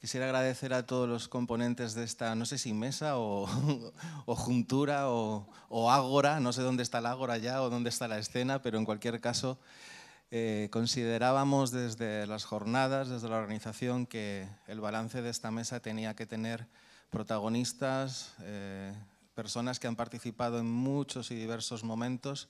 Quisiera agradecer a todos los componentes de esta, no sé si mesa o, juntura o, o, ágora, no sé dónde está la ágora ya o dónde está la escena, pero en cualquier caso eh, considerábamos desde las jornadas, desde la organización, que el balance de esta mesa tenía que tener protagonistas, eh, personas que han participado en muchos y diversos momentos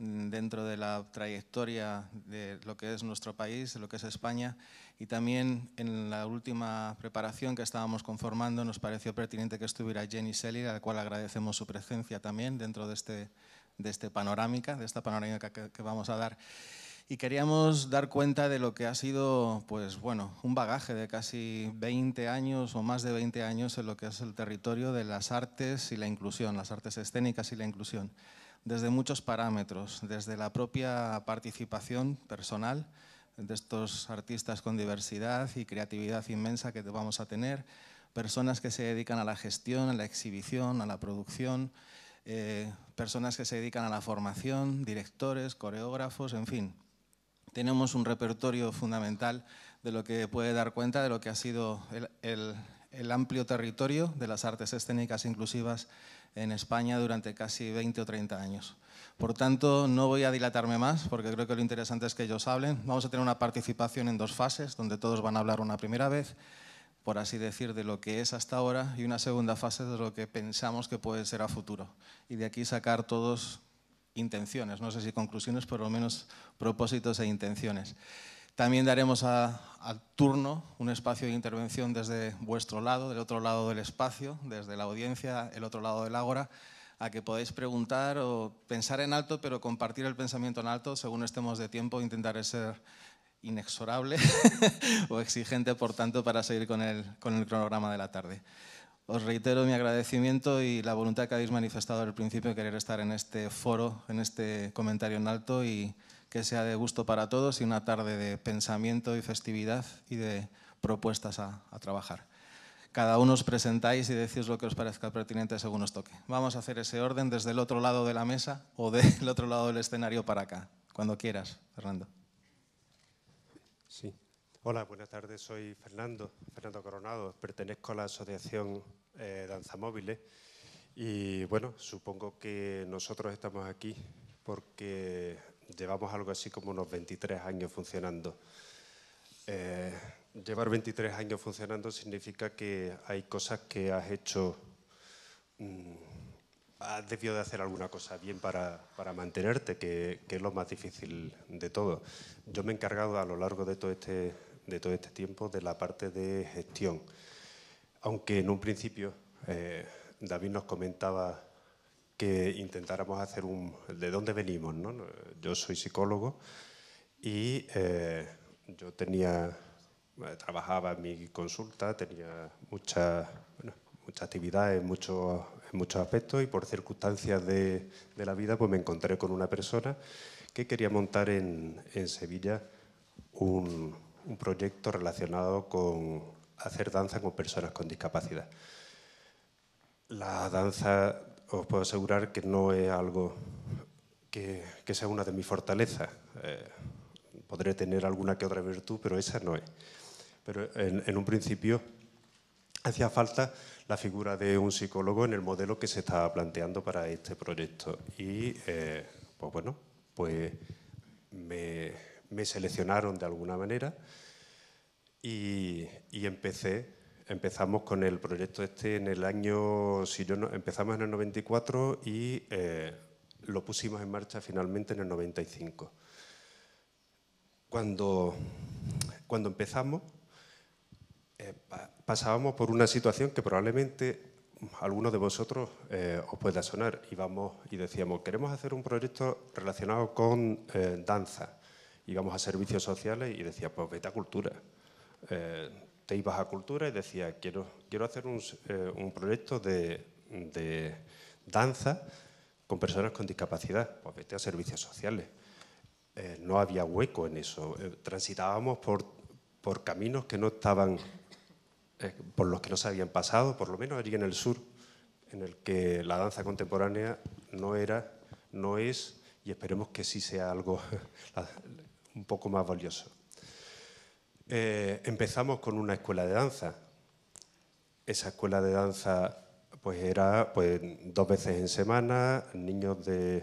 Mm, dentro de la trayectoria de lo que es nuestro país, de lo que es España, y también en la última preparación que estábamos conformando nos pareció pertinente que estuviera Jenny Selly, a la cual agradecemos su presencia también dentro de, este, de, este panorámica, de esta panorámica que, vamos a dar y queríamos dar cuenta de lo que ha sido pues bueno, un bagaje de casi 20 años o más de 20 años en lo que es el territorio de las artes y la inclusión, las artes escénicas y la inclusión desde muchos parámetros, desde la propia participación personal de estos artistas con diversidad y creatividad inmensa que vamos a tener, personas que se dedican a la gestión, a la exhibición, a la producción, eh, personas que se dedican a la formación, directores, coreógrafos, en fin. Tenemos un repertorio fundamental de lo que puede dar cuenta de lo que ha sido el amplio territorio de las artes escénicas inclusivas en España durante casi 20 o 30 años. Por tanto, no voy a dilatarme más porque creo que lo interesante es que ellos hablen. Vamos a tener una participación en dos fases, donde todos van a hablar una primera vez, por así decir, de lo que es hasta ahora y una segunda fase de lo que pensamos que puede ser a futuro. Y de aquí sacar todos intenciones, no sé si conclusiones, pero al menos propósitos e intenciones. También daremos al turno un espacio de intervención desde vuestro lado, del otro lado del espacio, desde la audiencia, el otro lado del ágora, a que podáis preguntar o pensar en alto, pero compartir el pensamiento en alto según estemos de tiempo. Intentaré ser inexorable o exigente, por tanto, para seguir con el, con el cronograma de la tarde. Os reitero mi agradecimiento y la voluntad que habéis manifestado al principio de querer estar en este foro, en este comentario en alto y que sea de gusto para todos y una tarde de pensamiento y festividad y de propuestas a, trabajar. Cada uno os presentáis y decís lo que os parezca pertinente según os toque. Vamos a hacer ese orden desde el otro lado de la mesa o del otro lado del escenario para acá, cuando quieras, Fernando. Sí. Hola, buenas tardes. Soy Fernando, Fernando Coronado. Pertenezco a la Asociación eh, Danza Móviles. Y bueno, supongo que nosotros estamos aquí porque llevamos algo así como unos 23 años funcionando. Eh, llevar 23 años funcionando significa que hay cosas que has hecho, mm, has debido de hacer alguna cosa bien para, mantenerte, que, es lo más difícil de todo. Yo me he encargado a lo largo de todo este, de todo este tiempo de la parte de gestión, aunque en un principio eh, David nos comentaba intentáramos hacer un... de dónde venimos, ¿no? Yo soy psicólogo y eh, yo tenía... Eh, trabajaba en mi consulta, tenía muchas... bueno, mucha actividad en, muchos aspectos y por circunstancias de, la vida pues me encontré con una persona que quería montar en, Sevilla un, un proyecto relacionado con hacer danza con personas con discapacidad. La danza os puedo asegurar que no es algo que, sea una de mis fortalezas. Eh, podré tener alguna que otra virtud, pero esa no es. Pero en, un principio hacía falta la figura de un psicólogo en el modelo que se estaba planteando para este proyecto. Y, eh, pues bueno, pues me, seleccionaron de alguna manera y, y empecé empezamos con el proyecto este en el año, si yo no, empezamos en el 94 y eh, lo pusimos en marcha finalmente en el 95. Cuando, cuando empezamos, eh, pasábamos por una situación que probablemente algunos de vosotros eh, os pueda sonar. Íbamos y decíamos, queremos hacer un proyecto relacionado con danza. Íbamos a servicios sociales y decía, pues vete a cultura te ibas a cultura y decía, quiero, quiero hacer un, eh, proyecto de, danza con personas con discapacidad, pues vete a servicios sociales. Eh, no había hueco en eso, eh, transitábamos por, por caminos que no estaban, por los que no se habían pasado, por lo menos allí en el sur, en el que la danza contemporánea no era, no es, y esperemos que sí sea algo un poco más valioso. Eh, empezamos con una escuela de danza. Esa escuela de danza pues era pues, dos veces en semana, niños de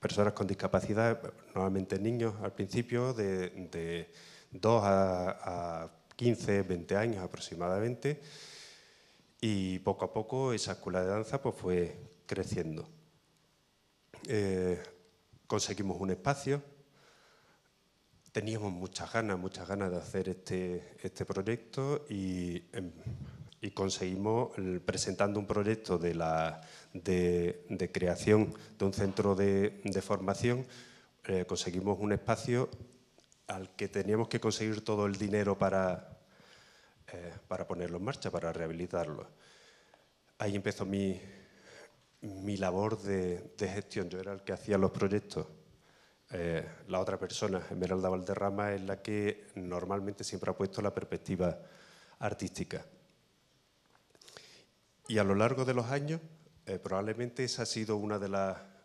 personas con discapacidad, normalmente niños al principio, de, de 2 a, a 15, 20 años aproximadamente, y poco a poco esa escuela de danza pues, fue creciendo. Eh, conseguimos un espacio teníamos muchas ganas, muchas ganas de hacer este, este proyecto y, em, conseguimos, presentando un proyecto de, la, de, creación de un centro de, formación, eh, conseguimos un espacio al que teníamos que conseguir todo el dinero para, eh, para ponerlo en marcha, para rehabilitarlo. Ahí empezó mi, labor de gestión, yo era el que hacía los proyectos eh, la otra persona, Esmeralda Valderrama, es la que normalmente siempre ha puesto la perspectiva artística. Y a lo largo de los años, eh, probablemente esa ha sido una de,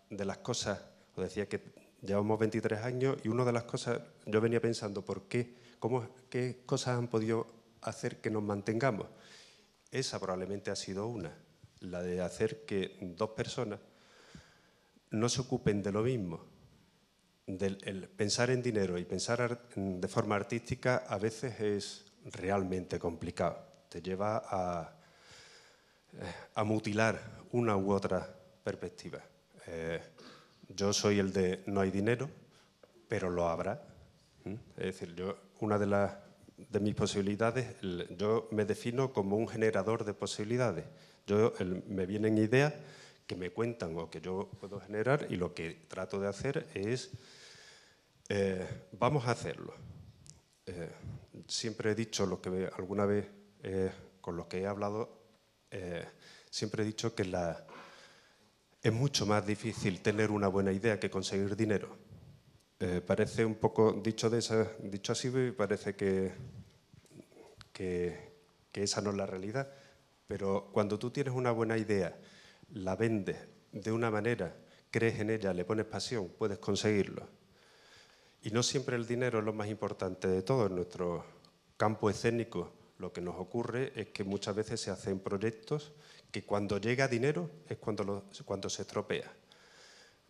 de las cosas, os decía que llevamos 23 años y una de las cosas, yo venía pensando, ¿por qué? Cómo, ¿Qué cosas han podido hacer que nos mantengamos? Esa probablemente ha sido una, la de hacer que dos personas no se ocupen de lo mismo, el pensar en dinero y pensar de forma artística a veces es realmente complicado. Te lleva a, eh, a mutilar una u otra perspectiva. Eh, yo soy el de no hay dinero, pero lo habrá. Es decir, yo, una de, mis posibilidades, yo me defino como un generador de posibilidades. Yo, me vienen ideas que me cuentan o que yo puedo generar y lo que trato de hacer es eh, vamos a hacerlo. Eh, siempre he dicho lo que alguna vez eh, con los que he hablado, siempre he dicho que es mucho más difícil tener una buena idea que conseguir dinero. parece un poco, dicho, de esa, dicho así, parece que esa no es la realidad, pero cuando tú tienes una buena idea, la vendes de una manera, crees en ella, le pones pasión, puedes conseguirlo y no siempre el dinero es lo más importante de todo. En nuestro campo escénico lo que nos ocurre es que muchas veces se hacen proyectos que cuando llega dinero es cuando, cuando se estropea.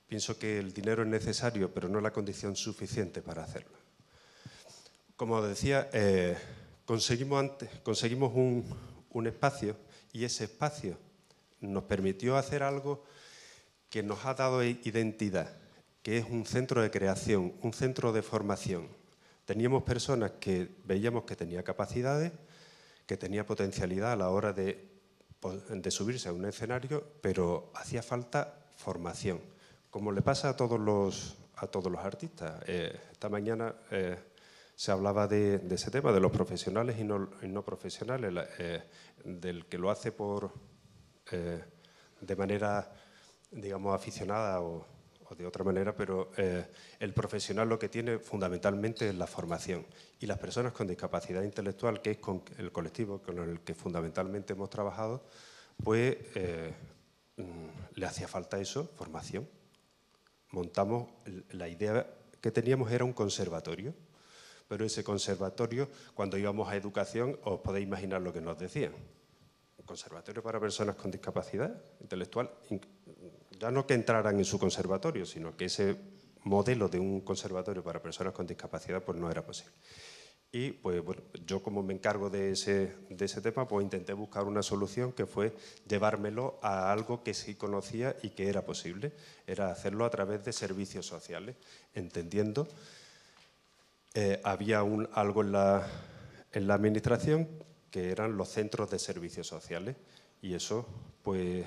Pienso que el dinero es necesario, pero no la condición suficiente para hacerlo. Como decía, eh, conseguimos, antes, conseguimos un, un espacio y ese espacio nos permitió hacer algo que nos ha dado identidad que es un centro de creación, un centro de formación. Teníamos personas que veíamos que tenía capacidades, que tenía potencialidad a la hora de, subirse a un escenario, pero hacía falta formación, como le pasa a todos los, a todos los artistas. Eh, esta mañana eh, se hablaba de, ese tema, de los profesionales y no, profesionales, eh, del que lo hace por, de manera, digamos, aficionada o o de otra manera, pero eh, el profesional lo que tiene fundamentalmente es la formación. Y las personas con discapacidad intelectual, que es con el colectivo con el que fundamentalmente hemos trabajado, pues eh, mm, le hacía falta eso, formación. Montamos, la idea que teníamos era un conservatorio, pero ese conservatorio, cuando íbamos a educación, os podéis imaginar lo que nos decían. Un conservatorio para personas con discapacidad intelectual, ya no que entraran en su conservatorio, sino que ese modelo de un conservatorio para personas con discapacidad pues no era posible. Y pues yo como me encargo de ese, de ese tema, pues intenté buscar una solución que fue llevármelo a algo que sí conocía y que era posible, era hacerlo a través de servicios sociales, entendiendo, eh, había un, algo en la, en la administración que eran los centros de servicios sociales y eso pues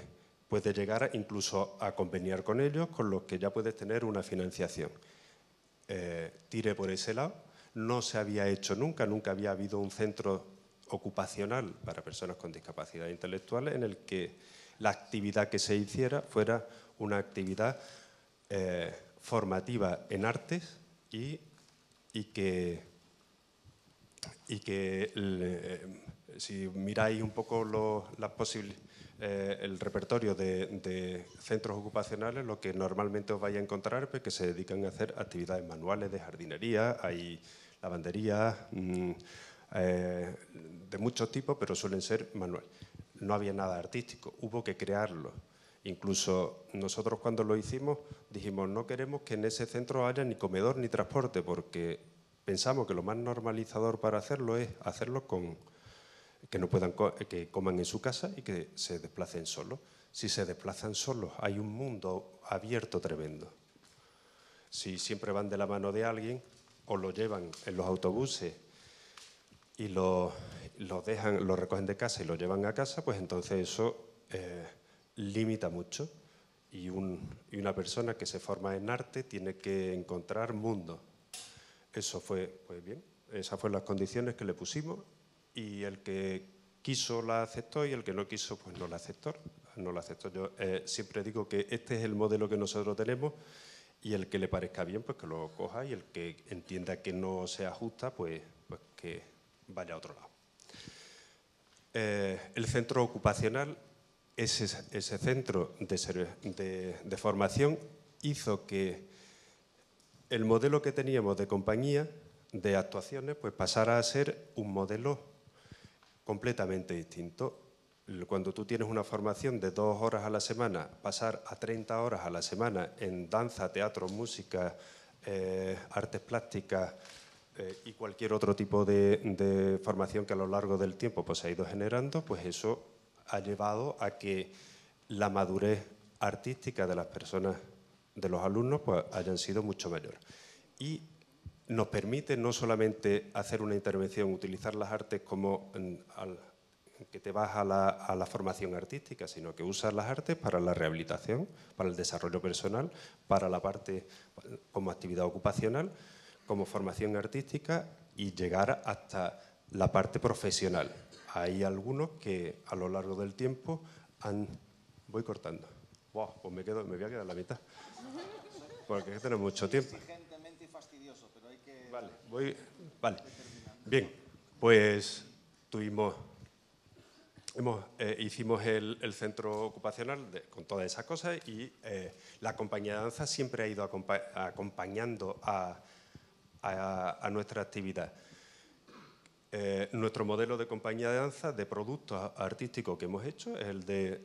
puedes llegar incluso a conveniar con ellos, con los que ya puedes tener una financiación. Eh, tire por ese lado. No se había hecho nunca, nunca había habido un centro ocupacional para personas con discapacidad intelectual en el que la actividad que se hiciera fuera una actividad eh, formativa en artes y, y que, y eh, si miráis un poco las posibilidades eh, el repertorio de, centros ocupacionales, lo que normalmente os vais a encontrar es pues, que se dedican a hacer actividades manuales de jardinería, hay lavanderías mm, eh, de muchos tipos, pero suelen ser manuales. No había nada artístico, hubo que crearlo. Incluso nosotros cuando lo hicimos dijimos no queremos que en ese centro haya ni comedor ni transporte porque pensamos que lo más normalizador para hacerlo es hacerlo con, que no puedan que coman en su casa y que se desplacen solos. Si se desplazan solos, hay un mundo abierto tremendo. Si siempre van de la mano de alguien o lo llevan en los autobuses y lo, dejan, lo recogen de casa y lo llevan a casa, pues entonces eso eh, limita mucho. Y, y una persona que se forma en arte tiene que encontrar mundo. Eso fue, pues bien, esas fueron las condiciones que le pusimos y el que quiso la aceptó y el que no quiso pues no la aceptó. No la aceptó. Yo eh, siempre digo que este es el modelo que nosotros tenemos y el que le parezca bien pues que lo coja y el que entienda que no se ajusta pues, pues que vaya a otro lado. Eh, el centro ocupacional, ese, centro de, de formación hizo que el modelo que teníamos de compañía de actuaciones pues pasara a ser un modelo completamente distinto. Cuando tú tienes una formación de dos horas a la semana, pasar a 30 horas a la semana en danza, teatro, música, eh, artes plásticas eh, y cualquier otro tipo de, formación que a lo largo del tiempo pues, se ha ido generando, pues eso ha llevado a que la madurez artística de las personas, de los alumnos, pues hayan sido mucho mayor. Y nos permite no solamente hacer una intervención, utilizar las artes como que te vas a la, formación artística, sino que usas las artes para la rehabilitación, para el desarrollo personal, para la parte como actividad ocupacional, como formación artística y llegar hasta la parte profesional. Hay algunos que a lo largo del tiempo han... Voy cortando. Wow, pues me, quedo, me voy a quedar la mitad, porque tenemos mucho tiempo. Vale, voy, vale. Bien, pues tuvimos, eh, hicimos el, centro ocupacional con todas esas cosas y eh, la compañía de danza siempre ha ido acompañando a, nuestra actividad. Eh, nuestro modelo de compañía de danza, de productos artísticos que hemos hecho, es el de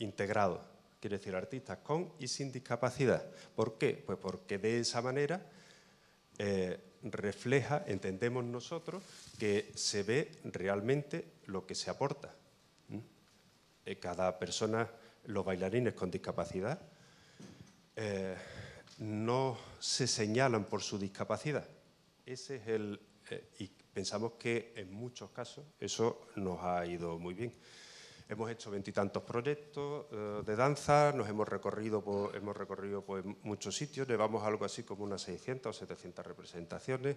integrado, quiere decir artistas con y sin discapacidad. ¿Por qué? Pues porque de esa manera eh, refleja, entendemos nosotros, que se ve realmente lo que se aporta. Eh, cada persona, los bailarines con discapacidad, eh, no se señalan por su discapacidad. Ese es el... y pensamos que en muchos casos eso nos ha ido muy bien. Hemos hecho veintitantos proyectos eh, de danza, nos hemos recorrido, hemos recorrido pues, muchos sitios, llevamos algo así como unas 600 o 700 representaciones.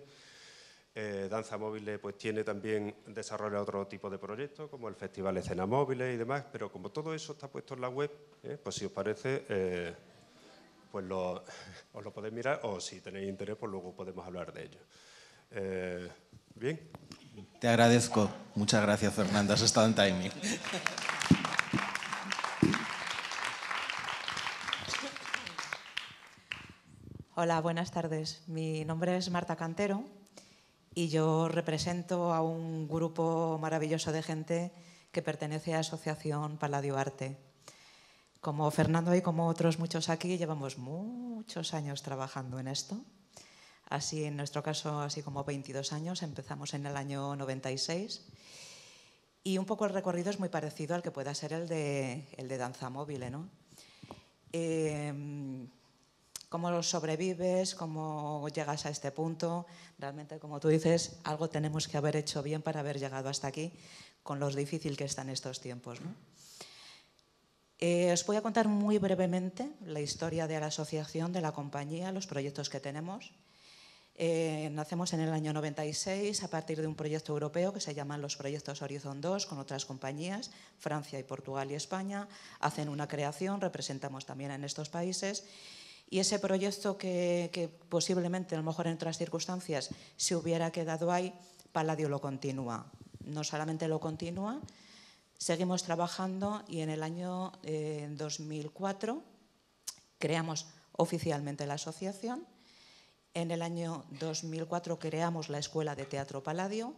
Eh, danza Móvil pues, tiene también, desarrolla otro tipo de proyectos, como el Festival Escena Móviles y demás, pero como todo eso está puesto en la web, eh, pues si os parece, pues os lo podéis mirar o si tenéis interés, pues luego podemos hablar de ello. bien. Te agradezco. Muchas gracias, Fernando. Has estado en timing. Hola, buenas tardes. Mi nombre es Marta Cantero y yo represento a un grupo maravilloso de gente que pertenece a Asociación Paladio Arte. Como Fernando y como otros muchos aquí, llevamos muchos años trabajando en esto así en nuestro caso, así como 22 años, empezamos en el año 96. Y un poco el recorrido es muy parecido al que pueda ser el de, el de danza móvil, ¿eh? ¿no? Em, cómo sobrevives, cómo llegas a este punto. Realmente, como tú dices, algo tenemos que haber hecho bien para haber llegado hasta aquí, con lo difícil que están estos tiempos. Eh, os voy a contar muy brevemente la historia de la asociación, de la compañía, los proyectos que tenemos eh, nacemos en el año 96 a partir de un proyecto europeo que se llaman los proyectos Horizon 2 con otras compañías, Francia y Portugal y España. Hacen una creación, representamos también en estos países. Y ese proyecto que, posiblemente, a lo mejor en otras circunstancias, se hubiera quedado ahí, Palladio lo continúa. No solamente lo continúa, seguimos trabajando y en el año 2004 eh, creamos oficialmente la asociación en el año 2004 creamos la Escuela de Teatro Paladio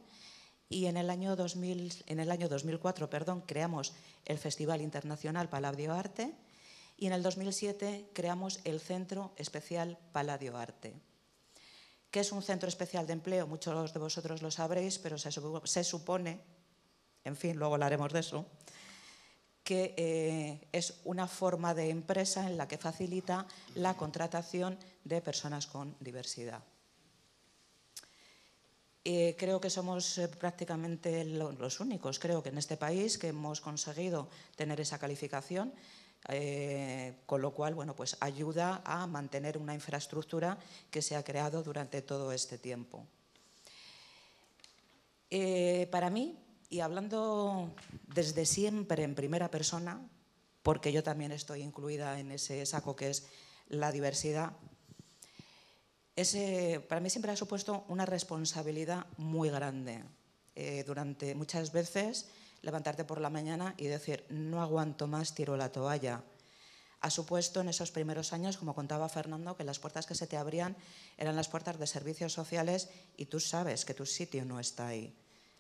y en el año, 2004 perdón, creamos el Festival Internacional Paladio Arte y en el 2007 creamos el Centro Especial Paladio Arte. que es un centro especial de empleo? Muchos de vosotros lo sabréis, pero se, supone, en fin, luego hablaremos de eso, que eh, es una forma de empresa en la que facilita la contratación de personas con diversidad. creo que somos eh, prácticamente los únicos, creo que en este país, que hemos conseguido tener esa calificación, eh, con lo cual bueno, pues ayuda a mantener una infraestructura que se ha creado durante todo este tiempo. Eh, para mí, y hablando desde siempre en primera persona, porque yo también estoy incluida en ese saco que es la diversidad, ese, para mí siempre ha supuesto una responsabilidad muy grande. Eh, durante muchas veces levantarte por la mañana y decir, no aguanto más, tiro la toalla. Ha supuesto en esos primeros años, como contaba Fernando, que las puertas que se te abrían eran las puertas de servicios sociales y tú sabes que tu sitio no está ahí.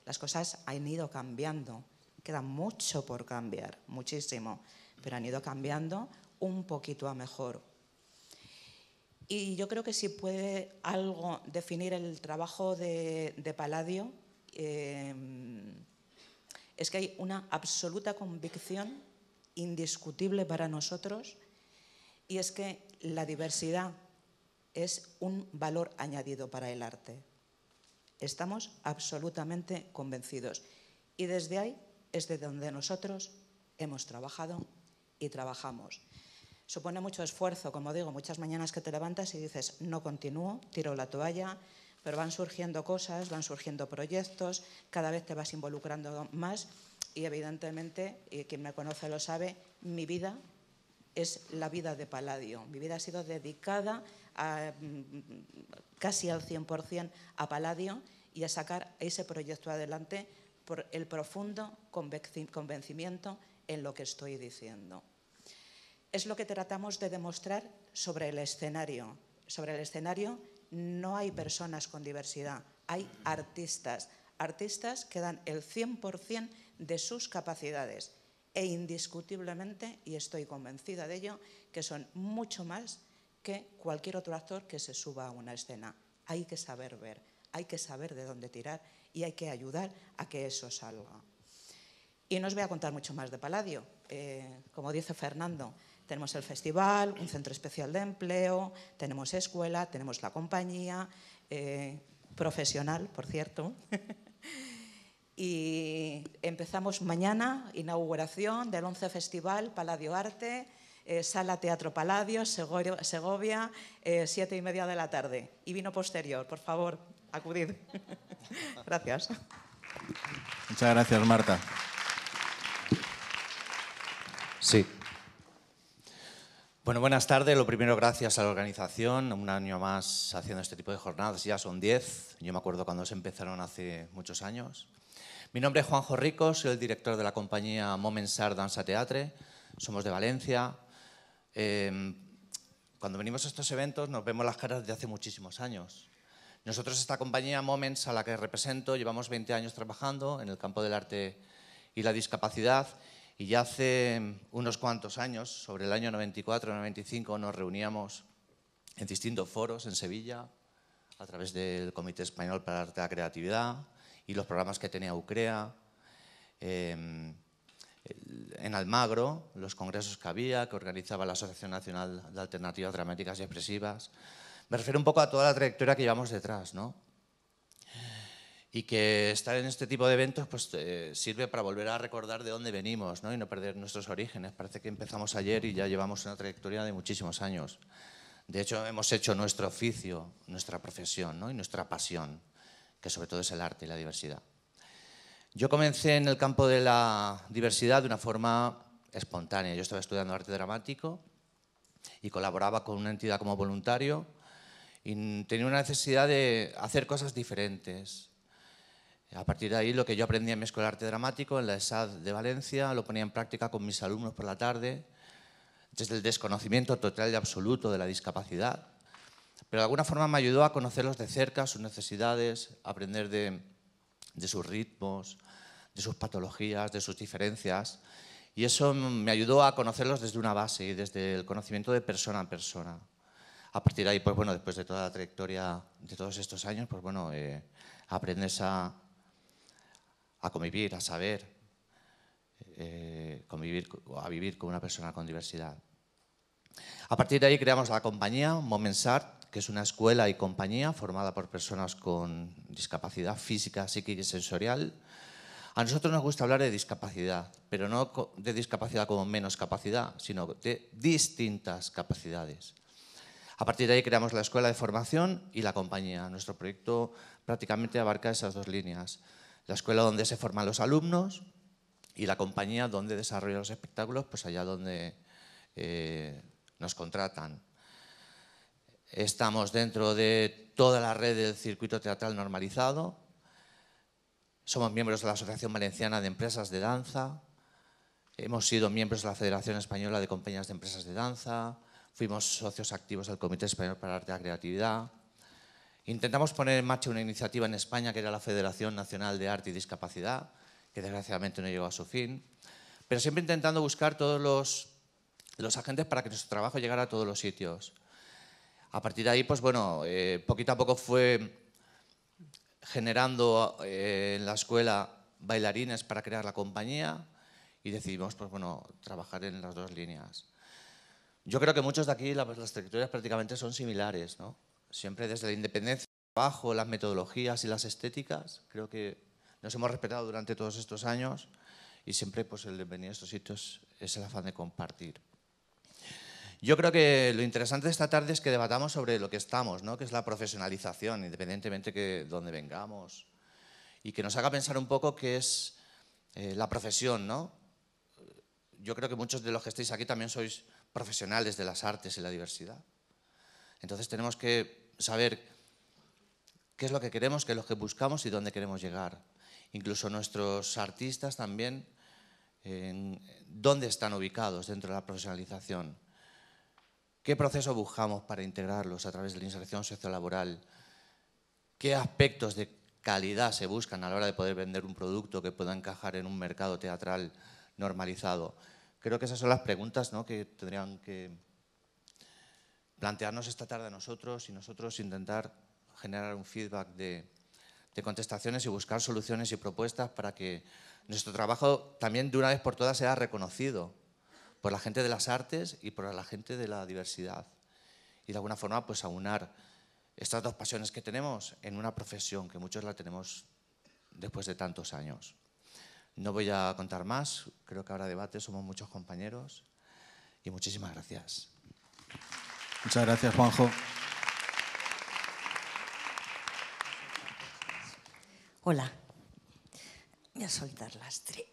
Las cosas han ido cambiando. Queda mucho por cambiar, muchísimo, pero han ido cambiando un poquito a mejor, y yo creo que si puede algo definir el trabajo de, de Palladio, em, es que hay una absoluta convicción indiscutible para nosotros y es que la diversidad es un valor añadido para el arte. Estamos absolutamente convencidos. Y desde ahí es de donde nosotros hemos trabajado y trabajamos. Supone mucho esfuerzo, como digo, muchas mañanas que te levantas y dices, no continúo, tiro la toalla, pero van surgiendo cosas, van surgiendo proyectos, cada vez te vas involucrando más y evidentemente, y quien me conoce lo sabe, mi vida es la vida de Paladio. Mi vida ha sido dedicada a, mm, casi al 100% a Paladio y a sacar ese proyecto adelante por el profundo convencimiento en lo que estoy diciendo es lo que tratamos de demostrar sobre el escenario. Sobre el escenario no hay personas con diversidad, hay artistas. Artistas que dan el 100% de sus capacidades e indiscutiblemente, y estoy convencida de ello, que son mucho más que cualquier otro actor que se suba a una escena. Hay que saber ver, hay que saber de dónde tirar y hay que ayudar a que eso salga. Y no os voy a contar mucho más de Paladio, eh, como dice Fernando. Tenemos el festival, un centro especial de empleo, tenemos escuela, tenemos la compañía, eh, profesional, por cierto. y empezamos mañana, inauguración del 11 Festival, Paladio Arte, eh, Sala Teatro Paladio, Segovia, eh, siete y media de la tarde. Y vino posterior, por favor, acudid. gracias. Muchas gracias, Marta. Sí, bueno, buenas tardes. Lo primero, gracias a la organización. Un año más haciendo este tipo de jornadas, ya son 10. Yo me acuerdo cuando se empezaron hace muchos años. Mi nombre es Juanjo Rico, soy el director de la compañía Art Danza Teatre. Somos de Valencia. Em, cuando venimos a estos eventos nos vemos las caras de hace muchísimos años. Nosotros, esta compañía Moments, a la que represento, llevamos 20 años trabajando en el campo del arte y la discapacidad y ya hace unos cuantos años, sobre el año 94-95, nos reuníamos en distintos foros en Sevilla, a través del Comité Español para Arte y la Creatividad y los programas que tenía UCREA, em, en Almagro, los congresos que había, que organizaba la Asociación Nacional de Alternativas Dramáticas y Expresivas. Me refiero un poco a toda la trayectoria que llevamos detrás, ¿no? y que estar en este tipo de eventos pues, eh, sirve para volver a recordar de dónde venimos ¿no? y no perder nuestros orígenes. Parece que empezamos ayer y ya llevamos una trayectoria de muchísimos años. De hecho, hemos hecho nuestro oficio, nuestra profesión ¿no? y nuestra pasión, que sobre todo es el arte y la diversidad. Yo comencé en el campo de la diversidad de una forma espontánea. Yo estaba estudiando arte dramático y colaboraba con una entidad como voluntario y tenía una necesidad de hacer cosas diferentes a partir de ahí, lo que yo aprendí en mi escuela de arte dramático, en la ESAD de Valencia, lo ponía en práctica con mis alumnos por la tarde, desde el desconocimiento total y absoluto de la discapacidad. Pero de alguna forma me ayudó a conocerlos de cerca, sus necesidades, aprender de, sus ritmos, de sus patologías, de sus diferencias. Y eso me ayudó a conocerlos desde una base y desde el conocimiento de persona a persona. A partir de ahí, pues bueno, después de toda la trayectoria de todos estos años, pues bueno, eh, aprendes a, a convivir, a saber, eh, a vivir con una persona con diversidad. A partir de ahí creamos la compañía Momensart, que es una escuela y compañía formada por personas con discapacidad física, psíquica y sensorial. A nosotros nos gusta hablar de discapacidad, pero no de discapacidad como menos capacidad, sino de distintas capacidades. A partir de ahí creamos la escuela de formación y la compañía. Nuestro proyecto prácticamente abarca esas dos líneas la escuela donde se forman los alumnos y la compañía donde desarrollan los espectáculos, pues allá donde eh, nos contratan. Estamos dentro de toda la red del circuito teatral normalizado. Somos miembros de la Asociación Valenciana de Empresas de Danza. Hemos sido miembros de la Federación Española de Compañías de Empresas de Danza. Fuimos socios activos del Comité Español para Arte y la Creatividad. Intentamos poner en marcha una iniciativa en España que era la Federación Nacional de Arte y Discapacidad, que desgraciadamente no llegó a su fin, pero siempre intentando buscar todos los, agentes para que nuestro trabajo llegara a todos los sitios. A partir de ahí, pues bueno, eh, poquito a poco fue generando eh, en la escuela bailarines para crear la compañía y decidimos pues bueno, trabajar en las dos líneas. Yo creo que muchos de aquí las, las trayectorias prácticamente son similares, ¿no? siempre desde la independencia, bajo las metodologías y las estéticas, creo que nos hemos respetado durante todos estos años y siempre pues, el venir a estos sitios es el afán de compartir. Yo creo que lo interesante de esta tarde es que debatamos sobre lo que estamos, ¿no? que es la profesionalización, independientemente de dónde vengamos, y que nos haga pensar un poco qué es eh, la profesión. ¿no? Yo creo que muchos de los que estáis aquí también sois profesionales de las artes y la diversidad. Entonces tenemos que saber qué es lo que queremos, qué es lo que buscamos y dónde queremos llegar. Incluso nuestros artistas también, dónde están ubicados dentro de la profesionalización. ¿Qué proceso buscamos para integrarlos a través de la inserción sociolaboral? ¿Qué aspectos de calidad se buscan a la hora de poder vender un producto que pueda encajar en un mercado teatral normalizado? Creo que esas son las preguntas ¿no? que tendrían que plantearnos esta tarde nosotros y nosotros intentar generar un feedback de, de contestaciones y buscar soluciones y propuestas para que nuestro trabajo también de una vez por todas sea reconocido por la gente de las artes y por la gente de la diversidad. Y de alguna forma pues aunar estas dos pasiones que tenemos en una profesión que muchos la tenemos después de tantos años. No voy a contar más, creo que habrá debate, somos muchos compañeros y muchísimas gracias. Muchas gracias, Juanjo. Hola, voy a soltar lastre.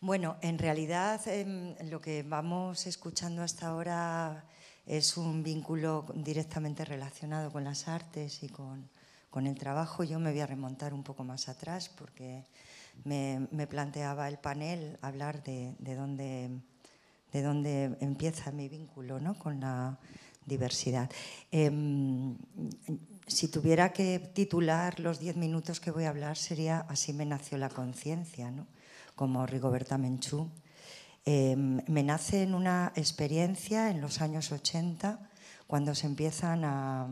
Bueno, en realidad em, lo que vamos escuchando hasta ahora es un vínculo directamente relacionado con las artes y con, el trabajo. Yo me voy a remontar un poco más atrás porque me, planteaba el panel hablar de, de dónde de dónde empieza mi vínculo ¿no? con la diversidad. Em, si tuviera que titular los diez minutos que voy a hablar sería Así me nació la conciencia, ¿no? como Rigoberta Menchú. Em, me nace en una experiencia en los años 80 cuando se empiezan a,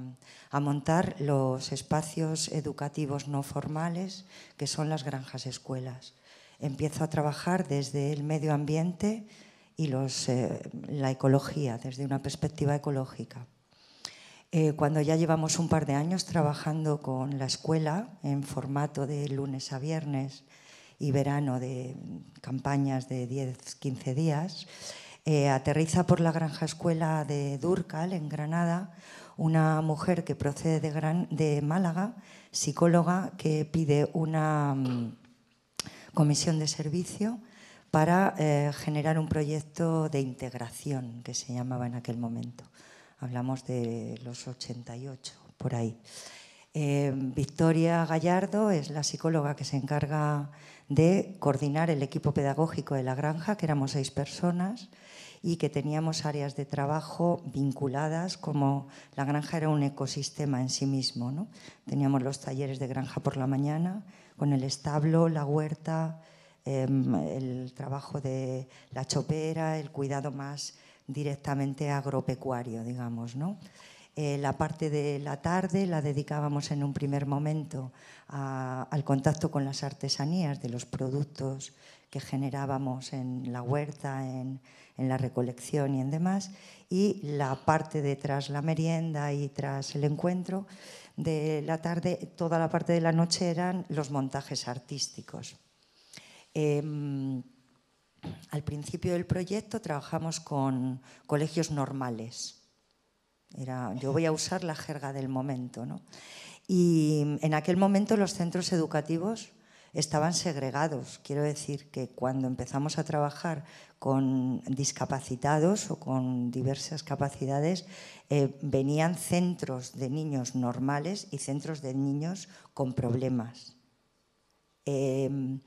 a, montar los espacios educativos no formales, que son las granjas escuelas. Empiezo a trabajar desde el medio ambiente, y eh, la ecología desde una perspectiva ecológica. Eh, cuando ya llevamos un par de años trabajando con la escuela en formato de lunes a viernes y verano de campañas de 10-15 días, eh, aterriza por la granja escuela de Durcal, en Granada, una mujer que procede de, Málaga, psicóloga, que pide una mm, comisión de servicio para eh, generar un proyecto de integración que se llamaba en aquel momento. Hablamos de los 88, por ahí. Eh, Victoria Gallardo es la psicóloga que se encarga de coordinar el equipo pedagógico de la granja, que éramos seis personas y que teníamos áreas de trabajo vinculadas, como la granja era un ecosistema en sí mismo. Teníamos los talleres de granja por la mañana, con el establo, la huerta, Em, el trabajo de la chopera, el cuidado más directamente agropecuario, digamos, ¿no? Eh, la parte de la tarde la dedicábamos en un primer momento al contacto con las artesanías de los productos que generábamos en la huerta, en, en, la recolección y en demás, y la parte de la merienda y tras el encuentro de la tarde, toda la parte de la noche eran los montajes artísticos. Em, al principio del proyecto trabajamos con colegios normales. yo voy a usar la jerga del momento. ¿no? Y en aquel momento los centros educativos estaban segregados. Quiero decir que cuando empezamos a trabajar con discapacitados o con diversas capacidades, eh, venían centros de niños normales y centros de niños con problemas. Em,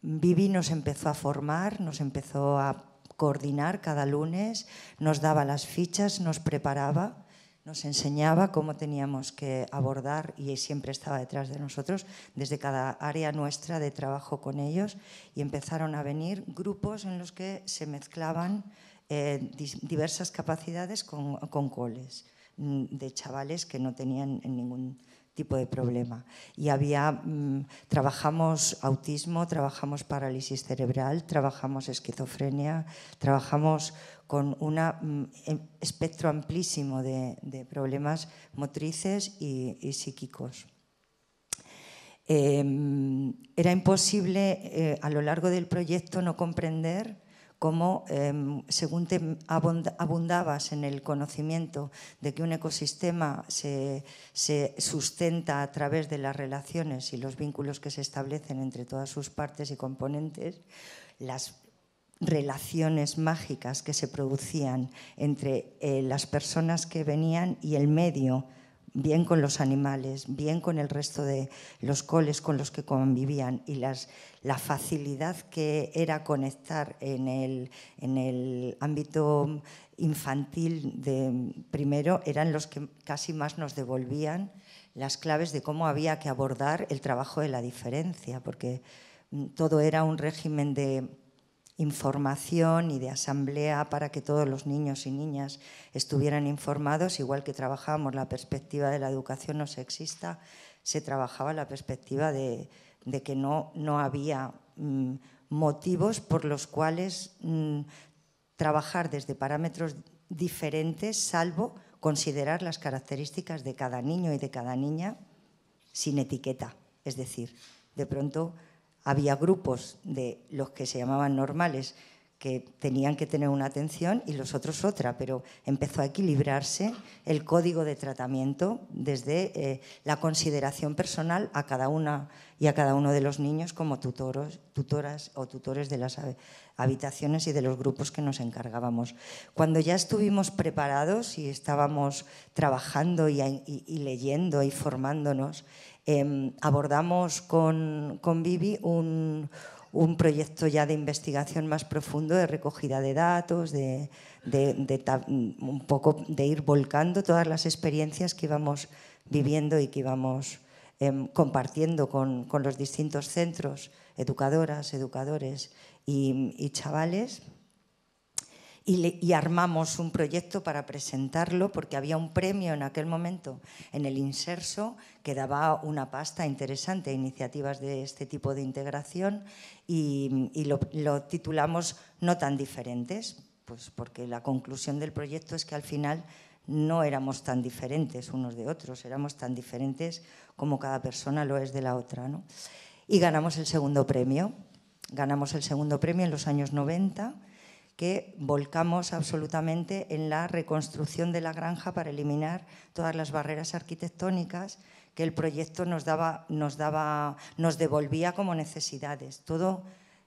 Vivi nos empezó a formar, nos empezó a coordinar cada lunes, nos daba las fichas, nos preparaba, nos enseñaba cómo teníamos que abordar y siempre estaba detrás de nosotros desde cada área nuestra de trabajo con ellos y empezaron a venir grupos en los que se mezclaban eh, diversas capacidades con, con coles mm, de chavales que no tenían ningún tipo de problema. Y había, mm, trabajamos autismo, trabajamos parálisis cerebral, trabajamos esquizofrenia, trabajamos con un mm, em, espectro amplísimo de, problemas motrices y, psíquicos. Em, era imposible eh, a lo largo del proyecto no comprender como em, según te abundabas en el conocimiento de que un ecosistema se, sustenta a través de las relaciones y los vínculos que se establecen entre todas sus partes y componentes, las relaciones mágicas que se producían entre eh, las personas que venían y el medio bien con los animales, bien con el resto de los coles con los que convivían y la facilidad que era conectar en el, en el ámbito infantil de primero eran los que casi más nos devolvían las claves de cómo había que abordar el trabajo de la diferencia, porque mm, todo era un régimen de información y de asamblea para que todos los niños y niñas estuvieran informados, igual que trabajábamos la perspectiva de la educación no sexista, se trabajaba la perspectiva de, que no, no había mm, motivos por los cuales mm, trabajar desde parámetros diferentes, salvo considerar las características de cada niño y de cada niña sin etiqueta. Es decir, de pronto había grupos de los que se llamaban normales que tenían que tener una atención y los otros otra, pero empezó a equilibrarse el código de tratamiento desde eh, la consideración personal a cada una y a cada uno de los niños como tutoras o tutores de las habitaciones y de los grupos que nos encargábamos. Cuando ya estuvimos preparados y estábamos trabajando y leyendo y formándonos, Em, abordamos con, Vivi un, proyecto ya de investigación más profundo de recogida de datos, de, un poco de ir volcando todas las experiencias que íbamos viviendo y que íbamos em, compartiendo con, los distintos centros, educadoras, educadores y chavales y, armamos un proyecto para presentarlo porque había un premio en aquel momento en el inserso que daba una pasta interesante a iniciativas de este tipo de integración y, lo, titulamos No tan diferentes, pues porque la conclusión del proyecto es que al final no éramos tan diferentes unos de otros, éramos tan diferentes como cada persona lo es de la otra. Y ganamos el segundo premio. Ganamos el segundo premio en los años 90 que volcamos absolutamente en la reconstrucción de la granja para eliminar todas las barreras arquitectónicas que el proyecto nos daba, nos daba, nos devolvía como necesidades. Todo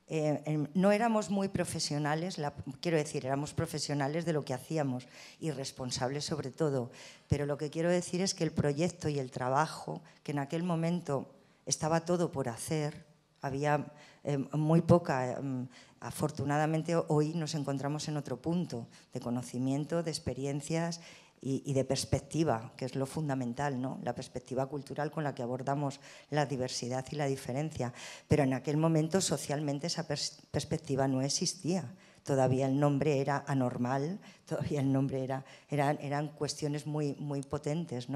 eh, no éramos muy profesionales, quiero decir, éramos profesionales de lo que hacíamos y responsables sobre todo, pero lo que quiero decir es que el proyecto y el trabajo, que en aquel momento estaba todo por hacer, había eh, muy poca eh, afortunadamente hoy nos encontramos en otro punto de conocimiento, de experiencias y, de perspectiva, que es lo fundamental, ¿no? la perspectiva cultural con la que abordamos la diversidad y la diferencia. Pero en aquel momento socialmente esa perspectiva no existía. Todavía el nombre era anormal, todavía el nombre era, eran, eran cuestiones muy, muy potentes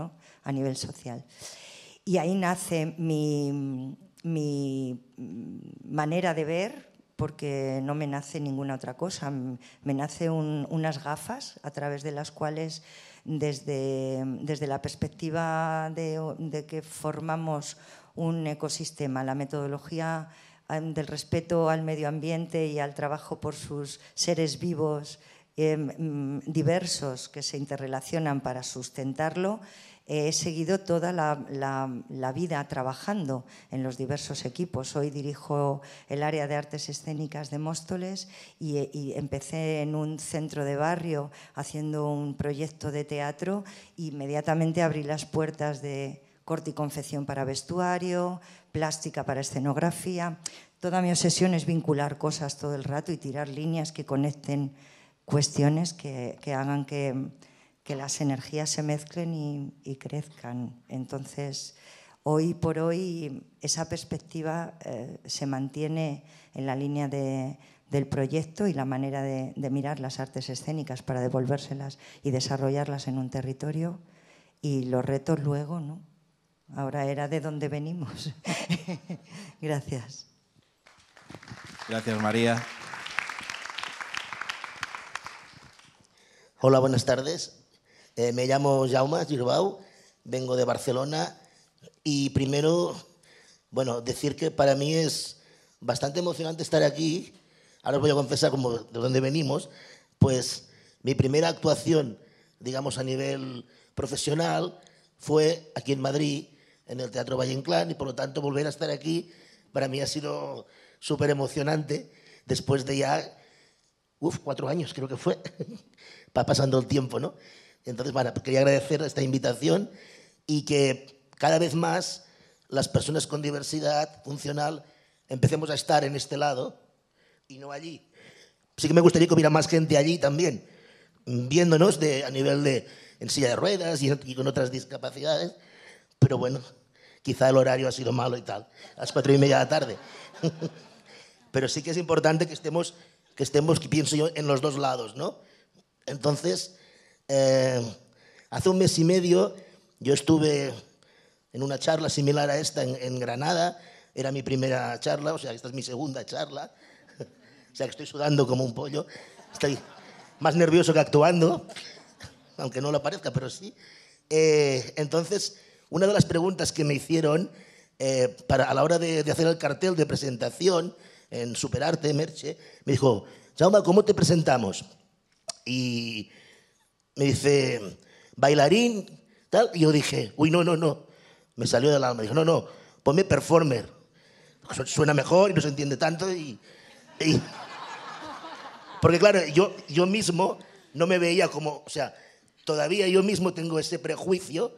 a nivel social. Y ahí nace mi, mi manera de ver porque no me nace ninguna otra cosa. Me nace unas gafas a través de las cuales, desde, la perspectiva de, que formamos un ecosistema, la metodología em, del respeto al medio ambiente y al trabajo por sus seres vivos em, diversos que se interrelacionan para sustentarlo, he seguido toda la, vida trabajando en los diversos equipos. Hoy dirijo el área de artes escénicas de Móstoles y, empecé en un centro de barrio haciendo un proyecto de teatro. Inmediatamente abrí las puertas de corte y confección para vestuario, plástica para escenografía. Toda mi obsesión es vincular cosas todo el rato y tirar líneas que conecten cuestiones que hagan que que las energías se mezclen y, crezcan. Entonces, hoy por hoy esa perspectiva eh, se mantiene en la línea del proyecto y la manera de, de, mirar las artes escénicas para devolvérselas y desarrollarlas en un territorio y los retos luego, ¿no? Ahora era de dónde venimos. Gracias. Gracias, María. Hola, buenas tardes. Eh, me llamo Jaume Girbau, vengo de Barcelona y primero, bueno, decir que para mí es bastante emocionante estar aquí. Ahora os voy a confesar como de dónde venimos. Pues mi primera actuación, digamos, a nivel profesional fue aquí en Madrid, en el Teatro Valle Inclán, y por lo tanto volver a estar aquí para mí ha sido súper emocionante después de ya, uff, cuatro años creo que fue, va pasando el tiempo, ¿no? Entonces, bueno, pues quería agradecer esta invitación y que cada vez más las personas con diversidad funcional empecemos a estar en este lado y no allí. Sí que me gustaría que hubiera más gente allí también, viéndonos de, a nivel de en silla de ruedas y, y con otras discapacidades, pero bueno, quizá el horario ha sido malo y tal, a las cuatro y media de la tarde. pero sí que es importante que estemos, que estemos, que pienso yo, en los dos lados, ¿no? Entonces, eh, hace un mes y medio yo estuve en una charla similar a esta en, Granada. Era mi primera charla, o sea, esta es mi segunda charla. o sea, que estoy sudando como un pollo. Estoy más nervioso que actuando, aunque no lo parezca, pero sí. Eh, entonces, una de las preguntas que me hicieron eh, para, a la hora de, hacer el cartel de presentación en Superarte, Merche, me dijo, Jauma, ¿cómo te presentamos? Y me dice, bailarín, tal. Y yo dije, uy, no, no, no. Me salió del alma. Dijo, no, no, ponme performer. Suena mejor y no se entiende tanto. Y, Porque claro, yo, yo mismo no me veía como, o sea, todavía yo mismo tengo ese prejuicio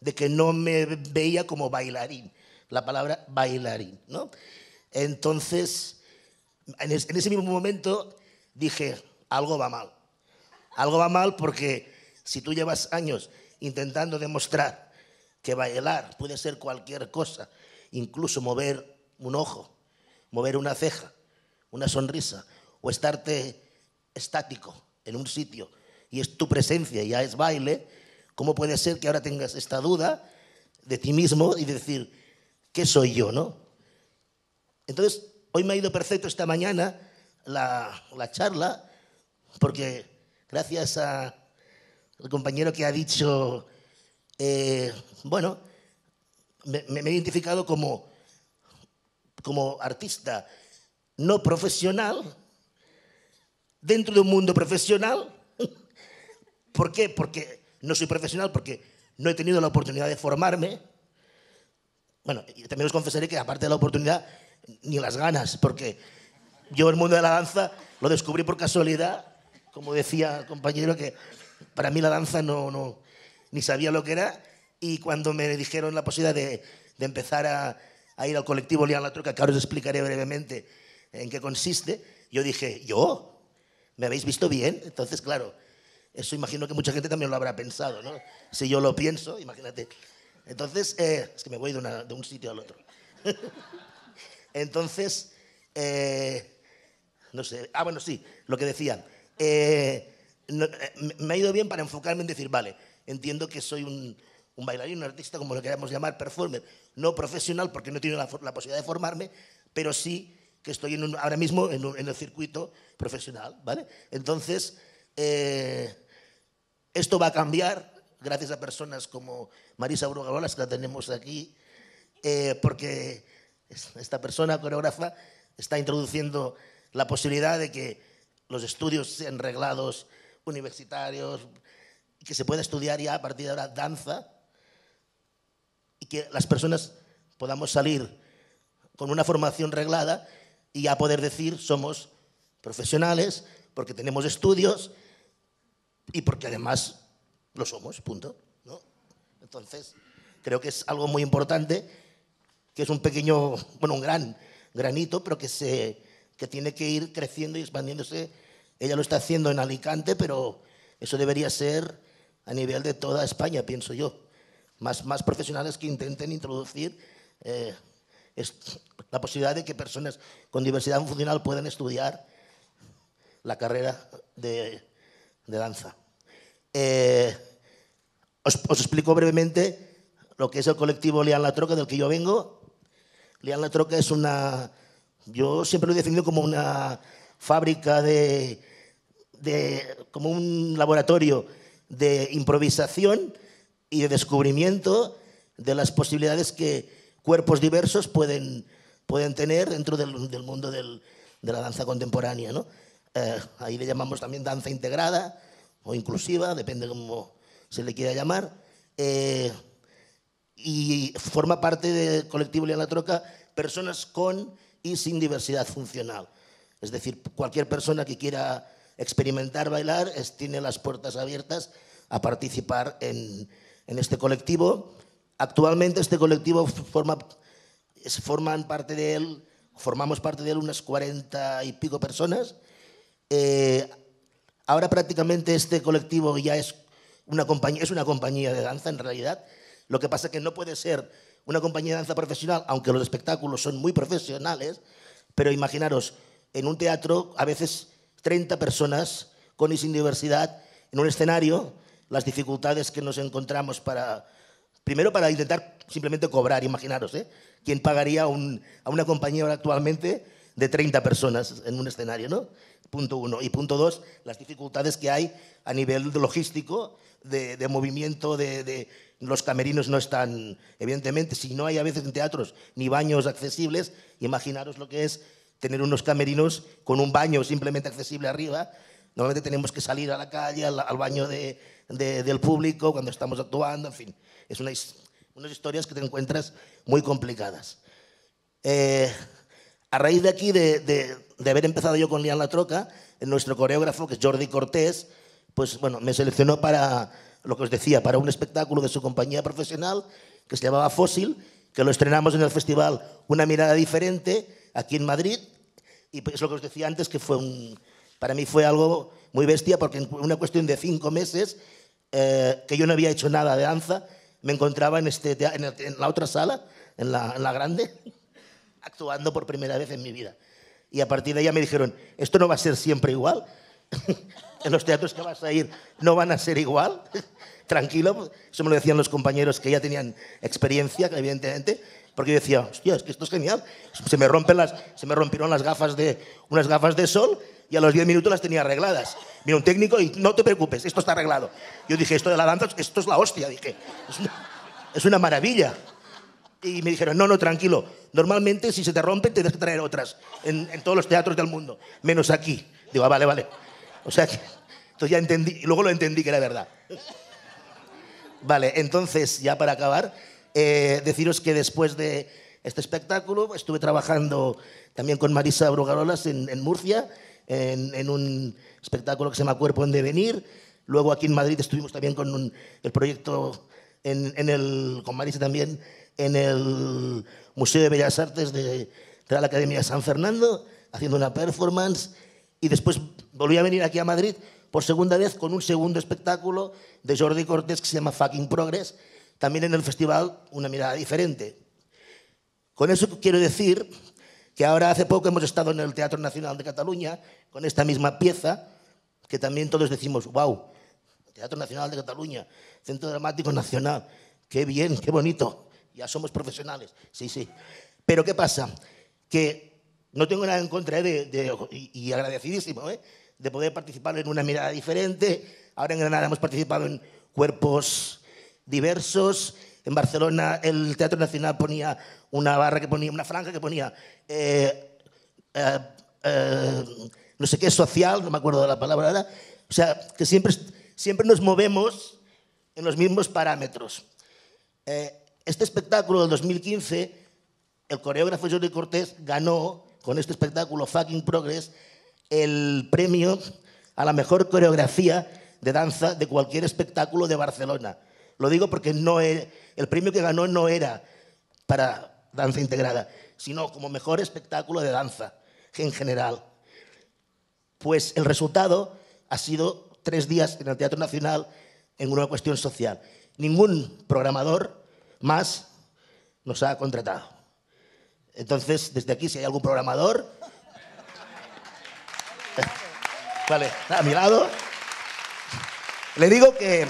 de que no me veía como bailarín, la palabra bailarín, ¿no? Entonces, en ese mismo momento dije, algo va mal. Algo va mal porque si tú llevas años intentando demostrar que bailar puede ser cualquier cosa, incluso mover un ojo, mover una ceja, una sonrisa, o estarte estático en un sitio y es tu presencia, y ya es baile, ¿cómo puede ser que ahora tengas esta duda de ti mismo y decir, ¿qué soy yo? ¿no? Entonces, hoy me ha ido perfecto esta mañana la charla, porque gracias a, al compañero que ha dicho, eh, bueno, me, he identificado como, como artista no profesional dentro de un mundo profesional. ¿Por qué? Porque no soy profesional, porque no he tenido la oportunidad de formarme. Bueno, y también os confesaré que aparte de la oportunidad, ni las ganas, porque yo el mundo de la danza lo descubrí por casualidad como decía el compañero, que para mí la danza no, no, ni sabía lo que era. Y cuando me dijeron la posibilidad de, de empezar a, a, ir al colectivo Lian la Troca, que ahora os explicaré brevemente en qué consiste, yo dije, ¿yo? ¿Me habéis visto bien? Entonces, claro, eso imagino que mucha gente también lo habrá pensado, ¿no? Si yo lo pienso, imagínate. Entonces, eh, es que me voy de, un sitio al otro. Entonces, eh, no sé, ah, bueno, sí, lo que decían. Eh, eh, me ha ido bien para enfocarme en decir, vale, entiendo que soy un, bailarín, un artista, como lo queramos llamar, performer, no profesional porque no he tenido la, posibilidad de formarme, pero sí que estoy en ahora mismo en, el circuito profesional, ¿vale? Entonces, eh, esto va a cambiar gracias a personas como Marisa Brugalolas, que la tenemos aquí, porque esta persona, coreógrafa, está introduciendo la posibilidad de que los estudios enreglados universitarios, que se pueda estudiar ya a partir de ahora danza y que las personas podamos salir con una formación reglada y ya poder decir somos profesionales porque tenemos estudios y porque además lo somos, punto. Entonces, creo que es algo muy importante, que es un pequeño, bueno, un gran granito, pero que se, que tiene que ir creciendo y expandiéndose. Ella lo está haciendo en Alicante, pero eso debería ser a nivel de toda España, pienso yo. Más, más profesionales que intenten introducir eh, la posibilidad de que personas con diversidad funcional puedan estudiar la carrera de, danza. Eh, os, explico brevemente lo que es el colectivo Lian La Troca, del que yo vengo. Lian La Troca es una yo siempre lo he definido como una fábrica de, como un laboratorio de improvisación y de descubrimiento de las posibilidades que cuerpos diversos pueden, pueden tener dentro del, mundo del, de la danza contemporánea. ¿no? Eh, ahí le llamamos también danza integrada o inclusiva, depende cómo se le quiera llamar. Eh, y forma parte del colectivo la Troca personas con y sin diversidad funcional. Es decir, cualquier persona que quiera experimentar bailar tiene las puertas abiertas a participar en, en este colectivo. Actualmente este colectivo forma, forman parte de él, formamos parte de él unas 40 y pico personas. Eh, ahora prácticamente este colectivo ya es una compañía, es una compañía de danza en realidad, lo que pasa es que no puede ser una compañía de danza profesional, aunque los espectáculos son muy profesionales, pero imaginaros, en un teatro, a veces 30 personas con y sin diversidad, en un escenario, las dificultades que nos encontramos para, primero para intentar simplemente cobrar, imaginaros, ¿eh? ¿Quién pagaría a una compañía actualmente de 30 personas en un escenario, ¿no? Punto uno. Y punto dos, las dificultades que hay a nivel logístico, de, movimiento, de, los camerinos no están, evidentemente, si no hay a veces en teatros ni baños accesibles, imaginaros lo que es tener unos camerinos con un baño simplemente accesible arriba. Normalmente tenemos que salir a la calle, al, baño del público cuando estamos actuando, en fin. Es una, unas historias que te encuentras muy complicadas. Eh, a raíz de aquí, de, haber empezado yo con Lian La Troca, nuestro coreógrafo, que es Jordi Cortés, pues bueno, me seleccionó para, lo que os decía, para un espectáculo de su compañía profesional que se llamaba Fósil, que lo estrenamos en el festival Una mirada diferente, aquí en Madrid, y es lo que os decía antes, que fue para mí fue algo muy bestia, porque en una cuestión de cinco meses, eh, que yo no había hecho nada de danza, me encontraba en, este, en, la otra sala, en la grande, actuando por primera vez en mi vida. Y a partir de ahí me dijeron, esto no va a ser siempre igual. en los teatros que vas a ir no van a ser igual. Tranquilo, pues, eso me lo decían los compañeros que ya tenían experiencia, evidentemente, porque yo decía, hostia, es que esto es genial. Se me, rompen las, se me rompieron las gafas de, unas gafas de sol y a los 10 minutos las tenía arregladas. mira un técnico y no te preocupes, esto está arreglado. Yo dije, esto de la danza, esto es la hostia, dije, es una maravilla. Y me dijeron, no, no, tranquilo. Normalmente si se te rompen tienes que traer otras en, todos los teatros del mundo, menos aquí. Digo, ah, vale, vale. O sea, que, entonces ya entendí, y luego lo entendí que era verdad. Vale, entonces, ya para acabar, eh, deciros que después de este espectáculo estuve trabajando también con Marisa Brugarolas en, Murcia, en, un espectáculo que se llama Cuerpo en Devenir. Luego aquí en Madrid estuvimos también con el proyecto en, el, con Marisa también en el Museo de Bellas Artes de la Academia San Fernando, haciendo una performance, y después volví a venir aquí a Madrid por segunda vez con un segundo espectáculo de Jordi Cortés que se llama Fucking Progress, también en el festival Una mirada diferente. Con eso quiero decir que ahora hace poco hemos estado en el Teatro Nacional de Cataluña con esta misma pieza, que también todos decimos, wow, Teatro Nacional de Cataluña, Centro Dramático Nacional, qué bien, qué bonito ya somos profesionales. Sí, sí. Pero ¿qué pasa? Que no tengo nada en contra ¿eh? de, y, agradecidísimo ¿eh? de poder participar en una mirada diferente. Ahora en Granada hemos participado en cuerpos diversos. En Barcelona el Teatro Nacional ponía una barra que ponía, una franja que ponía eh, no sé qué social, no me acuerdo de la palabra O sea, que siempre, siempre nos movemos en los mismos parámetros. Este espectáculo del 2015, el coreógrafo Jordi Cortés ganó con este espectáculo Fucking Progress el premio a la mejor coreografía de danza de cualquier espectáculo de Barcelona. Lo digo porque no era, el premio que ganó no era para danza integrada, sino como mejor espectáculo de danza en general. Pues el resultado ha sido tres días en el Teatro Nacional en una cuestión social. Ningún programador más nos ha contratado. Entonces, desde aquí, si hay algún programador, vale, a mi lado, le digo que,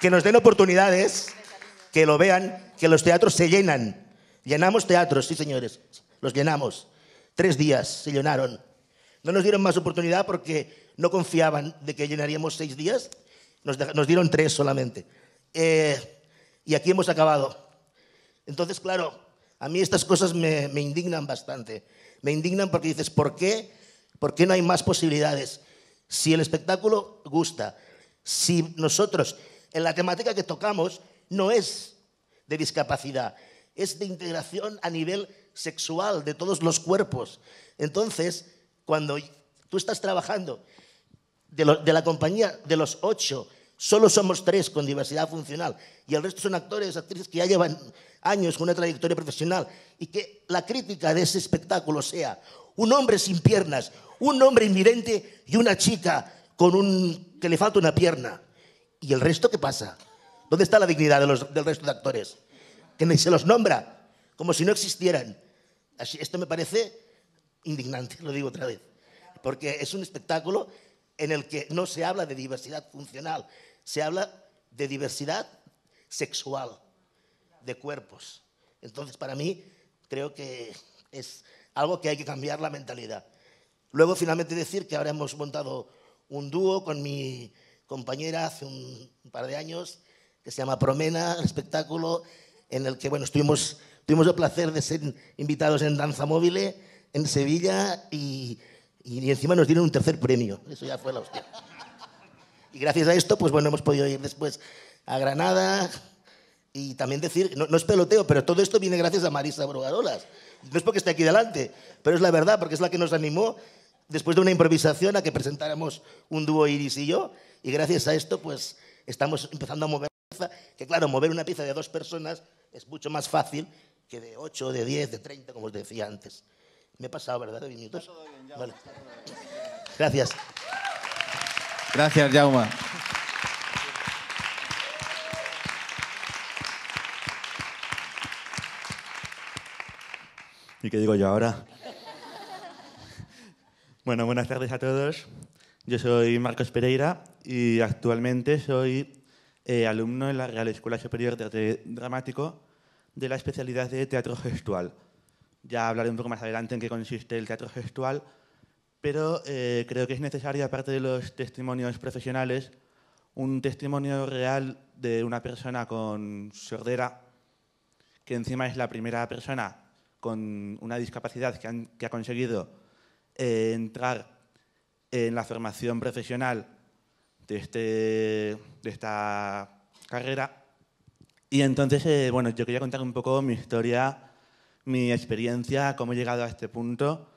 que nos den oportunidades, que lo vean, que los teatros se llenan. Llenamos teatros, sí señores, los llenamos. Tres días se llenaron. No nos dieron más oportunidad porque no confiaban de que llenaríamos seis días, nos, nos dieron tres solamente. Eh, y aquí hemos acabado. Entonces, claro, a mí estas cosas me, indignan bastante. Me indignan porque dices, ¿por qué? ¿Por qué no hay más posibilidades? Si el espectáculo gusta, si nosotros, en la temática que tocamos, no es de discapacidad, es de integración a nivel sexual de todos los cuerpos. Entonces, cuando tú estás trabajando de la compañía de los ocho Solo somos tres con diversidad funcional y el resto son actores, actrices que ya llevan años con una trayectoria profesional y que la crítica de ese espectáculo sea un hombre sin piernas, un hombre invidente y una chica con que le falta una pierna. ¿Y el resto qué pasa? ¿Dónde está la dignidad del resto de actores? Que ni se los nombra, como si no existieran. Así, esto me parece indignante, lo digo otra vez, porque es un espectáculo en el que no se habla de diversidad funcional, se habla de diversidad sexual de cuerpos. Entonces, para mí, creo que es algo que hay que cambiar la mentalidad. Luego, finalmente, decir que ahora hemos montado un dúo con mi compañera hace un par de años, que se llama Promena, el espectáculo, en el que bueno, estuvimos, tuvimos el placer de ser invitados en Danza Móvil en Sevilla y, y encima nos dieron un tercer premio. Eso ya fue la hostia. Y gracias a esto, pues bueno, hemos podido ir después a Granada y también decir, no, es peloteo, pero todo esto viene gracias a Marisa Brugarolas. No es porque esté aquí delante, pero es la verdad, porque es la que nos animó después de una improvisación a que presentáramos un dúo Iris y yo. Y gracias a esto, pues estamos empezando a mover pieza, que claro, mover una pieza de dos personas es mucho más fácil que de ocho, de diez, de treinta, como os decía antes. Me he pasado, ¿verdad? De minutos. Gracias. Gracias, Jauma. ¿Y qué digo yo ahora? Bueno, buenas tardes a todos. Yo soy Marcos Pereira y actualmente soy eh, alumno en la Real Escuela Superior de Arte Dramático de la especialidad de teatro gestual. Ya hablaré un poco más adelante en qué consiste el teatro gestual, pero eh, creo que es necesario, aparte de los testimonios profesionales, un testimonio real de una persona con sordera, que encima es la primera persona con una discapacidad que, ha conseguido eh, entrar en la formación profesional de, este, de esta carrera. Y entonces, eh, bueno, yo quería contar un poco mi historia, mi experiencia, cómo he llegado a este punto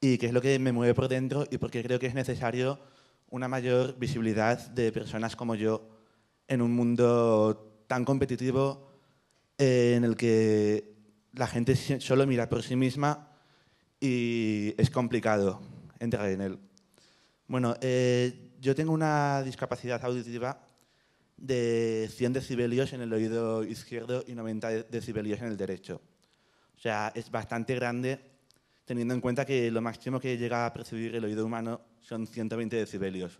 y qué es lo que me mueve por dentro y por qué creo que es necesario una mayor visibilidad de personas como yo en un mundo tan competitivo eh, en el que la gente solo mira por sí misma y es complicado entrar en él. Bueno, eh, yo tengo una discapacidad auditiva de 100 decibelios en el oído izquierdo y 90 decibelios en el derecho. O sea, es bastante grande teniendo en cuenta que lo máximo que llega a percibir el oído humano son 120 decibelios.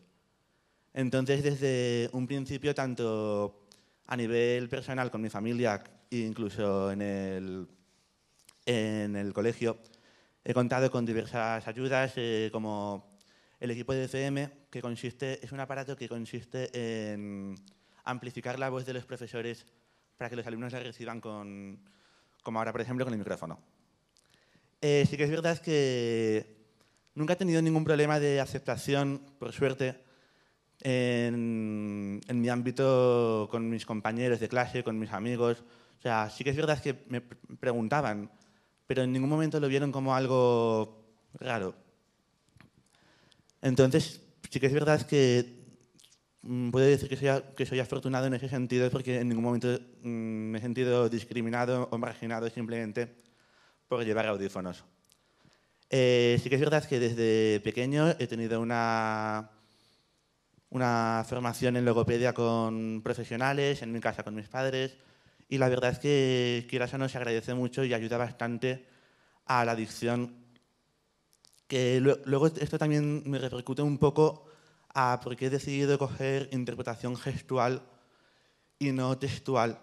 Entonces, desde un principio, tanto a nivel personal con mi familia, e incluso en el, en el colegio, he contado con diversas ayudas, eh, como el equipo de FM, e que consiste, es un aparato que consiste en amplificar la voz de los profesores para que los alumnos la reciban con, como ahora, por ejemplo, con el micrófono. Eh, sí que es verdad que nunca he tenido ningún problema de aceptación, por suerte, en, mi ámbito con mis compañeros de clase, con mis amigos. O sea, sí que es verdad que me preguntaban, pero en ningún momento lo vieron como algo raro. Entonces, sí que es verdad que mm, puedo decir que soy, que soy afortunado en ese sentido, porque en ningún momento mm, me he sentido discriminado o marginado simplemente por llevar audífonos. Eh, sí que es verdad que desde pequeño he tenido una, una formación en logopedia con profesionales, en mi casa con mis padres, y la verdad es que quieras o no se agradece mucho y ayuda bastante a la adicción. Que luego esto también me repercute un poco a por qué he decidido coger interpretación gestual y no textual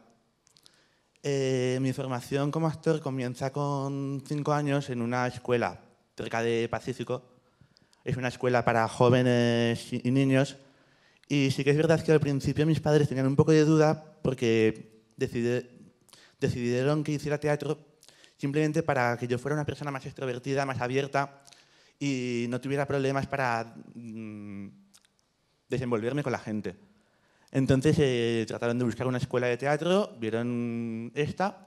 eh, mi formación como actor comienza con cinco años en una escuela cerca de Pacífico. Es una escuela para jóvenes y niños. Y sí que es verdad que al principio mis padres tenían un poco de duda porque decidieron que hiciera teatro simplemente para que yo fuera una persona más extrovertida, más abierta y no tuviera problemas para mm, desenvolverme con la gente. Entonces eh, trataron de buscar una escuela de teatro, vieron esta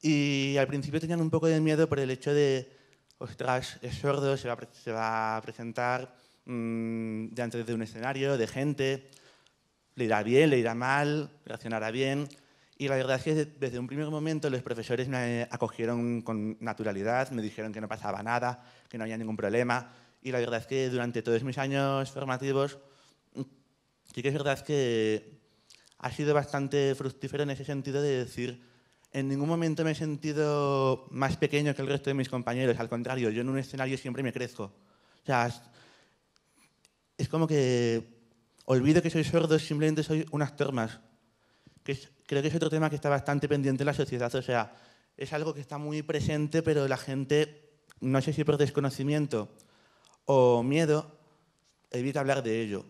y al principio tenían un poco de miedo por el hecho de, ostras, es sordo, se va a, presentar mmm, delante de un escenario, de gente, le irá bien, le irá mal, reaccionará bien. Y la verdad es que desde un primer momento los profesores me acogieron con naturalidad, me dijeron que no pasaba nada, que no había ningún problema. Y la verdad es que durante todos mis años formativos y que es verdad que ha sido bastante fructífero en ese sentido de decir, en ningún momento me he sentido más pequeño que el resto de mis compañeros, al contrario, yo en un escenario siempre me crezco. O sea, es como que olvido que soy sordo, simplemente soy un actor más. Que creo que es otro tema que está bastante pendiente en la sociedad, o sea, es algo que está muy presente, pero la gente, no sé si por desconocimiento o miedo, evita hablar de ello.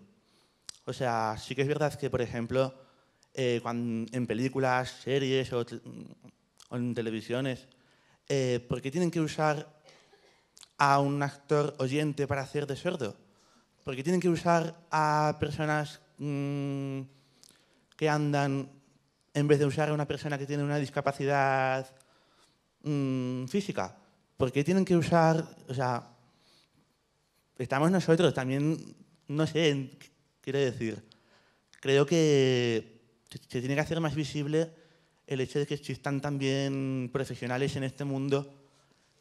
O sea, sí que es verdad que, por ejemplo, eh, cuando, en películas, series o, mm, en televisiones, eh, ¿por qué tienen que usar a un actor oyente para hacer de sordo? ¿Por qué tienen que usar a personas mm, que andan en vez de usar a una persona que tiene una discapacidad mm, física? ¿Por qué tienen que usar, o sea, estamos nosotros también, no sé, en, Quiere decir, creo que se tiene que hacer más visible el hecho de que existan también profesionales en este mundo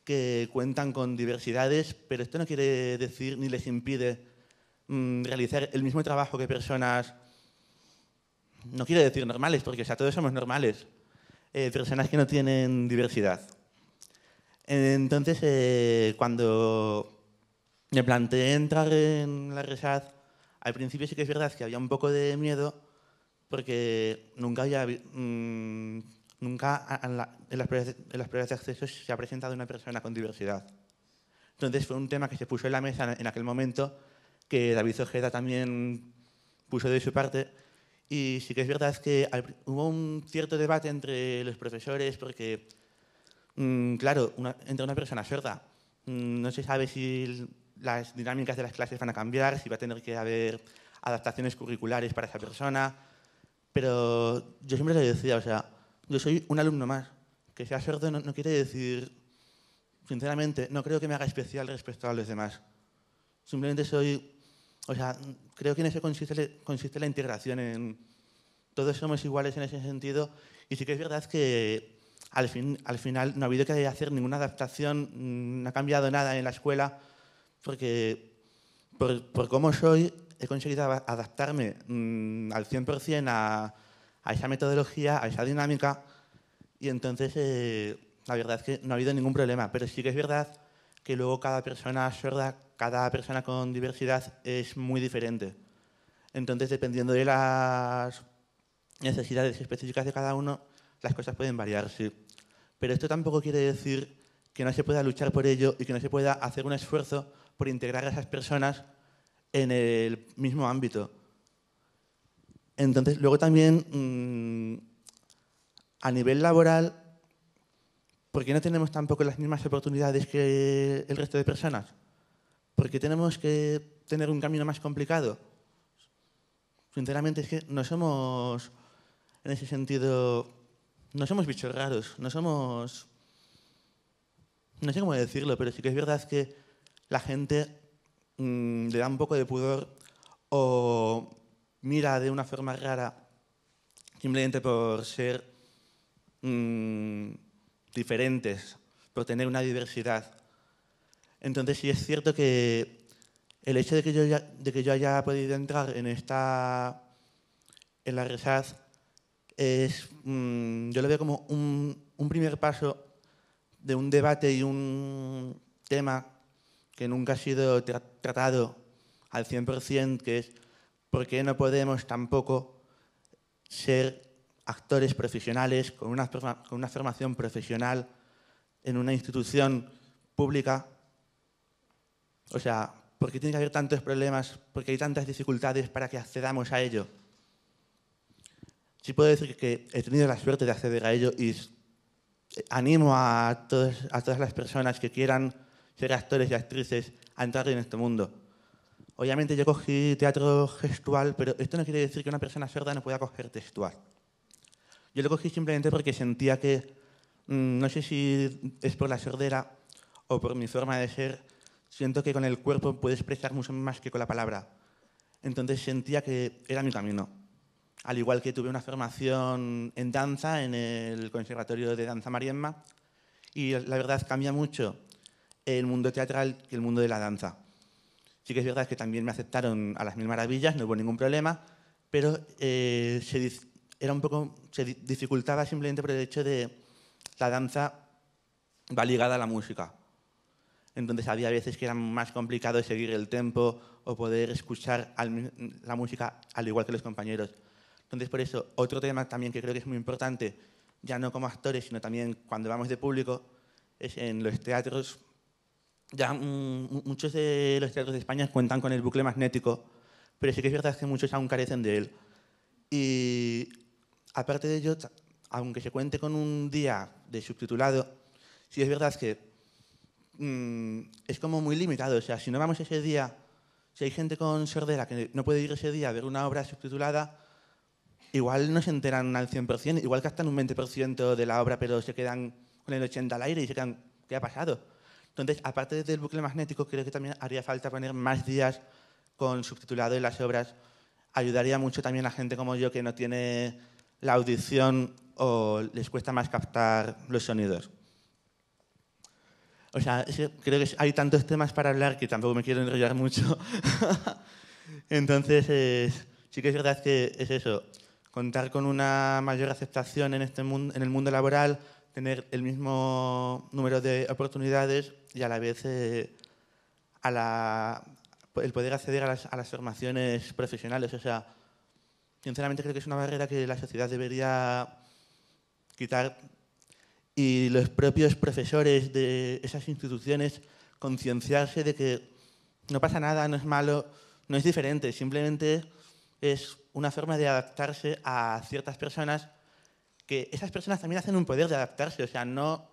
que cuentan con diversidades, pero esto no quiere decir ni les impide mm, realizar el mismo trabajo que personas, no quiere decir normales, porque ya todos somos normales, eh, personas que no tienen diversidad. Entonces, eh, cuando me planteé entrar en la RESAD, al principio sí que es verdad que había un poco de miedo porque nunca había... Mm, nunca en, las pruebas de, acceso se ha presentado una persona con diversidad. Entonces fue un tema que se puso en la mesa en aquel momento, que David Ojeda también puso de su parte. Y sí que es verdad que hubo un cierto debate entre los profesores porque, mm, claro, entre una persona sorda, mm, no se sabe si las dinámicas de las clases van a cambiar, si va a tener que haber adaptaciones curriculares para esa persona. Pero yo siempre le decía, o sea, yo soy un alumno más. Que sea sordo no, quiere decir, sinceramente, no creo que me haga especial respecto a los demás. Simplemente soy, o sea, creo que en eso consiste, consiste la integración, en todos somos iguales en ese sentido. Y sí que es verdad que al, al final no ha habido que hacer ninguna adaptación, no ha cambiado nada en la escuela, porque por, cómo soy he conseguido adaptarme mm, al 100% a, a, esa metodología, a esa dinámica, y entonces eh, la verdad es que no ha habido ningún problema, pero sí que es verdad que luego cada persona sorda, cada persona con diversidad es muy diferente. Entonces, dependiendo de las necesidades específicas de cada uno, las cosas pueden variar, sí. Pero esto tampoco quiere decir que no se pueda luchar por ello y que no se pueda hacer un esfuerzo por integrar a esas personas en el mismo ámbito. Entonces, luego también, mm, a nivel laboral, ¿por qué no tenemos tampoco las mismas oportunidades que el resto de personas? ¿Por qué tenemos que tener un camino más complicado? Sinceramente, es que no somos, en ese sentido, no somos bichos raros, no somos... No sé cómo decirlo, pero sí que es verdad que la gente mm, le da un poco de pudor o mira de una forma rara simplemente por ser mm, diferentes, por tener una diversidad. Entonces sí es cierto que el hecho de que yo, haya podido entrar en esta en la Resaz, es, mm, yo lo veo como un primer paso de un debate y un tema que nunca ha sido tratado al 100%, que es por qué no podemos tampoco ser actores profesionales con una, con una formación profesional en una institución pública. O sea, ¿por qué tiene que haber tantos problemas? ¿Por qué hay tantas dificultades para que accedamos a ello? Sí puedo decir que he tenido la suerte de acceder a ello y animo a todas las personas que quieran ser actores y actrices a entrar en este mundo. Obviamente yo cogí teatro gestual, pero esto no quiere decir que una persona sorda no pueda coger textual. Yo lo cogí simplemente porque sentía que, mm, no sé si es por la sordera o por mi forma de ser, siento que con el cuerpo puedo expresar mucho más que con la palabra. Entonces sentía que era mi camino. Al igual que tuve una formación en danza en el Conservatorio de Danza Marienma y la verdad cambia mucho el mundo teatral que el mundo de la danza. Sí que es verdad que también me aceptaron a las mil maravillas, no hubo ningún problema, pero eh, se, era un poco, se dificultaba simplemente por el hecho de la danza va ligada a la música. Entonces había veces que era más complicado seguir el tempo o poder escuchar la música al igual que los compañeros. Entonces por eso, otro tema también que creo que es muy importante, ya no como actores, sino también cuando vamos de público, es en los teatros ya mm, muchos de los teatros de España cuentan con el bucle magnético, pero sí que es verdad que muchos aún carecen de él. Y aparte de ello, aunque se cuente con un día de subtitulado, sí es verdad que mm, es como muy limitado. O sea, si no vamos ese día, si hay gente con sordera que no puede ir ese día a ver una obra subtitulada, igual no se enteran al 100%, igual gastan un 20% de la obra, pero se quedan con el 80% al aire y se quedan, ¿qué ha pasado? Entonces, aparte del bucle magnético, creo que también haría falta poner más días con subtitulado en las obras. Ayudaría mucho también a gente como yo que no tiene la audición o les cuesta más captar los sonidos. O sea, creo que hay tantos temas para hablar que tampoco me quiero enrollar mucho. Entonces, sí que es verdad que es eso, contar con una mayor aceptación en, este en el mundo laboral, tener el mismo número de oportunidades y a la vez eh, el poder acceder a las, a las, formaciones profesionales. O sea, sinceramente creo que es una barrera que la sociedad debería quitar y los propios profesores de esas instituciones concienciarse de que no pasa nada, no es malo, no es diferente, simplemente es una forma de adaptarse a ciertas personas que esas personas también hacen un poder de adaptarse. O sea, no,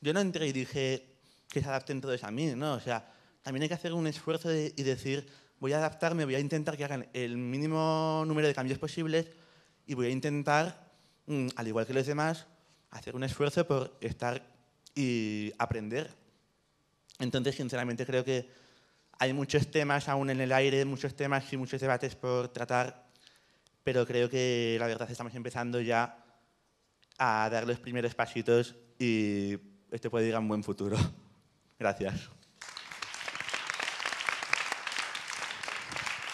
yo no entré y dije que se adapten todos a mí, ¿no? O sea, también hay que hacer un esfuerzo y decir, voy a adaptarme, voy a intentar que hagan el mínimo número de cambios posibles y voy a intentar, mm, al igual que los demás, hacer un esfuerzo por estar y aprender. Entonces, sinceramente, creo que hay muchos temas aún en el aire, muchos temas y muchos debates por tratar, pero creo que la verdad estamos empezando ya a dar los primeros pasitos y este puede ir a un buen futuro. Gracias.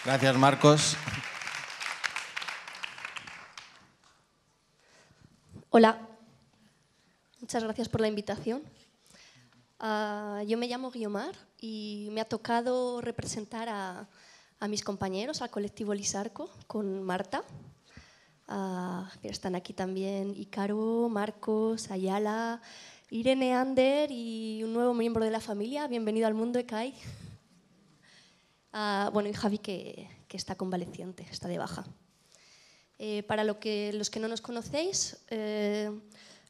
Gracias, Marcos. Hola, muchas gracias por la invitación. Ah, yo me llamo Guiomar y me ha tocado representar a, a mis compañeros, al colectivo Lisarco, con Marta, Ah, están aquí también Icaro, Marcos, Ayala, Irene Ander y un nuevo miembro de la familia. Bienvenido al mundo, Ekai. Ah, bueno, y Javi, que, está convaleciente, está de baja. Eh, para lo que, los que no nos conocéis, eh,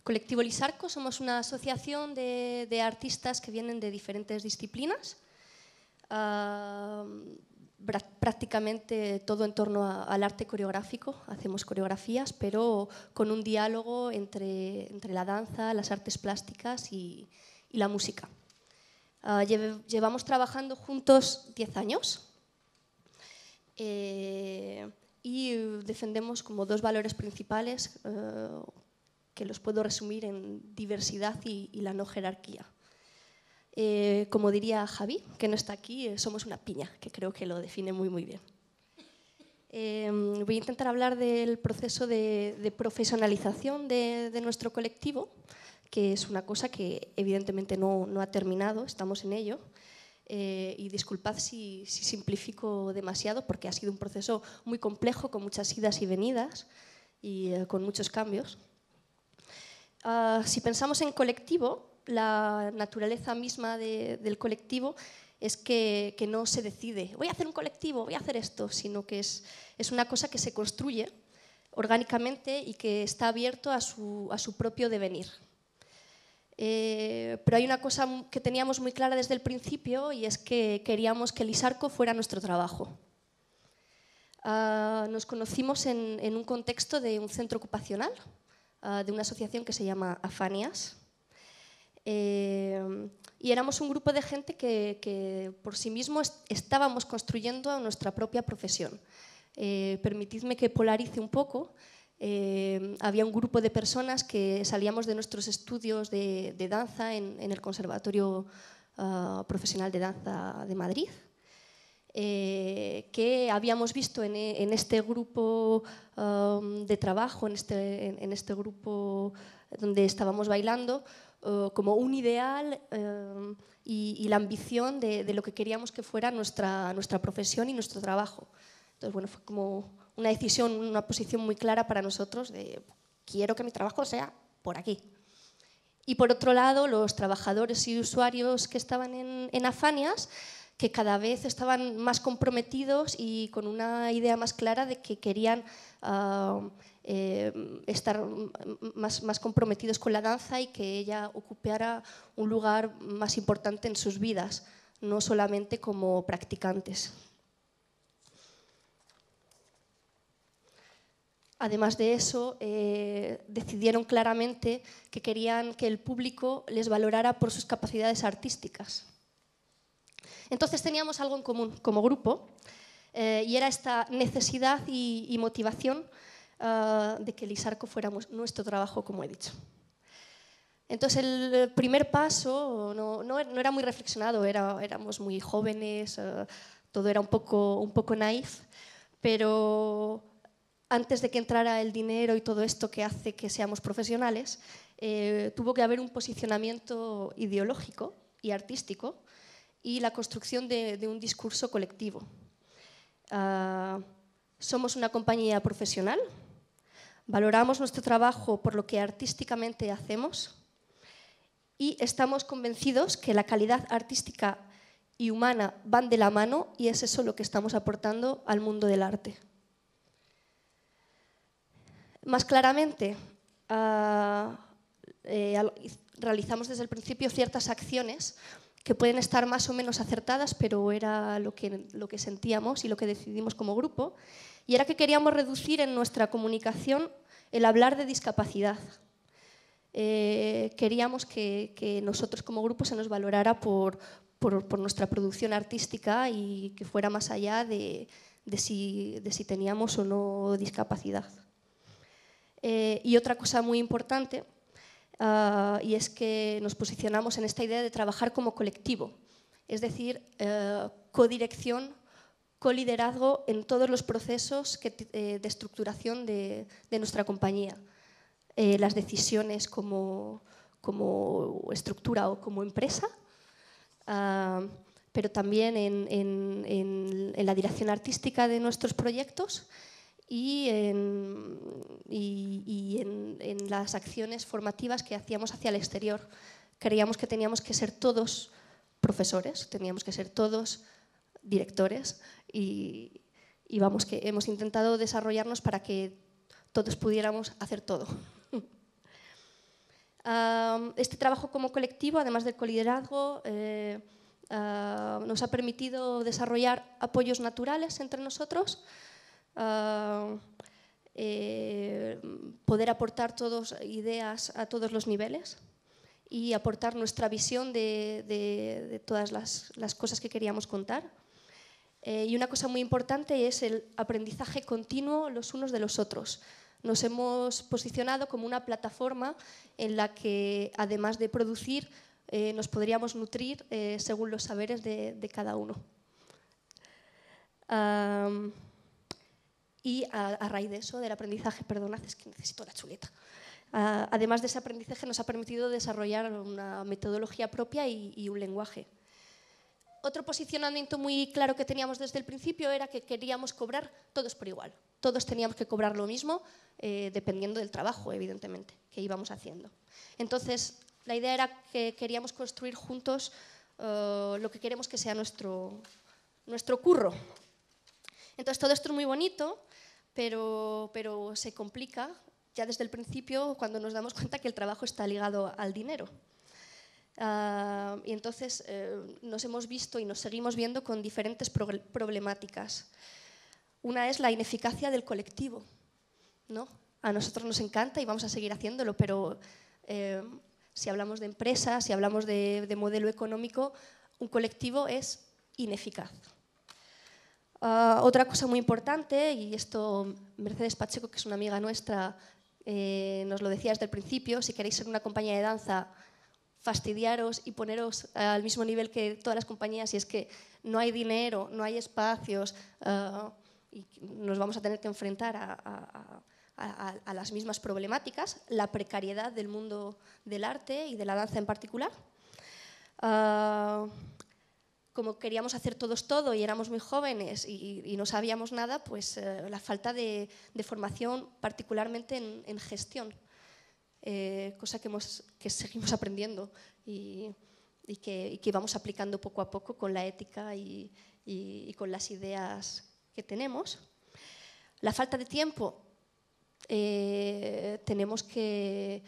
Colectivo Lisarco somos una asociación de, artistas que vienen de diferentes disciplinas. Ah, prácticamente todo en torno al arte coreográfico, hacemos coreografías, pero con un diálogo entre, la danza, las artes plásticas y, la música. Ah, llevamos trabajando juntos 10 años eh, y defendemos como dos valores principales eh, que los puedo resumir en diversidad y la no jerarquía. Eh, como diría Javi, que no está aquí, eh, somos una piña, que creo que lo define muy, muy bien. Em, voy a intentar hablar del proceso de, profesionalización de, nuestro colectivo, que es una cosa que evidentemente no, no ha terminado, estamos en ello. Eh, y disculpad si, simplifico demasiado, porque ha sido un proceso muy complejo, con muchas idas y venidas y con muchos cambios. Ah, si pensamos en colectivo, la naturaleza misma del colectivo es que, no se decide, voy a hacer un colectivo, voy a hacer esto, sino que es, es una cosa que se construye orgánicamente y que está abierto a su, a su propio devenir. Eh, pero hay una cosa que teníamos muy clara desde el principio y es que queríamos que el ISARCO fuera nuestro trabajo. Ah, nos conocimos en, un contexto de un centro ocupacional, ah, de una asociación que se llama AFANIAS, Em, y éramos un grupo de gente que, por sí mismo estábamos construyendo nuestra propia profesión. Eh, permitidme que polarice un poco. Em, había un grupo de personas que salíamos de nuestros estudios de, danza en, el Conservatorio ah, Profesional de Danza de Madrid, eh, que habíamos visto en, este grupo de trabajo, en este, en, este grupo donde estábamos bailando, eh, como un ideal eh, y, la ambición de, lo que queríamos que fuera nuestra, nuestra profesión y nuestro trabajo. Entonces, bueno, fue como una decisión, una posición muy clara para nosotros de quiero que mi trabajo sea por aquí. Y por otro lado, los trabajadores y usuarios que estaban en, en Afanias, que cada vez estaban más comprometidos y con una idea más clara de que querían ah, eh, estar más, comprometidos con la danza y que ella ocupara un lugar más importante en sus vidas, no solamente como practicantes. Además de eso, eh, decidieron claramente que querían que el público les valorara por sus capacidades artísticas. Entonces teníamos algo en común como grupo eh, y era esta necesidad y motivación Ah, de que el ISARCO fuera nuestro trabajo, como he dicho. Entonces el eh, primer paso no, era muy reflexionado, éramos muy jóvenes, ah, todo era un poco, un poco naif, pero antes de que entrara el dinero y todo esto que hace que seamos profesionales, eh, tuvo que haber un posicionamiento ideológico y artístico y la construcción de, un discurso colectivo. Ah, somos una compañía profesional, valoramos nuestro trabajo por lo que artísticamente hacemos y estamos convencidos que la calidad artística y humana van de la mano y es eso lo que estamos aportando al mundo del arte. Más claramente, ah, eh, realizamos desde el principio ciertas acciones que pueden estar más o menos acertadas, pero era lo que, lo que sentíamos y lo que decidimos como grupo, y era que queríamos reducir en nuestra comunicación el hablar de discapacidad. Eh, queríamos que, nosotros como grupo se nos valorara por, nuestra producción artística y que fuera más allá de, de, si, teníamos o no discapacidad. Eh, y otra cosa muy importante Ah, y es que nos posicionamos en esta idea de trabajar como colectivo, es decir, co-dirección, eh, codirección, coliderazgo en todos los procesos eh, de estructuración de, nuestra compañía, eh, las decisiones como, como, estructura o como empresa. Ah, pero también en, la dirección artística de nuestros proyectos y en, las acciones formativas que hacíamos hacia el exterior. Creíamos que teníamos que ser todos profesores, teníamos que ser todos directores y, vamos, que hemos intentado desarrollarnos para que todos pudiéramos hacer todo. este trabajo como colectivo, además del coliderazgo, eh, ah, nos ha permitido desarrollar apoyos naturales entre nosotros, Ah, eh, poder aportar todos, ideas a todos los niveles y aportar nuestra visión de, todas las, cosas que queríamos contar. Eh, y una cosa muy importante es el aprendizaje continuo los unos de los otros. Nos hemos posicionado como una plataforma en la que, además de producir, eh, nos podríamos nutrir según los saberes de, cada uno. Um, y a, raíz de eso, del aprendizaje, perdón, es que necesito la chuleta. Ah, además de ese aprendizaje nos ha permitido desarrollar una metodología propia y, un lenguaje. Otro posicionamiento muy claro que teníamos desde el principio era que queríamos cobrar todos por igual. Todos teníamos que cobrar lo mismo, eh, dependiendo del trabajo, evidentemente, que íbamos haciendo. Entonces, la idea era que queríamos construir juntos eh, lo que queremos que sea nuestro, nuestro curro, entonces todo esto es muy bonito, pero, pero se complica ya desde el principio cuando nos damos cuenta que el trabajo está ligado al dinero. Ah, y entonces eh, nos hemos visto y nos seguimos viendo con diferentes problemáticas. Una es la ineficacia del colectivo. ¿no? A nosotros nos encanta y vamos a seguir haciéndolo, pero eh, si hablamos de empresas, si hablamos de modelo económico, un colectivo es ineficaz. Ah, otra cosa muy importante, y esto Mercedes Pacheco, que es una amiga nuestra, eh, nos lo decía desde el principio, si queréis ser una compañía de danza, fastidiaros y poneros al mismo nivel que todas las compañías, y es que no hay dinero, no hay espacios, ah, y nos vamos a tener que enfrentar a, las mismas problemáticas, la precariedad del mundo del arte y de la danza en particular. Ah, como queríamos hacer todos todo y éramos muy jóvenes y, no sabíamos nada, pues eh, la falta de, formación, particularmente en, gestión, eh, cosa que, hemos, que seguimos aprendiendo y, que, vamos aplicando poco a poco con la ética y, con las ideas que tenemos. La falta de tiempo, eh, tenemos que,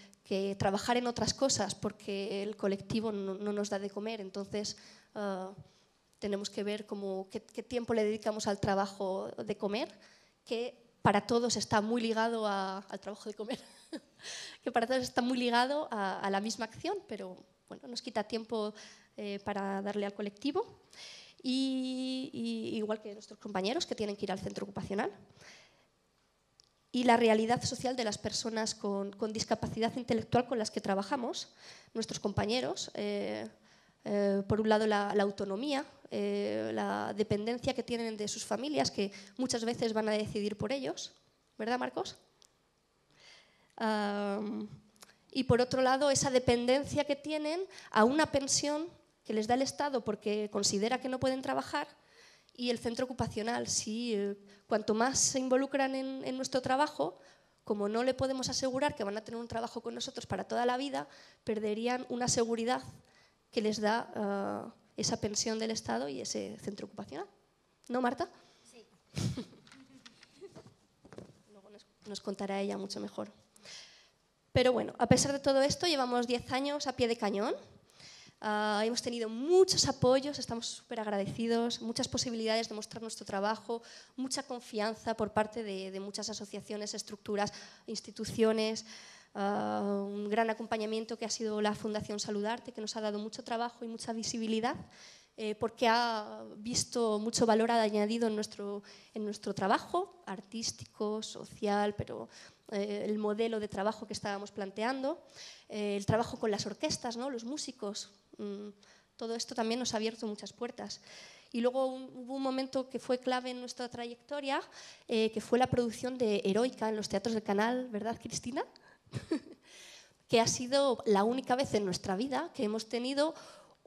trabajar en otras cosas porque el colectivo no, no, nos da de comer. Entonces, Ah, tenemos que ver cómo, qué, tiempo le dedicamos al trabajo de comer, que para todos está muy ligado a, al trabajo de comer, que para todos está muy ligado a, la misma acción, pero bueno, nos quita tiempo eh, para darle al colectivo. Y, igual que nuestros compañeros que tienen que ir al centro ocupacional. Y la realidad social de las personas con, discapacidad intelectual con las que trabajamos, nuestros compañeros, eh, eh, por un lado, la, autonomía, eh, la dependencia que tienen de sus familias, que muchas veces van a decidir por ellos, ¿verdad, Marcos? y por otro lado, esa dependencia que tienen a una pensión que les da el Estado porque considera que no pueden trabajar y el centro ocupacional. Si eh, cuanto más se involucran en, nuestro trabajo, como no le podemos asegurar que van a tener un trabajo con nosotros para toda la vida, perderían una seguridad que les da eh, esa pensión del Estado y ese centro ocupacional. ¿No, Marta? Sí. Luego nos, contará ella mucho mejor. Pero bueno, a pesar de todo esto, llevamos 10 años a pie de cañón. Ah, hemos tenido muchos apoyos, estamos súper agradecidos, muchas posibilidades de mostrar nuestro trabajo, mucha confianza por parte de muchas asociaciones, estructuras, instituciones. Ah, un gran acompañamiento que ha sido la Fundación Saludarte, que nos ha dado mucho trabajo y mucha visibilidad, eh, porque ha visto mucho valor añadido en nuestro, en nuestro trabajo artístico, social, pero eh, el modelo de trabajo que estábamos planteando, eh, el trabajo con las orquestas, ¿no? los músicos. Mm, todo esto también nos ha abierto muchas puertas. Y luego hubo un momento que fue clave en nuestra trayectoria, que fue la producción de Heroica en los teatros del canal, ¿verdad, Cristina? que ha sido la única vez en nuestra vida que hemos tenido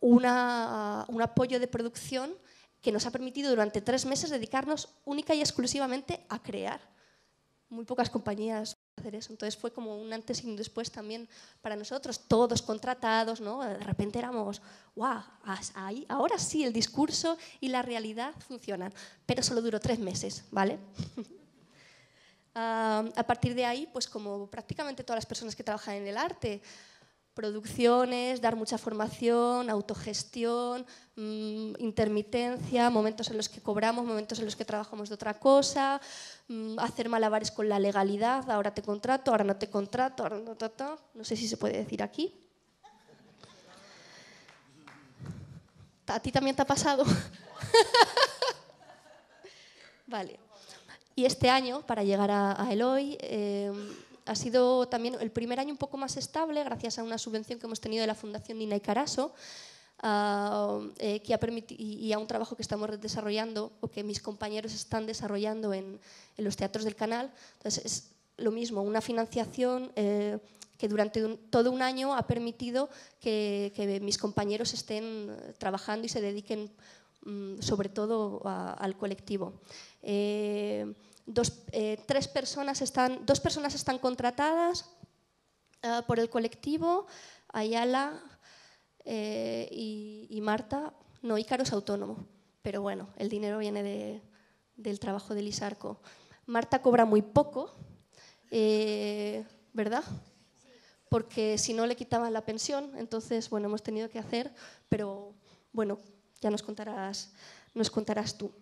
un apoyo de producción que nos ha permitido durante tres meses dedicarnos única y exclusivamente a crear. Muy pocas compañías hacer eso. Entonces fue como un antes y un después también para nosotros, todos contratados, ¿no? De repente éramos, wow, ahí, ahora sí el discurso y la realidad funcionan, pero solo duró tres meses, ¿vale? a partir de ahí, pues como prácticamente todas las personas que trabajan en el arte, producciones, dar mucha formación, autogestión, mm, intermitencia, momentos en los que cobramos, momentos en los que trabajamos de otra cosa, mm, hacer malabares con la legalidad, ahora te contrato, ahora no te contrato, ahora no, te no sé si se puede decir aquí. ¿A ti también te ha pasado? vale. Y este año, para llegar a, el hoy, em, ha sido también el primer año un poco más estable, gracias a una subvención que hemos tenido de la Fundación Nina y Caraso, eh, que ha y a un trabajo que estamos desarrollando o que mis compañeros están desarrollando en, los teatros del canal. Entonces, es lo mismo, una financiación eh, que durante todo un año ha permitido que, mis compañeros estén trabajando y se dediquen mm, sobre todo al colectivo. Eh, dos, eh, tres personas están, dos personas están contratadas eh, por el colectivo, Ayala y, Marta. No, Ícaro es autónomo, pero bueno, el dinero viene del trabajo de Lisarco. Marta cobra muy poco, ¿verdad? Porque si no le quitaban la pensión, entonces, bueno, hemos tenido que hacer, pero bueno, ya nos contarás, nos contarás tú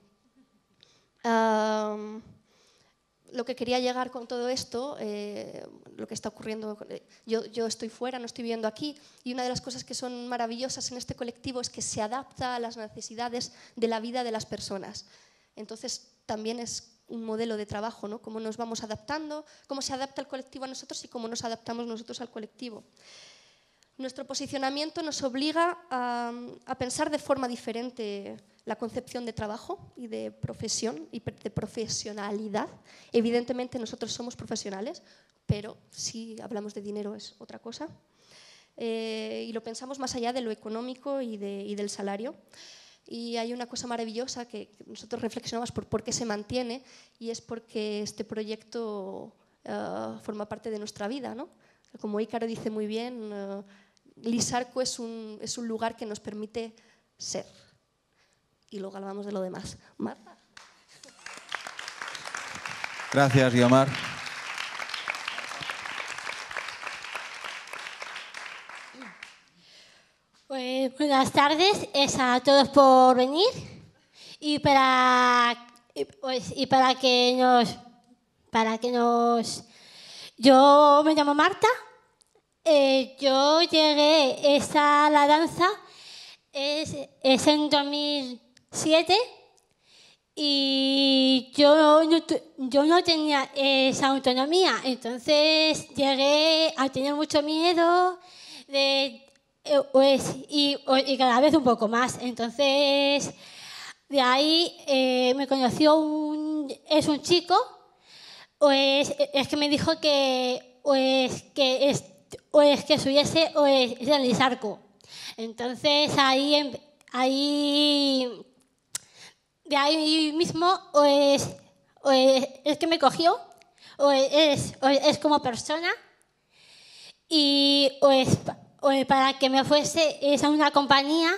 lo que quería llegar con todo esto, eh, lo que está ocurriendo, eh, yo, yo, estoy fuera, no estoy viendo aquí, y una de las cosas que son maravillosas en este colectivo es que se adapta a las necesidades de la vida de las personas. Entonces, también es un modelo de trabajo, ¿no? Cómo nos vamos adaptando, cómo se adapta el colectivo a nosotros y cómo nos adaptamos nosotros al colectivo. Nuestro posicionamiento nos obliga a, pensar de forma diferente la concepción de trabajo y de profesión y de profesionalidad. Evidentemente nosotros somos profesionales, pero si hablamos de dinero es otra cosa. Eh, y lo pensamos más allá de lo económico y, del salario. Y hay una cosa maravillosa que nosotros reflexionamos por, por qué se mantiene y es porque este proyecto eh, forma parte de nuestra vida. ¿no? Como Ícaro dice muy bien, eh, Lizarco es un, es un lugar que nos permite ser. Y luego hablamos de lo demás. Marta. Gracias, Guiomar. Pues, buenas tardes es a todos por venir y para, pues, y para que nos... Para que nos yo me llamo Marta, eh, yo llegué esa, la danza es, es, en 2007 y yo no, yo tenía esa autonomía, entonces llegué a tener mucho miedo eh, pues, y, cada vez un poco más. Entonces, de ahí eh, me conoció un, es un chico, pues, es que me dijo que, pues, que o es que subiese o es el arco. Entonces ahí, em, ahí, de ahí mismo o es, es, que me cogió, o es, es como persona, y o es, para que me fuese es a una compañía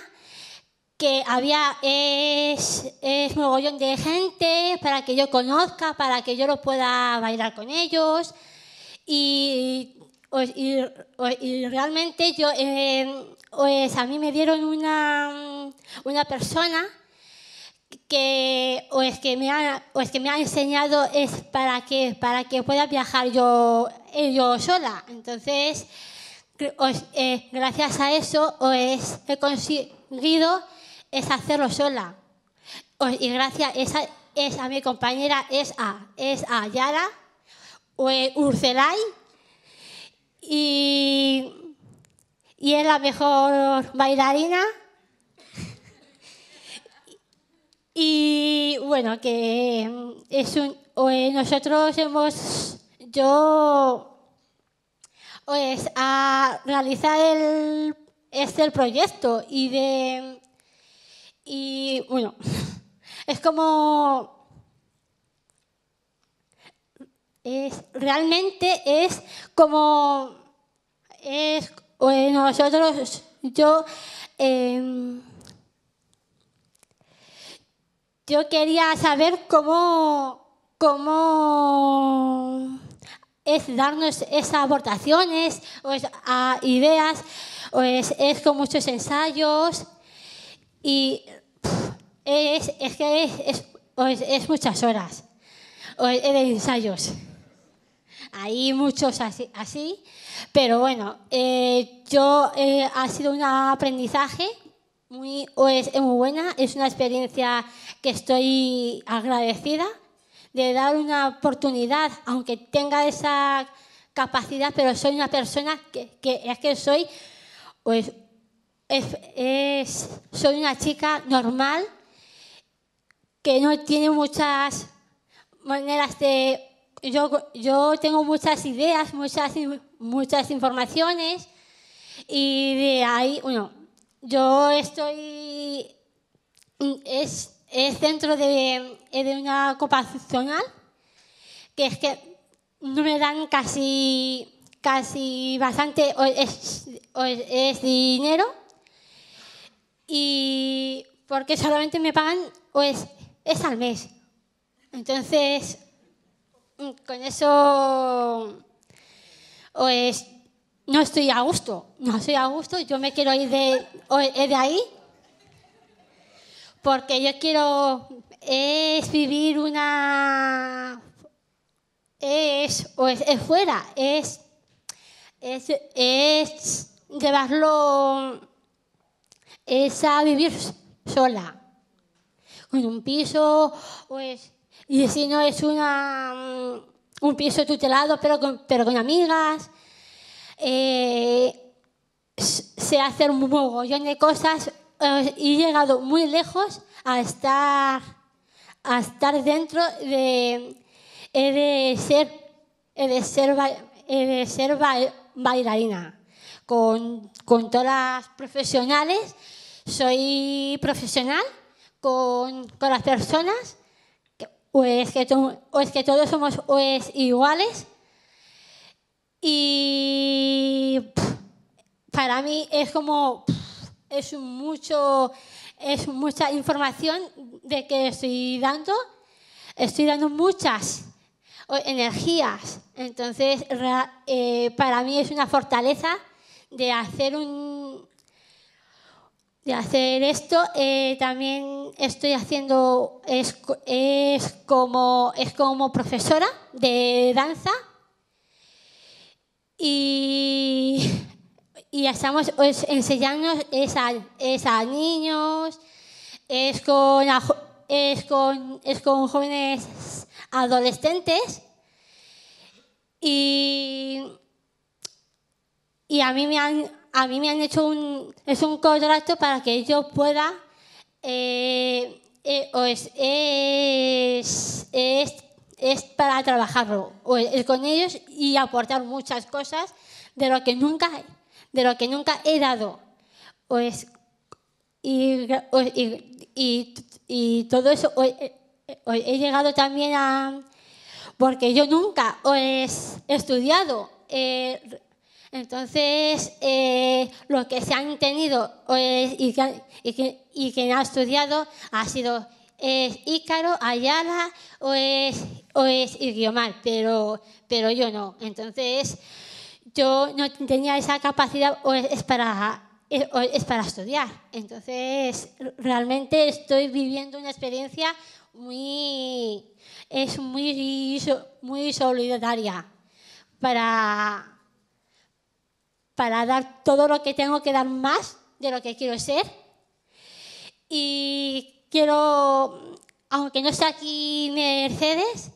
que había es, es mogollón de gente para que yo conozca, para que yo lo pueda bailar con ellos y pues, pues, y, realmente yo, eh, pues, a mí me dieron una, persona que, que, me ha, que me ha enseñado es para que, para que pueda viajar yo, eh, yo sola. Entonces, eh, gracias a eso es he conseguido es hacerlo sola. y gracias esa, es a mi compañera, es a, es a Yara y, es la mejor bailarina. y bueno, que es un, nosotros hemos, yo, pues a realizar el, este proyecto y de, y bueno, es como realmente es como, es, nosotros, yo, em, yo quería saber cómo, es darnos esas aportaciones, o a ideas, es con muchos ensayos y es, que es, es, es muchas horas eh, de ensayos hay muchos así, pero bueno, eh, yo eh, ha sido un aprendizaje muy, es, muy buena, es una experiencia que estoy agradecida de dar una oportunidad, aunque tenga esa capacidad, pero soy una persona que, es que soy, pues, es, soy una chica normal que no tiene muchas maneras de yo, tengo muchas ideas, muchas, muchas informaciones y de ahí, bueno, yo estoy, es, es dentro de, de una zonal, que es que no me dan casi, casi bastante, es, es dinero y porque solamente me pagan pues, es al mes. Entonces, Mm, con eso pues, no estoy a gusto, no estoy a gusto, yo me quiero ir de, eh, de ahí porque yo quiero es vivir una es es, fuera es, es es llevarlo es a vivir sola con un piso pues... Y si no es mm, un piso tutelado, pero con, amigas. Eh, se sé hacer un mogollón de cosas eh, y he llegado muy lejos a estar, a estar dentro de, de ser, de ser, de ser bailarina. Con, todas las profesionales, soy profesional con, con las personas o es pues pues que, todos somos es pues iguales. Y para mí es como, es, mucho, es mucha información de que estoy dando, estoy dando muchas energías. Entonces, eh, para mí es una fortaleza de hacer un de hacer esto. Eh, también estoy haciendo, es, como, es como profesora de danza. Y, estamos pues, enseñando es a, niños, es con, con, es con jóvenes adolescentes. y a mí me han, a mí me han hecho un, es un contrato para que yo pueda eh, eh, es, es, es, para trabajarlo con ellos y aportar muchas cosas de lo que nunca, de lo que nunca he dado. Pues, y, y, y, y, todo eso he llegado también a... Porque yo nunca he estudiado eh, entonces, eh, lo que se han tenido eh, y, que ha estudiado ha sido es Ícaro, Ayala o es, o pero, pero yo no. Entonces, yo no tenía esa capacidad o es, para es para estudiar. Entonces, realmente estoy viviendo una experiencia muy, es muy, muy solidaria para, para dar todo lo que tengo que dar más de lo que quiero ser. Y quiero, aunque no esté aquí Mercedes,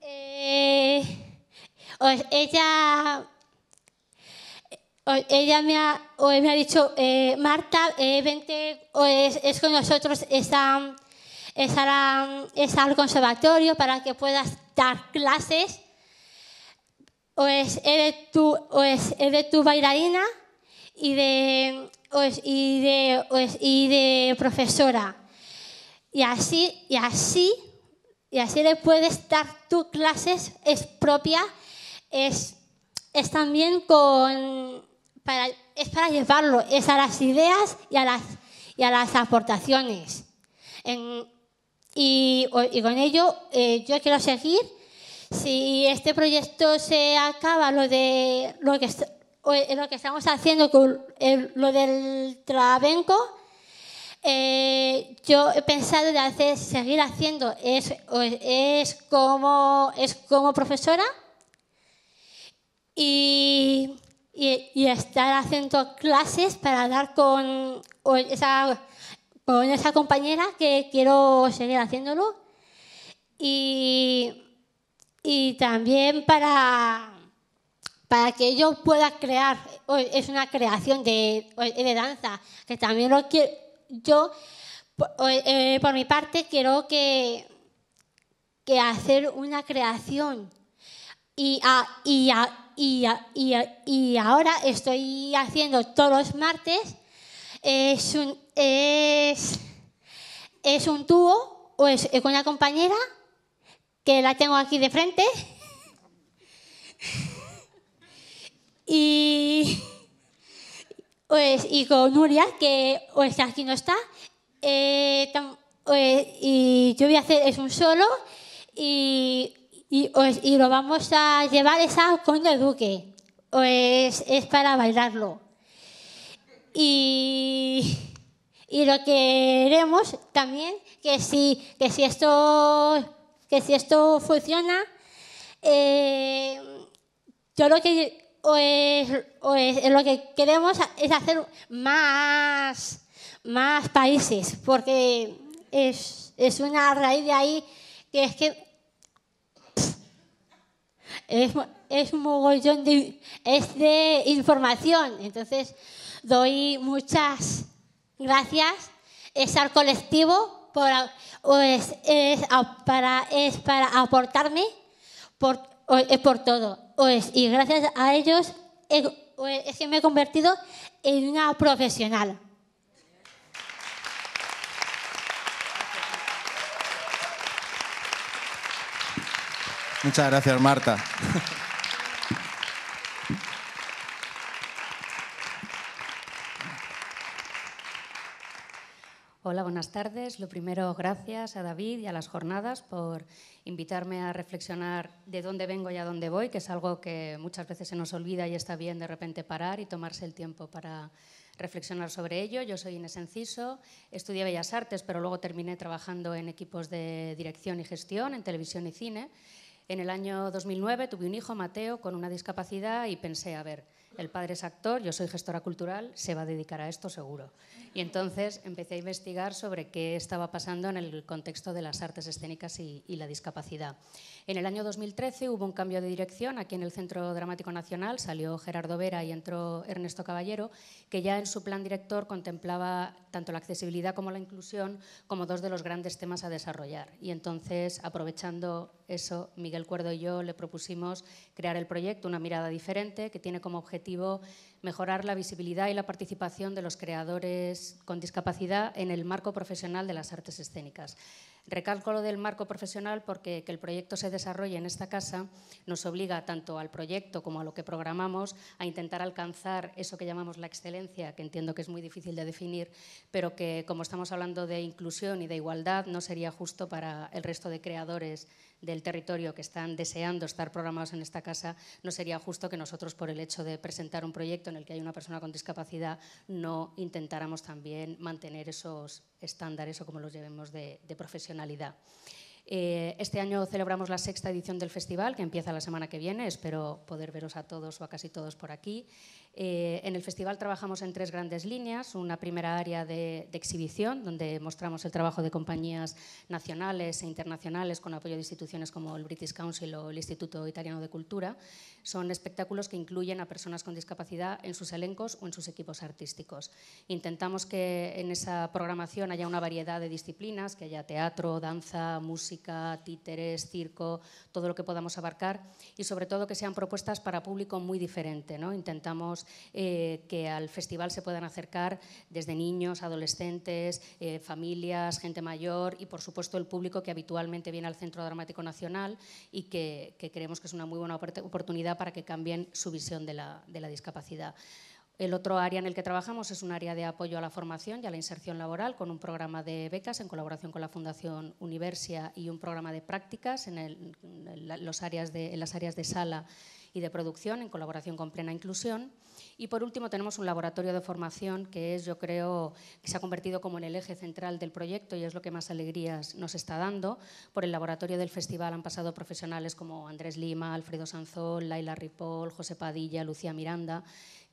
eh, ella, ella me ha, me ha dicho, eh, Marta, eh, vente, es, con nosotros, estará, estará al conservatorio para que puedas dar clases o es tú, tu bailarina y de, pues, de, pues, y de profesora. Y así, y así, y así le puedes dar tu clases, es propia, es, es también con, para, es llevarlo, es a las ideas y a las, y a las aportaciones. y, con ello eh, yo quiero seguir si este proyecto se acaba, lo de lo que, eh, lo que estamos haciendo con eh, lo del trabenco, eh, yo he pensado de seguir haciendo es, es como es como profesora y, estar haciendo clases para dar con esa, con esa compañera que quiero seguir haciéndolo y y también para, para que yo pueda crear, es una creación de, danza, que también lo quiero, yo eh, por mi parte quiero que, que hacer una creación y, a, ahora estoy haciendo todos los martes, es un, es, es un dúo, o es con una compañera que la tengo aquí de frente. y, pues, y con Nuria, que pues, aquí no está. Eh, pues, y yo voy a hacer es un solo y, y, pues, y lo vamos a llevar esa con el duque. Pues es para bailarlo. Y, y lo queremos también, que si, que si esto que si esto funciona, eh, yo lo que, pues, pues, lo que queremos es hacer más, más países, porque es, una raíz de ahí que es que es, es, un mogollón de, es información. Entonces, doy muchas gracias es al colectivo es, para, es para aportarme por, por todo. y gracias a ellos es que me he convertido en una profesional. Muchas gracias, Marta. Hola, buenas tardes. Lo primero, gracias a David y a las jornadas por invitarme a reflexionar de dónde vengo y a dónde voy, que es algo que muchas veces se nos olvida y está bien de repente parar y tomarse el tiempo para reflexionar sobre ello. Yo soy Inés Enciso, estudié Bellas Artes, pero luego terminé trabajando en equipos de dirección y gestión, en televisión y cine. En el año 2009 tuve un hijo, Mateo, con una discapacidad y pensé, a ver, el padre es actor, yo soy gestora cultural, se va a dedicar a esto seguro. Y entonces empecé a investigar sobre qué estaba pasando en el contexto de las artes escénicas y, la discapacidad. En el año 2013 hubo un cambio de dirección aquí en el Centro Dramático Nacional, salió Gerardo Vera y entró Ernesto Caballero, que ya en su plan director contemplaba tanto la accesibilidad como la inclusión como dos de los grandes temas a desarrollar. Y entonces, aprovechando eso, Miguel Cuerdo y yo le propusimos crear el proyecto Una mirada diferente, que tiene como objetivo Gracias mejorar la visibilidad y la participación de los creadores con discapacidad en el marco profesional de las artes escénicas. Recalco lo del marco profesional porque que el proyecto se desarrolle en esta casa nos obliga tanto al proyecto como a lo que programamos a intentar alcanzar eso que llamamos la excelencia, que entiendo que es muy difícil de definir, pero que como estamos hablando de inclusión y de igualdad, no sería justo para el resto de creadores del territorio que están deseando estar programados en esta casa, no sería justo que nosotros por el hecho de presentar un proyecto en el que hay una persona con discapacidad, no intentáramos también mantener esos estándares o como los llevemos de, profesionalidad. Eh, este año celebramos la sexta edición del festival, que empieza la semana que viene. Espero poder veros a todos o a casi todos por aquí. Eh, en el festival trabajamos en tres grandes líneas. Una primera área de, de, exhibición, donde mostramos el trabajo de compañías nacionales e internacionales con apoyo de instituciones como el British Council o el Instituto Italiano de Cultura. Son espectáculos que incluyen a personas con discapacidad en sus elencos o en sus equipos artísticos. Intentamos que en esa programación haya una variedad de disciplinas, que haya teatro, danza, música, títeres, circo, todo lo que podamos abarcar y sobre todo que sean propuestas para público muy diferente. ¿no? Intentamos eh, que al festival se puedan acercar desde niños, adolescentes, eh, familias, gente mayor y, por supuesto, el público que habitualmente viene al Centro Dramático Nacional y que, creemos que es una muy buena oportunidad para que cambien su visión de la, discapacidad. El otro área en el que trabajamos es un área de apoyo a la formación y a la inserción laboral con un programa de becas en colaboración con la Fundación Universia y un programa de prácticas en, los en las áreas de sala y de producción en colaboración con Plena Inclusión. Y por último tenemos un laboratorio de formación que es, yo creo, que se ha convertido como en el eje central del proyecto y es lo que más alegrías nos está dando. Por el laboratorio del festival han pasado profesionales como Andrés Lima, Alfredo Sanzón, Laila Ripoll, José Padilla, Lucía Miranda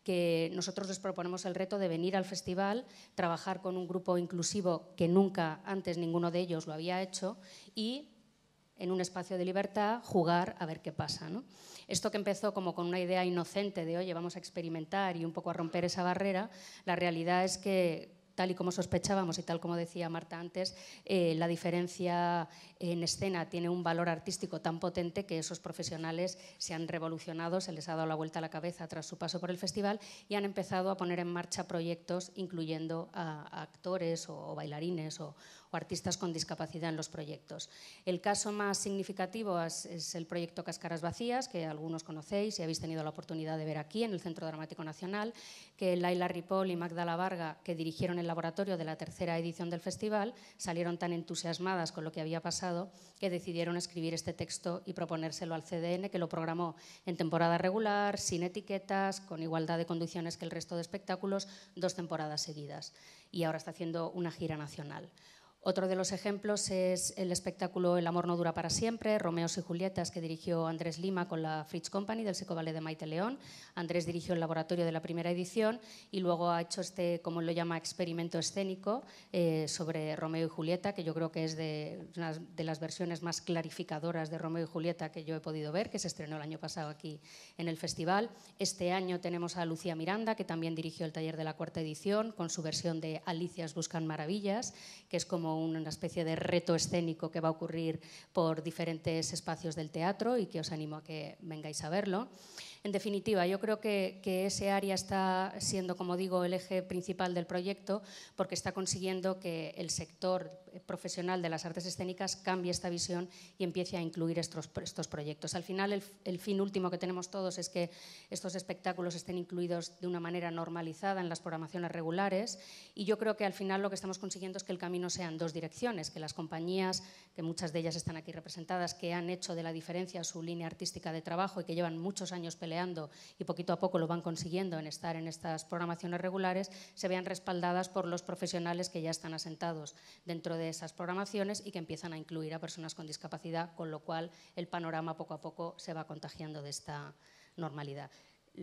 que nosotros les proponemos el reto de venir al festival, trabajar con un grupo inclusivo que nunca antes ninguno de ellos lo había hecho y en un espacio de libertad, jugar a ver qué pasa. Esto que empezó como con una idea inocente de, oye, vamos a experimentar y un poco a romper esa barrera, la realidad es que tal y como sospechábamos y tal como decía Marta antes, eh, la diferencia en escena tiene un valor artístico tan potente que esos profesionales se han revolucionado, se les ha dado la vuelta a la cabeza tras su paso por el festival y han empezado a poner en marcha proyectos incluyendo a, actores o bailarines o, o artistas con discapacidad en los proyectos. El caso más significativo es, el proyecto Cáscaras Vacías, que algunos conocéis y habéis tenido la oportunidad de ver aquí en el Centro Dramático Nacional, que Laila Ripoll y Magdala Varga, que dirigieron el laboratorio de la tercera edición del festival, salieron tan entusiasmadas con lo que había pasado que decidieron escribir este texto y proponérselo al CDN, que lo programó en temporada regular, sin etiquetas, con igualdad de condiciones que el resto de espectáculos, dos temporadas seguidas. Y ahora está haciendo una gira nacional. Otro de los ejemplos es el espectáculo El amor no dura para siempre, Romeos y Julietas, que dirigió Andrés Lima con la Fritz Company del Seco Ballet de Maite León. Andrés dirigió el laboratorio de la primera edición y luego ha hecho este, como lo llama, experimento escénico eh, sobre Romeo y Julieta, que yo creo que es de, una de las versiones más clarificadoras de Romeo y Julieta que yo he podido ver, que se estrenó el año pasado aquí en el festival. Este año tenemos a Lucía Miranda, que también dirigió el taller de la cuarta edición, con su versión de Alicias Buscan Maravillas, que es como una especie de reto escénico que va a ocurrir por diferentes espacios del teatro y que os animo a que vengáis a verlo. En definitiva, yo creo que, ese área está siendo, como digo, el eje principal del proyecto porque está consiguiendo que el sector profesional de las artes escénicas cambie esta visión y empiece a incluir estos, proyectos. Al final, el, fin último que tenemos todos es que estos espectáculos estén incluidos de una manera normalizada en las programaciones regulares y yo creo que al final lo que estamos consiguiendo es que el camino sea en dos direcciones, que las compañías, que muchas de ellas están aquí representadas, que han hecho de la diferencia su línea artística de trabajo y que llevan muchos años y poquito a poco lo van consiguiendo en estar en estas programaciones regulares, se vean respaldadas por los profesionales que ya están asentados dentro de esas programaciones y que empiezan a incluir a personas con discapacidad, con lo cual el panorama poco a poco se va contagiando de esta normalidad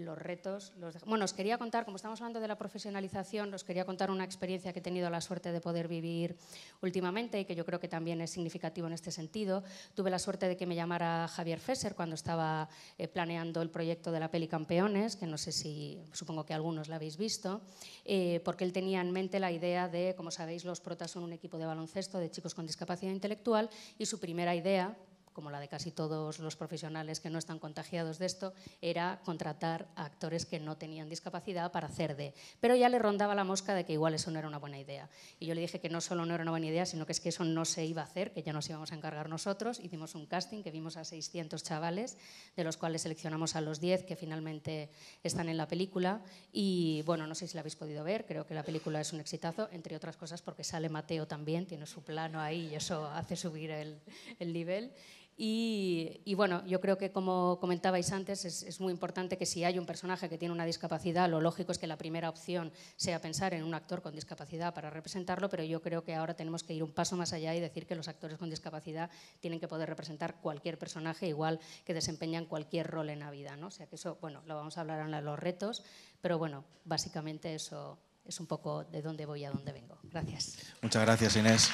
los retos. Los Bueno, os quería contar, como estamos hablando de la profesionalización, os quería contar una experiencia que he tenido la suerte de poder vivir últimamente y que yo creo que también es significativo en este sentido. Tuve la suerte de que me llamara Javier Fesser cuando estaba eh, planeando el proyecto de la peli Campeones, que no sé si, supongo que algunos la habéis visto, eh, porque él tenía en mente la idea de, como sabéis, los protas son un equipo de baloncesto de chicos con discapacidad intelectual y su primera idea como la de casi todos los profesionales que no están contagiados de esto, era contratar a actores que no tenían discapacidad para hacer de. Pero ya le rondaba la mosca de que igual eso no era una buena idea. Y yo le dije que no solo no era una buena idea, sino que es que eso no se iba a hacer, que ya nos íbamos a encargar nosotros. Hicimos un casting que vimos a 600 chavales, de los cuales seleccionamos a los 10 que finalmente están en la película. Y bueno, no sé si la habéis podido ver, creo que la película es un exitazo, entre otras cosas porque sale Mateo también, tiene su plano ahí y eso hace subir el, el nivel. Y, bueno, yo creo que como comentabais antes, es, muy importante que si hay un personaje que tiene una discapacidad, lo lógico es que la primera opción sea pensar en un actor con discapacidad para representarlo, pero yo creo que ahora tenemos que ir un paso más allá y decir que los actores con discapacidad tienen que poder representar cualquier personaje, igual que desempeñan cualquier rol en la vida. ¿no? O sea que eso, bueno, lo vamos a hablar en los retos, pero bueno, básicamente eso es un poco de dónde voy a dónde vengo. Gracias. Muchas gracias, Inés.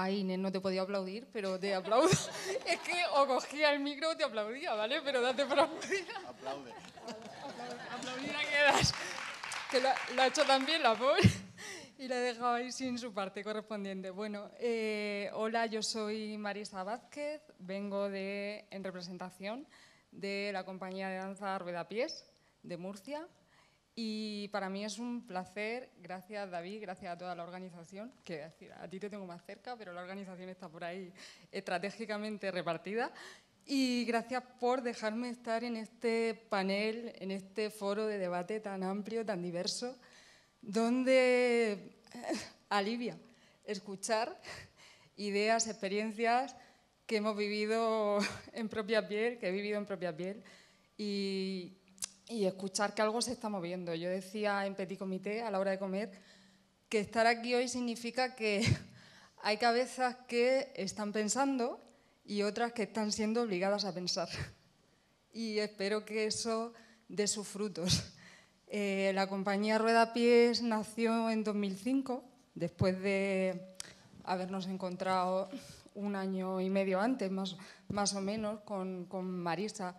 Ay, Inés, no te podía aplaudir, pero te aplaudo. es que o cogía el micro o te aplaudía, ¿vale? Pero date por aplaudida. Aplaude. Aplaudida quedas. Que lo, ha hecho también la pobre y la he dejado ahí sin su parte correspondiente. Bueno, eh, hola, yo soy Marisa Vázquez, vengo de, en representación de la compañía de danza Rueda Pies de Murcia y para mí es un placer, gracias David, gracias a toda la organización, que decir, a ti te tengo más cerca, pero la organización está por ahí estratégicamente repartida. Y gracias por dejarme estar en este panel, en este foro de debate tan amplio, tan diverso, donde alivia escuchar ideas, experiencias que hemos vivido en propia piel, que he vivido en propia piel y y escuchar que algo se está moviendo. Yo decía en Petit Comité a la hora de comer que estar aquí hoy significa que hay cabezas que están pensando y otras que están siendo obligadas a pensar. Y espero que eso dé sus frutos. Eh, la compañía Rueda Pies nació en 2005, después de habernos encontrado un año y medio antes, más, más o menos, con, con Marisa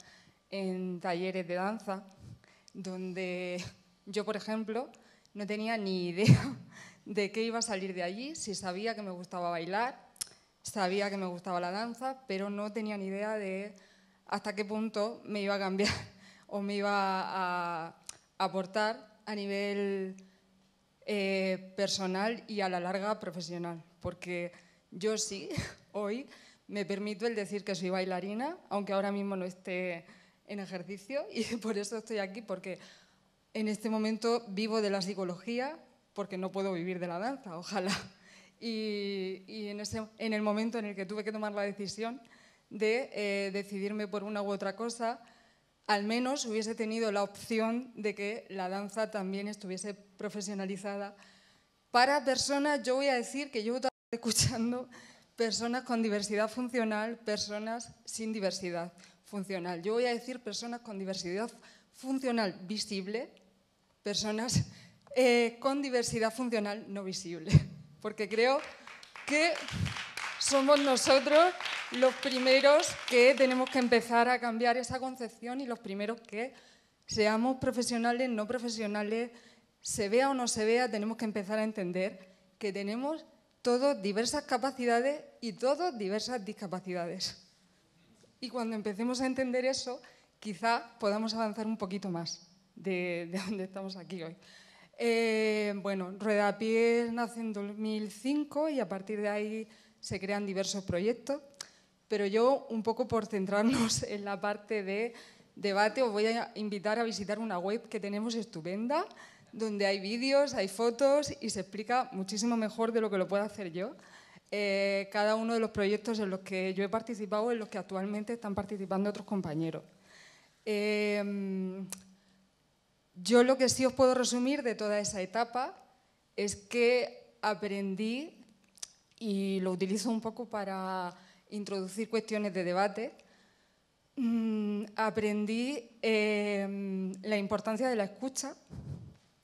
en talleres de danza donde yo, por ejemplo, no tenía ni idea de qué iba a salir de allí, si sabía que me gustaba bailar, sabía que me gustaba la danza, pero no tenía ni idea de hasta qué punto me iba a cambiar o me iba a aportar a nivel eh, personal y a la larga profesional, porque yo sí, hoy, me permito el decir que soy bailarina, aunque ahora mismo no esté en ejercicio y por eso estoy aquí, porque en este momento vivo de la psicología, porque no puedo vivir de la danza, ojalá. Y, en, ese, en el momento en el que tuve que tomar la decisión de eh, decidirme por una u otra cosa, al menos hubiese tenido la opción de que la danza también estuviese profesionalizada. Para personas, yo voy a decir que yo estaba escuchando personas con diversidad funcional, personas sin diversidad funcional. Yo voy a decir personas con diversidad funcional visible, personas eh, con diversidad funcional no visible, porque creo que somos nosotros los primeros que tenemos que empezar a cambiar esa concepción y los primeros que seamos profesionales, no profesionales, se vea o no se vea, tenemos que empezar a entender que tenemos todos diversas capacidades y todos diversas discapacidades. Y cuando empecemos a entender eso, quizá podamos avanzar un poquito más de, donde estamos aquí hoy. Eh, bueno, Ruedapiés nace en 2005 y a partir de ahí se crean diversos proyectos, pero yo un poco por centrarnos en la parte de debate os voy a invitar a visitar una web que tenemos estupenda, donde hay vídeos, hay fotos y se explica muchísimo mejor de lo que lo puedo hacer yo. Eh, cada uno de los proyectos en los que yo he participado, en los que actualmente están participando otros compañeros. Em, yo lo que sí os puedo resumir de toda esa etapa es que aprendí, y lo utilizo un poco para introducir cuestiones de debate, mm, aprendí em, la importancia de la escucha,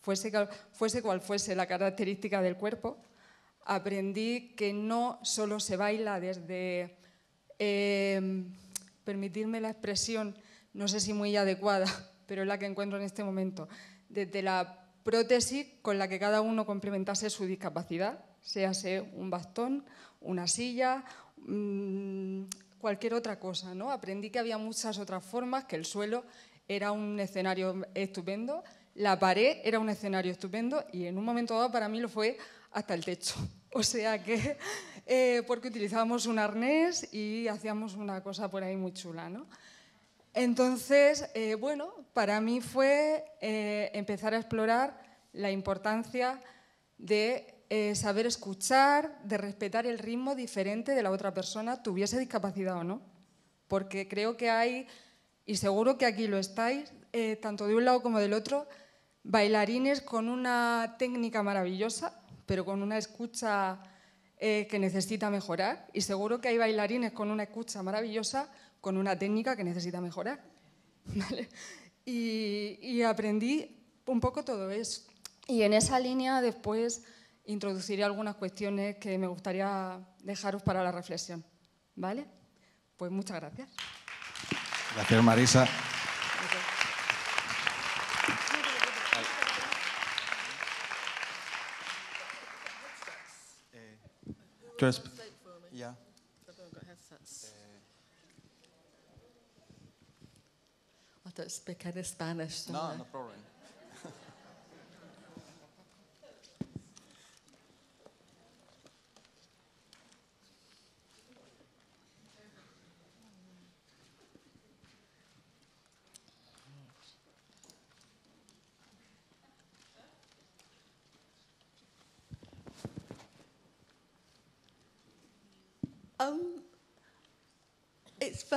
fuese, fuese cual fuese la característica del cuerpo, aprendí que no solo se baila desde, eh, permitirme la expresión, no sé si muy adecuada, pero es la que encuentro en este momento, desde la prótesis con la que cada uno complementase su discapacidad, sea un bastón, una silla, mm, cualquier otra cosa. ¿no? Aprendí que había muchas otras formas, que el suelo era un escenario estupendo, la pared era un escenario estupendo y en un momento dado para mí lo fue hasta el techo. O sea que, eh, porque utilizábamos un arnés y hacíamos una cosa por ahí muy chula, ¿no? Entonces, eh, bueno, para mí fue eh, empezar a explorar la importancia de saber escuchar, de respetar el ritmo diferente de la otra persona, tuviese discapacidad o no. Porque creo que hay, y seguro que aquí lo estáis, tanto de un lado como del otro, bailarines con una técnica maravillosa pero con una escucha eh, que necesita mejorar y seguro que hay bailarines con una escucha maravillosa, con una técnica que necesita mejorar. Y, y, aprendí un poco todo eso. Y en esa línea después introduciré algunas cuestiones que me gustaría dejaros para la reflexión. ¿Vale? Pues muchas gracias. Gracias, Marisa. Trans- yeah. I don't speak any Spanish. So no, no problem.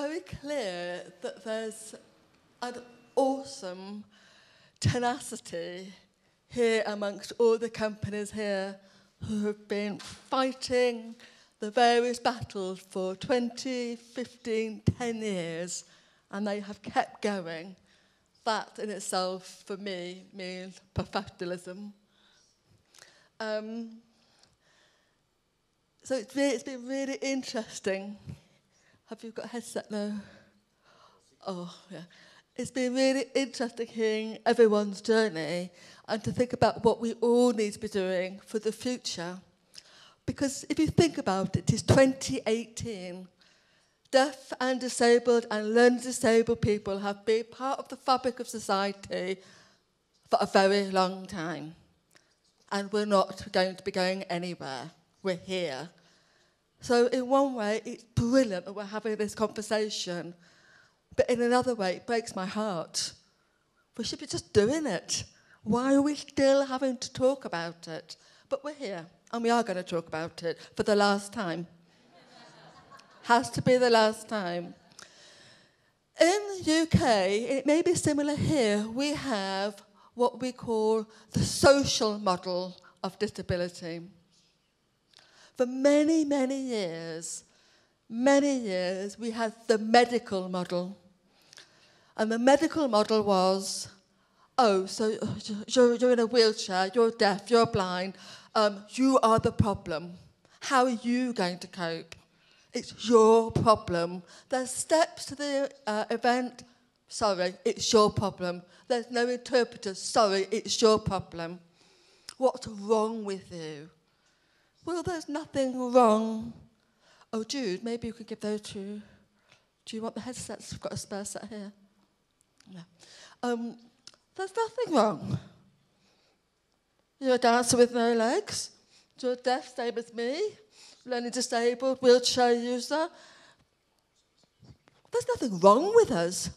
very clear that there's an awesome tenacity here amongst all the companies here who have been fighting the various battles for 20, 15, 10 years, and they have kept going. That in itself, for me, means professionalism. Um, so it's, really, it's been really interesting have you got a headset now? Oh, yeah. It's been really interesting hearing everyone's journey and to think about what we all need to be doing for the future. Because if you think about it, it's 2018. Deaf and disabled and learning disabled people have been part of the fabric of society for a very long time. And we're not going to be going anywhere. We're here. So, in one way, it's brilliant that we're having this conversation, but in another way, it breaks my heart. We should be just doing it. Why are we still having to talk about it? But we're here, and we are going to talk about it for the last time. Has to be the last time. In the UK, it may be similar here, we have what we call the social model of disability. For many, many years, many years, we had the medical model. And the medical model was oh, so you're, you're in a wheelchair, you're deaf, you're blind, um, you are the problem. How are you going to cope? It's your problem. There's steps to the uh, event. Sorry, it's your problem. There's no interpreter. Sorry, it's your problem. What's wrong with you? Well, there's nothing wrong. Oh, Jude, maybe you could give those to. Do you want the headsets? We've got a spare set here. No. Um, there's nothing wrong. You're a dancer with no legs. You're deaf, same as me. Learning disabled, wheelchair user. There's nothing wrong with us.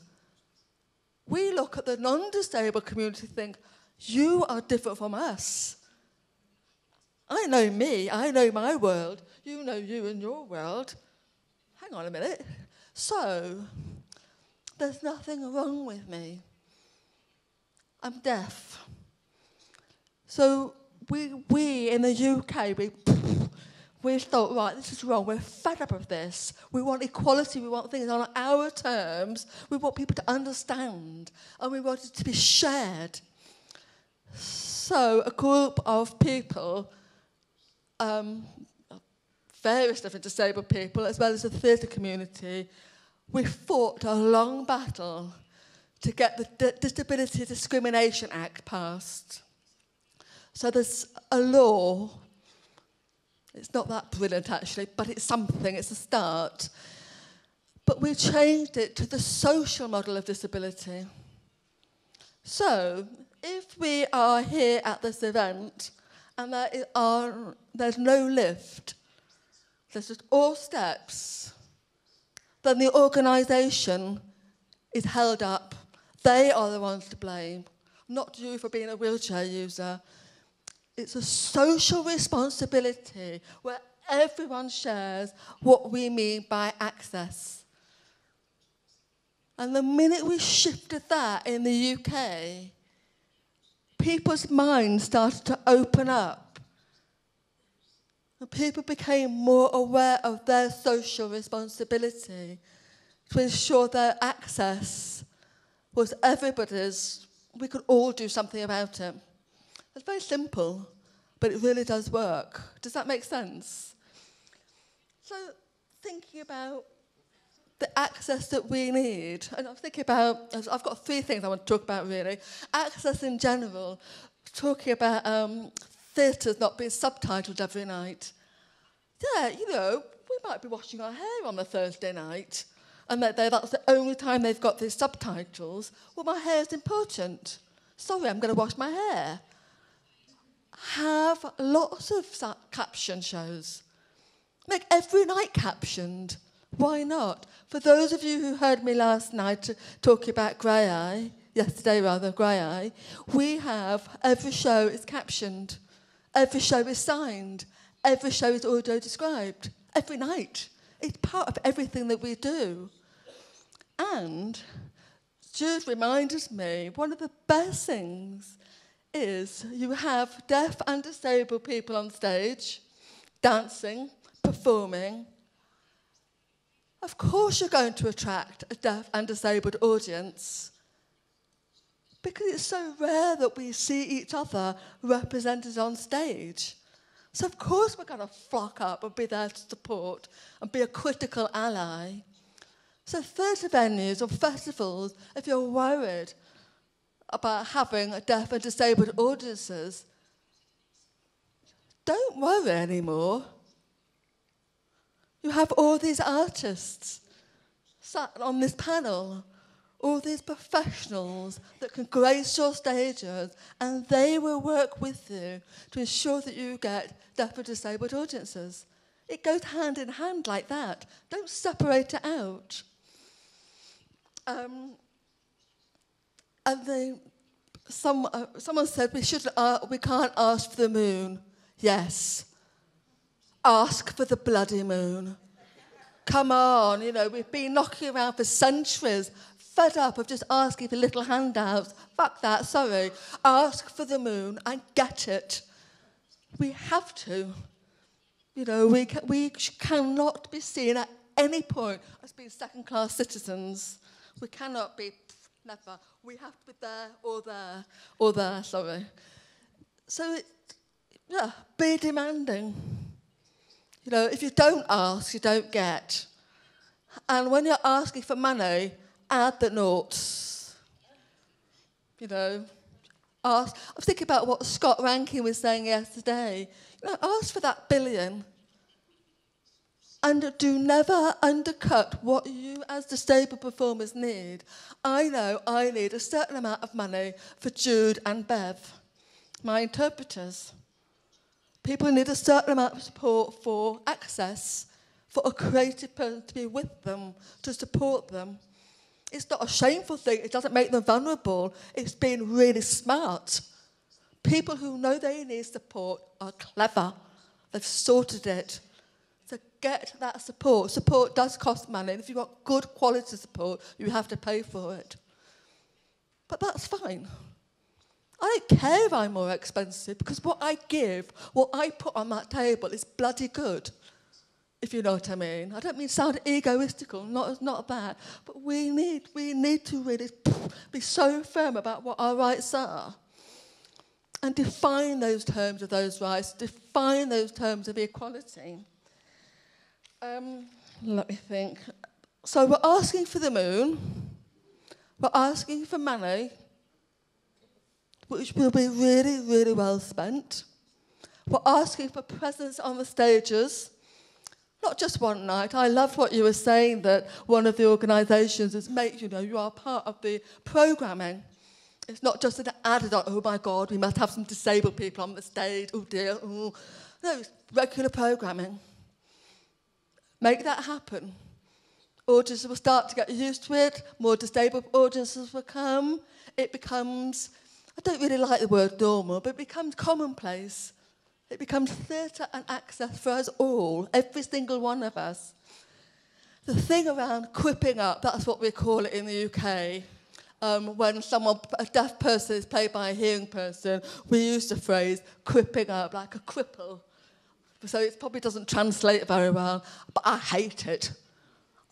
We look at the non disabled community and think, you are different from us. I know me, I know my world, you know you and your world. Hang on a minute. So, there's nothing wrong with me. I'm deaf. So, we, we in the UK, we, we thought, right, this is wrong. We're fed up of this. We want equality. We want things on our terms. We want people to understand. And we want it to be shared. So a group of people um, various different disabled people, as well as the theatre community, we fought a long battle to get the D Disability Discrimination Act passed. So there's a law. It's not that brilliant, actually, but it's something, it's a start. But we changed it to the social model of disability. So, if we are here at this event, and are, there's no lift. There's just all steps. Then the organisation is held up. They are the ones to blame, not you for being a wheelchair user. It's a social responsibility where everyone shares what we mean by access. And the minute we shifted that in the UK, people's minds started to open up. And people became more aware of their social responsibility to ensure their access was everybody's. We could all do something about it. It's very simple, but it really does work. Does that make sense? So, thinking about the access that we need. And I'm thinking about, I've got three things I want to talk about really. Access in general, talking about um, theatres not being subtitled every night. Yeah, you know, we might be washing our hair on a Thursday night and that that's the only time they've got these subtitles. Well, my hair's important. Sorry, I'm going to wash my hair. Have lots of caption shows. Make every night captioned. Why not? For those of you who heard me last night talking about Grey Eye, yesterday rather, Grey Eye, we have every show is captioned, every show is signed, every show is audio described, every night. It's part of everything that we do. And Jude reminded me one of the best things is you have deaf and disabled people on stage dancing, performing, of course, you're going to attract a deaf and disabled audience because it's so rare that we see each other represented on stage. So, of course, we're going to flock up and be there to support and be a critical ally. So, theatre venues or festivals, if you're worried about having deaf and disabled audiences, don't worry anymore. You have all these artists sat on this panel, all these professionals that can grace your stages, and they will work with you to ensure that you get deaf or disabled audiences. It goes hand in hand like that. Don't separate it out. Um, and they, some, uh, someone said we, should, uh, we can't ask for the moon. Yes ask for the bloody moon. Come on, you know, we've been knocking around for centuries, fed up of just asking for little handouts. Fuck that, sorry. Ask for the moon and get it. We have to. You know, we, we cannot be seen at any point as being second class citizens. We cannot be, pff, never. We have to be there or there or there, sorry. So, it, yeah, be demanding. You know, if you don't ask, you don't get. And when you're asking for money, add the noughts. You know, ask. I was thinking about what Scott Rankin was saying yesterday. You know, ask for that billion. And do never undercut what you, as disabled performers, need. I know I need a certain amount of money for Jude and Bev, my interpreters. People need a certain amount of support for access, for a creative person to be with them, to support them. It's not a shameful thing, it doesn't make them vulnerable, it's being really smart. People who know they need support are clever, they've sorted it. So get that support. Support does cost money, and if you want good quality support, you have to pay for it. But that's fine. I don't care if I'm more expensive because what I give, what I put on that table is bloody good, if you know what I mean. I don't mean sound egoistical, not, not that. But we need, we need to really be so firm about what our rights are and define those terms of those rights, define those terms of equality. Um, let me think. So we're asking for the moon, we're asking for money, which will be really, really well spent. We're asking for presence on the stages, not just one night. I loved what you were saying that one of the organisations is make you know you are part of the programming. It's not just an added on, oh my God, we must have some disabled people on the stage, oh dear, oh. No, it's regular programming. Make that happen. Audiences will start to get used to it, more disabled audiences will come. It becomes I don't really like the word normal, but it becomes commonplace. It becomes theatre and access for us all, every single one of us. The thing around quipping up, that's what we call it in the UK. Um, when someone, a deaf person is played by a hearing person, we use the phrase quipping up, like a cripple. So it probably doesn't translate very well, but I hate it.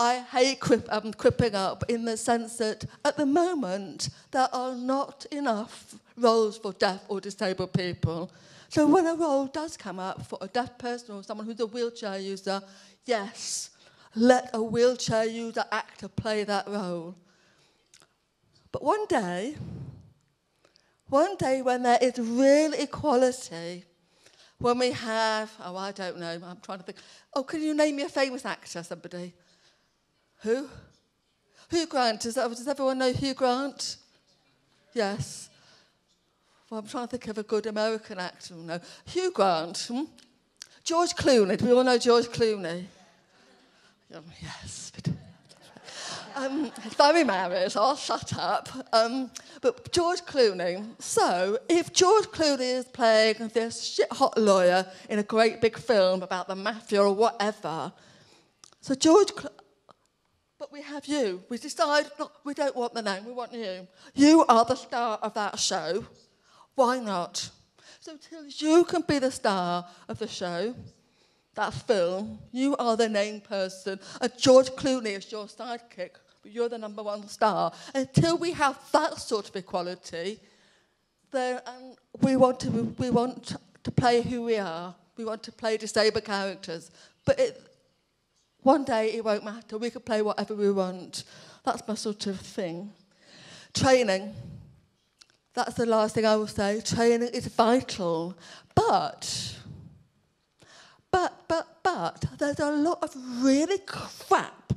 I hate quip, um, quipping up in the sense that at the moment there are not enough roles for deaf or disabled people. So when a role does come up for a deaf person or someone who's a wheelchair user, yes, let a wheelchair user actor play that role. But one day, one day when there is real equality, when we have, oh, I don't know, I'm trying to think, oh, can you name me a famous actor, somebody? Who? Hugh Grant. That, does everyone know Hugh Grant? Yes. Well, I'm trying to think of a good American actor. No. Hugh Grant. Hmm? George Clooney. Do we all know George Clooney? Um, yes. um, very married. I'll oh, shut up. Um, but George Clooney. So, if George Clooney is playing this shit hot lawyer in a great big film about the mafia or whatever, so George Clooney. But we have you. We decide not, we don't want the name, we want you. You are the star of that show. Why not? So till you can be the star of the show, that film, you are the name person, and George Clooney is your sidekick, but you're the number one star. Until we have that sort of equality, then um, we, want to, we want to play who we are. We want to play disabled characters. But it, one day it won't matter. We can play whatever we want. That's my sort of thing. Training. That's the last thing I will say. Training is vital. But, but, but, but, there's a lot of really crap,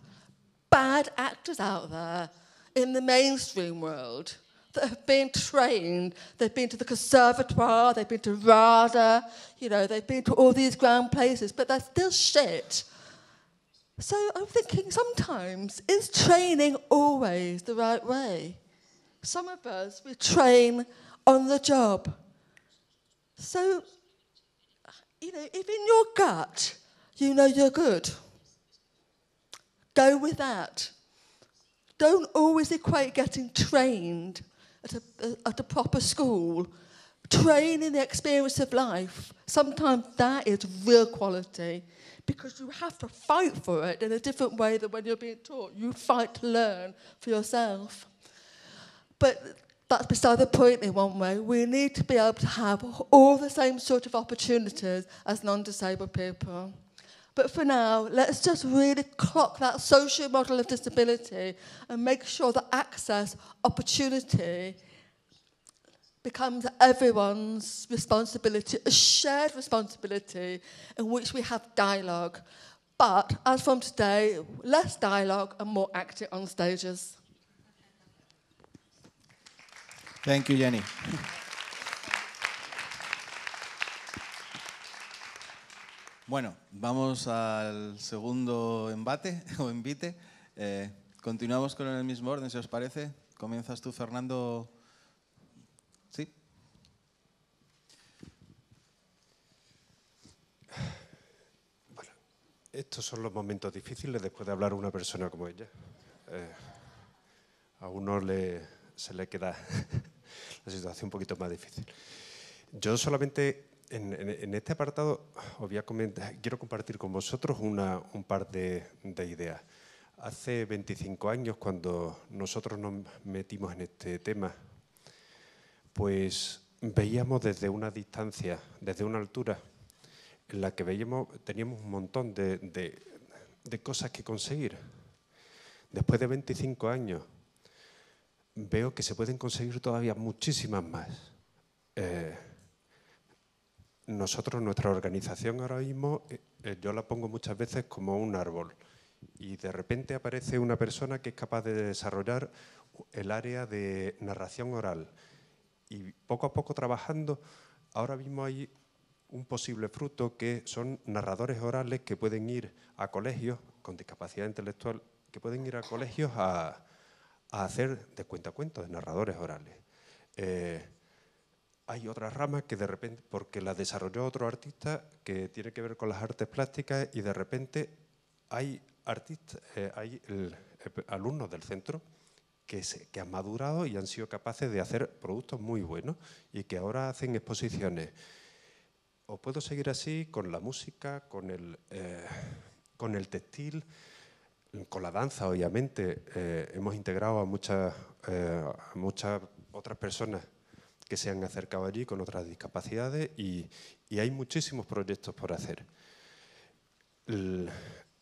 bad actors out there in the mainstream world that have been trained. They've been to the conservatoire, they've been to RADA, you know, they've been to all these grand places, but they're still shit. So I'm thinking sometimes, is training always the right way? Some of us, we train on the job. So, you know, if in your gut you know you're good, go with that. Don't always equate getting trained at a, at a proper school training, the experience of life, sometimes that is real quality because you have to fight for it in a different way than when you're being taught. You fight to learn for yourself. But that's beside the point in one way. We need to be able to have all the same sort of opportunities as non disabled people. But for now, let's just really clock that social model of disability and make sure that access, opportunity, becomes everyone's responsibility, a shared responsibility in which we have dialogue. But as from today, less dialogue and more acting on stages. Thank you, Jenny. Bueno, vamos al segundo embate o envite. Eh, continuamos con el mismo orden, si os parece. Comienzas tú, Fernando, Estos son los momentos difíciles después de hablar a una persona como ella. Eh, a uno se le queda la situación un poquito más difícil. Yo solamente en, este apartado os voy a quiero compartir con vosotros un par de ideas. Hace 25 años, cuando nosotros nos metimos en este tema, pues veíamos desde una distancia, desde una altura, en la que veíamos, teníamos un montón de, cosas que conseguir. Después de 25 años, veo que se pueden conseguir todavía muchísimas más. Eh, nosotros, nuestra organización ahora mismo, eh, eh, yo la pongo muchas veces como un árbol y de repente aparece una persona que es capaz de desarrollar el área de narración oral. Y poco a poco trabajando, ahora mismo hay un posible fruto que son narradores orales que pueden ir a colegios con discapacidad intelectual, que pueden ir a colegios a, hacer de cuentacuentos, de narradores orales. Eh, hay otra rama que de repente, porque la desarrolló otro artista que tiene que ver con las artes plásticas y de repente hay artistas, eh, hay eh, alumnos del centro que, se, que han madurado y han sido capaces de hacer productos muy buenos y que ahora hacen exposiciones o puedo seguir así con la música, con el, eh, con el textil, con la danza, obviamente. Eh, hemos integrado a muchas, eh, muchas otras personas que se han acercado allí con otras discapacidades y, hay muchísimos proyectos por hacer.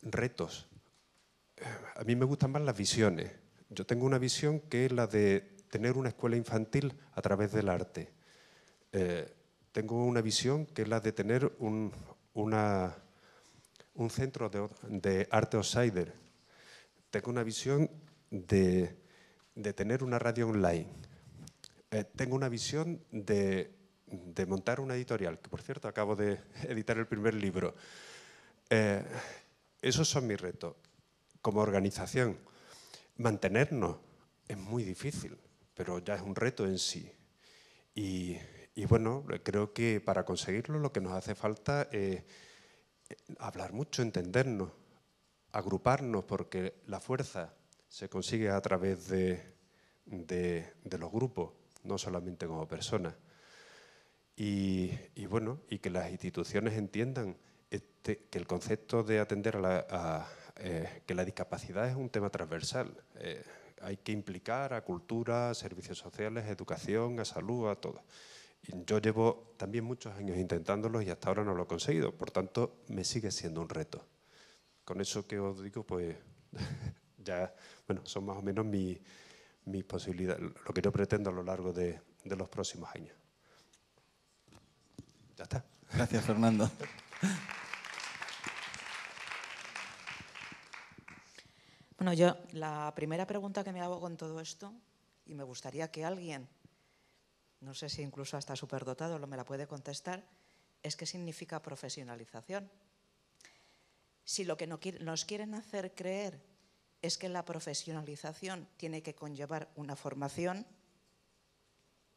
retos. A mí me gustan más las visiones. Yo tengo una visión que es la de tener una escuela infantil a través del arte tengo una visión que es la de tener un, un centro de, arte outsider. Tengo una visión de, tener una radio online. Eh, tengo una visión de, montar una editorial, que por cierto acabo de editar el primer libro. Eh, esos son mis retos. Como organización, mantenernos es muy difícil, pero ya es un reto en sí. Y, y bueno, creo que para conseguirlo lo que nos hace falta es eh, hablar mucho, entendernos, agruparnos, porque la fuerza se consigue a través de, los grupos, no solamente como personas. Y, bueno, y que las instituciones entiendan este, que el concepto de atender a la, eh, que la discapacidad es un tema transversal. Eh, hay que implicar a cultura, a servicios sociales, a educación, a salud, a todo. Yo llevo también muchos años intentándolo y hasta ahora no lo he conseguido, por tanto me sigue siendo un reto. Con eso que os digo, pues ya, bueno, son más o menos mis mi posibilidades, lo que yo pretendo a lo largo de, de los próximos años. Ya está. Gracias, Fernando. Bueno, yo la primera pregunta que me hago con todo esto, y me gustaría que alguien no sé si incluso hasta superdotado lo me la puede contestar, es que significa profesionalización. Si lo que nos quieren hacer creer es que la profesionalización tiene que conllevar una formación,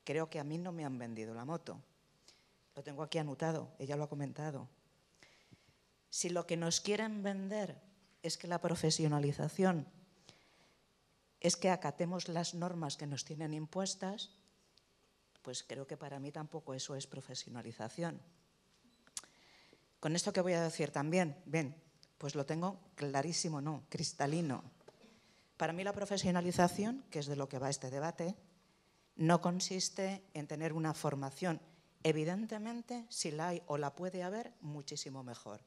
creo que a mí no me han vendido la moto. Lo tengo aquí anotado, ella lo ha comentado. Si lo que nos quieren vender es que la profesionalización es que acatemos las normas que nos tienen impuestas, pues creo que para mí tampoco eso es profesionalización. Con esto que voy a decir también, bien, pues lo tengo clarísimo, no, cristalino. Para mí la profesionalización, que es de lo que va este debate, no consiste en tener una formación. Evidentemente, si la hay o la puede haber, muchísimo mejor.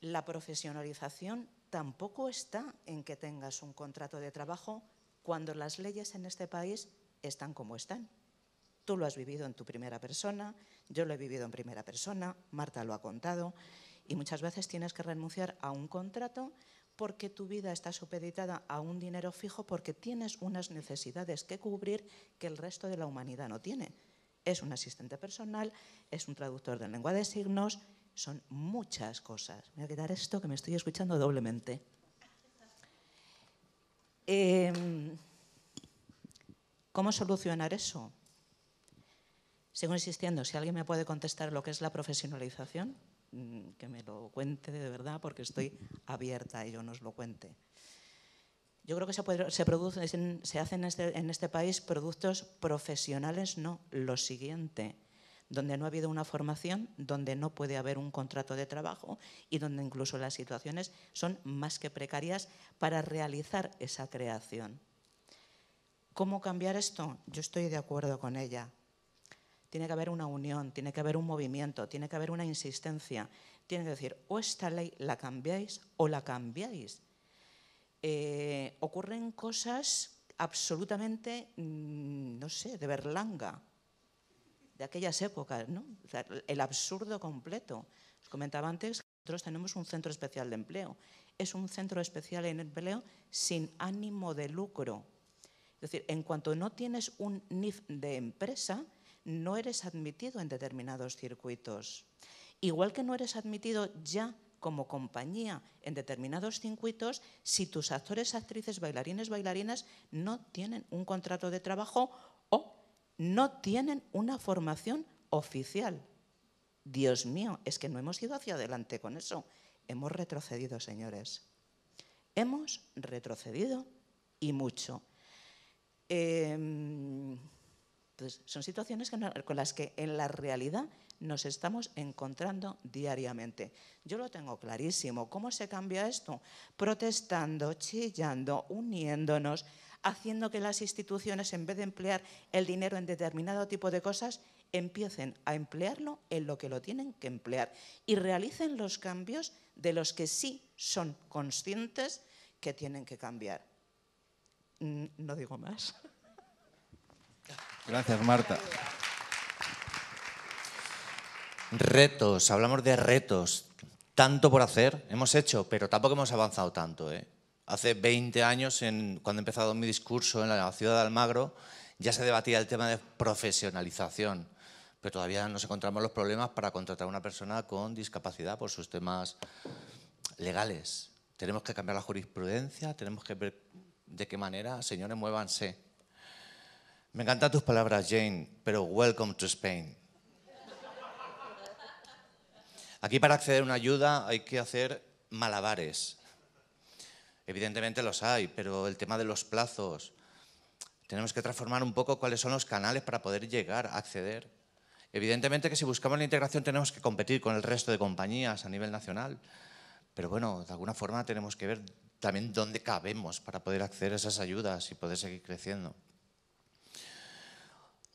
La profesionalización tampoco está en que tengas un contrato de trabajo cuando las leyes en este país están como están. Tú lo has vivido en tu primera persona, yo lo he vivido en primera persona, Marta lo ha contado, y muchas veces tienes que renunciar a un contrato porque tu vida está supeditada a un dinero fijo porque tienes unas necesidades que cubrir que el resto de la humanidad no tiene. Es un asistente personal, es un traductor de lengua de signos, son muchas cosas. Me voy a quedar esto que me estoy escuchando doblemente. Em, ¿Cómo solucionar eso? Sigo insistiendo, si alguien me puede contestar lo que es la profesionalización, mm, que me lo cuente de verdad, porque estoy abierta y yo nos lo cuente. Yo creo que se, se hacen en este, en este país productos profesionales, no lo siguiente, donde no ha habido una formación, donde no puede haber un contrato de trabajo y donde incluso las situaciones son más que precarias para realizar esa creación. ¿Cómo cambiar esto? Yo estoy de acuerdo con ella tiene que haber una unión, tiene que haber un movimiento, tiene que haber una insistencia. Tiene que decir, o esta ley la cambiáis o la cambiáis. Eh, ocurren cosas absolutamente, mm, no sé, de berlanga, de aquellas épocas, ¿no? el absurdo completo. Os comentaba antes que nosotros tenemos un centro especial de empleo. Es un centro especial de empleo sin ánimo de lucro. Es decir, en cuanto no tienes un NIF de empresa, no eres admitido en determinados circuitos. Igual que no eres admitido ya como compañía en determinados circuitos si tus actores, actrices, bailarines, bailarinas no tienen un contrato de trabajo o no tienen una formación oficial. Dios mío, es que no hemos ido hacia adelante con eso. Hemos retrocedido, señores. Hemos retrocedido y mucho. Em, son situaciones con las que en la realidad nos estamos encontrando diariamente. Yo lo tengo clarísimo. ¿Cómo se cambia esto? Protestando, chillando, uniéndonos, haciendo que las instituciones, en vez de emplear el dinero en determinado tipo de cosas, empiecen a emplearlo en lo que lo tienen que emplear y realicen los cambios de los que sí son conscientes que tienen que cambiar. Mm, no digo más. Gracias, Marta. Retos, hablamos de retos. Tanto por hacer, hemos hecho, pero tampoco hemos avanzado tanto. ¿eh? Hace 20 años, en, cuando he empezado mi discurso en la ciudad de Almagro, ya se debatía el tema de profesionalización, pero todavía nos encontramos los problemas para contratar a una persona con discapacidad por sus temas legales. Tenemos que cambiar la jurisprudencia, tenemos que ver de qué manera, señores, muévanse. Me encantan tus palabras, Jane, pero welcome to Spain. Aquí para acceder a una ayuda hay que hacer malabares. Evidentemente los hay, pero el tema de los plazos. Tenemos que transformar un poco cuáles son los canales para poder llegar a acceder. Evidentemente que si buscamos la integración tenemos que competir con el resto de compañías a nivel nacional, pero bueno, de alguna forma tenemos que ver también dónde cabemos para poder acceder a esas ayudas y poder seguir creciendo.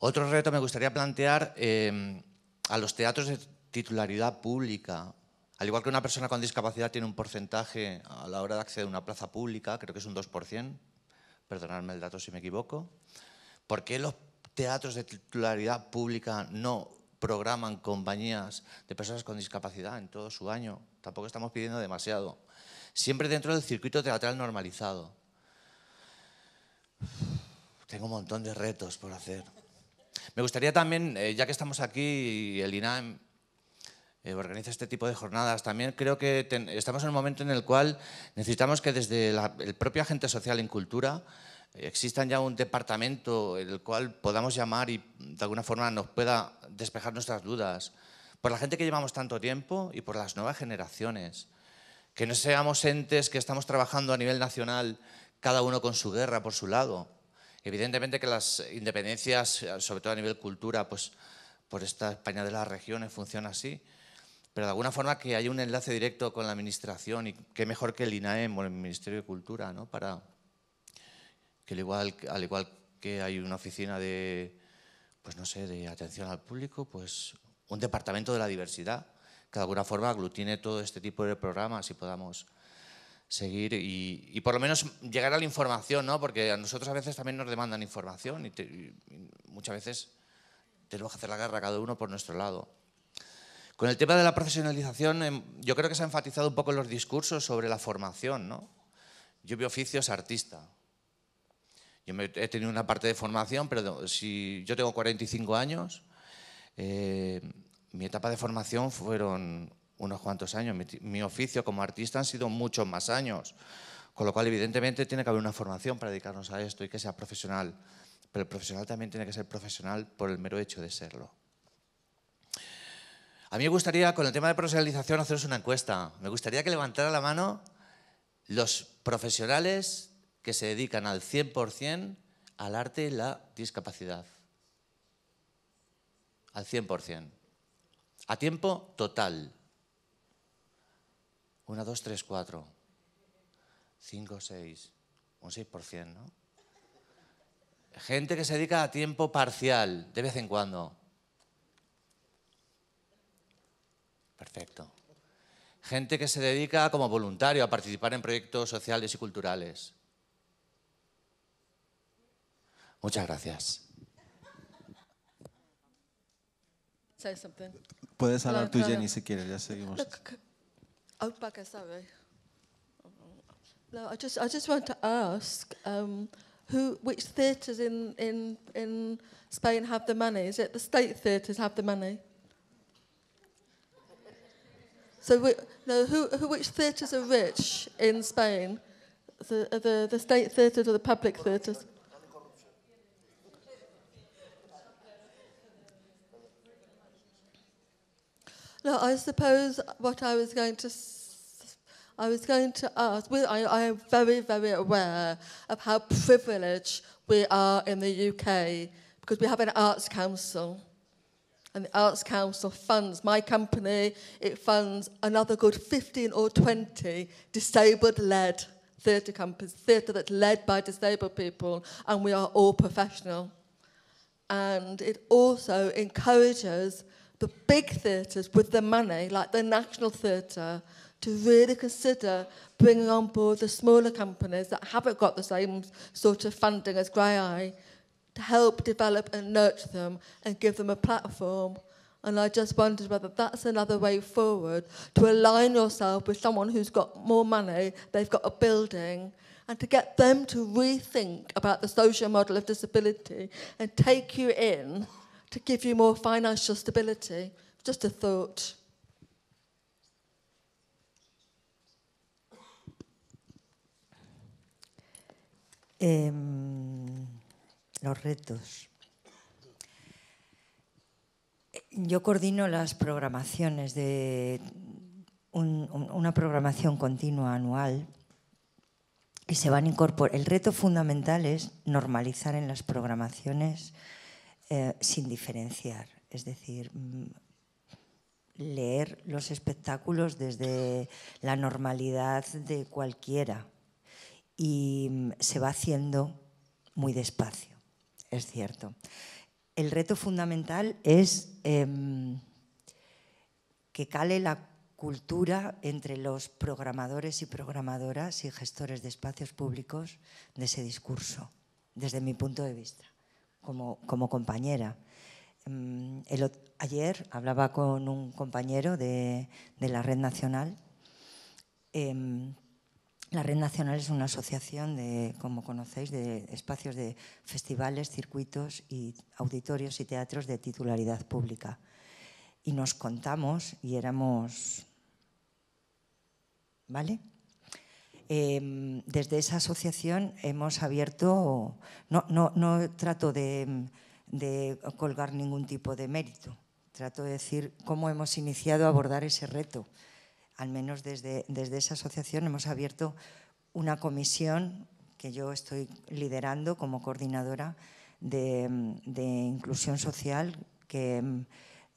Otro reto me gustaría plantear em, a los teatros de titularidad pública. Al igual que una persona con discapacidad tiene un porcentaje a la hora de acceder a una plaza pública, creo que es un 2%, perdonadme el dato si me equivoco, ¿por qué los teatros de titularidad pública no programan compañías de personas con discapacidad en todo su año? Tampoco estamos pidiendo demasiado. Siempre dentro del circuito teatral normalizado. Tengo un montón de retos por hacer. Me gustaría también, eh, ya que estamos aquí, y el INAM eh, organiza este tipo de jornadas, también creo que estamos en un momento en el cual necesitamos que desde el propio agente social en cultura eh, existan ya un departamento en el cual podamos llamar y de alguna forma nos pueda despejar nuestras dudas por la gente que llevamos tanto tiempo y por las nuevas generaciones. Que no seamos entes que estamos trabajando a nivel nacional, cada uno con su guerra por su lado. Evidentemente que las independencias, eh, sobre todo a nivel cultura, pues por esta España de las regiones funciona así, pero de alguna forma que hay un enlace directo con la Administración y qué mejor que el INAEM o el Ministerio de Cultura, Para que al igual, que hay una oficina de, pues no sé, de atención al público, pues un departamento de la diversidad que de alguna forma aglutine todo este tipo de programas y podamos seguir y, por lo menos llegar a la información, ¿no? Porque a nosotros a veces también nos demandan información y, muchas veces tenemos que hacer la guerra cada uno por nuestro lado. Con el tema de la profesionalización, em, yo creo que se ha enfatizado un poco en los discursos sobre la formación, ¿no? Yo mi oficio es artista. Yo he tenido una parte de formación, pero si yo tengo 45 años, eh, mi etapa de formación fueron unos cuantos años. Mi, oficio como artista han sido muchos más años. Con lo cual, evidentemente, tiene que haber una formación para dedicarnos a esto y que sea profesional. Pero el profesional también tiene que ser profesional por el mero hecho de serlo. A mí me gustaría, con el tema de profesionalización, haceros una encuesta. Me gustaría que levantara la mano los profesionales que se dedican al 100% al arte y la discapacidad. Al 100%. A tiempo total. Una, dos, tres, cuatro. Cinco, seis. un 6%, ¿no? Gente que se dedica a tiempo parcial, de vez en cuando. Perfecto. Gente que se dedica como voluntario a participar en proyectos sociales y culturales. Muchas gracias. Puedes hablar tú, Jenny, si quieres, ya seguimos. Oh, bugger, sorry. No, I just, I just want to ask um, who, which theatres in, in, in Spain have the money? Is it the state theatres have the money? So, we, no, who, who, which theatres are rich in Spain? The, the, the state theatres or the public theatres? No, I suppose what I was going to I was going to ask, I, I am very, very aware of how privileged we are in the UK because we have an arts council and the Arts Council funds my company, it funds another good 15 or 20 disabled led theatre companies, theatre that's led by disabled people, and we are all professional. And it also encourages the big theatres with the money, like the National Theatre, to really consider bringing on board the smaller companies that haven't got the same sort of funding as Grey Eye to help develop and nurture them and give them a platform. And I just wondered whether that's another way forward to align yourself with someone who's got more money, they've got a building, and to get them to rethink about the social model of disability and take you in los retos. Yo coordino las programaciones de una programación continua anual y se van incorporar. El reto fundamental es normalizar en las programaciones eh, sin diferenciar. Es decir, mm, leer los espectáculos desde la normalidad de cualquiera. Y mm, se va haciendo muy despacio, es cierto. El reto fundamental es em, que cale la cultura entre los programadores y programadoras y gestores de espacios públicos de ese discurso, desde mi punto de vista como, compañera. Mm, ayer hablaba con un compañero de, la Red Nacional. Em, la Red Nacional es una asociación, de, como conocéis, de espacios de festivales, circuitos y auditorios y teatros de titularidad pública. Y nos contamos y éramos... ¿Vale? Em, desde esa asociación hemos abierto, no, no, trato de, colgar ningún tipo de mérito, trato de decir cómo hemos iniciado a abordar ese reto. Al menos desde, desde esa asociación hemos abierto una comisión que yo estoy liderando como coordinadora de, de inclusión social que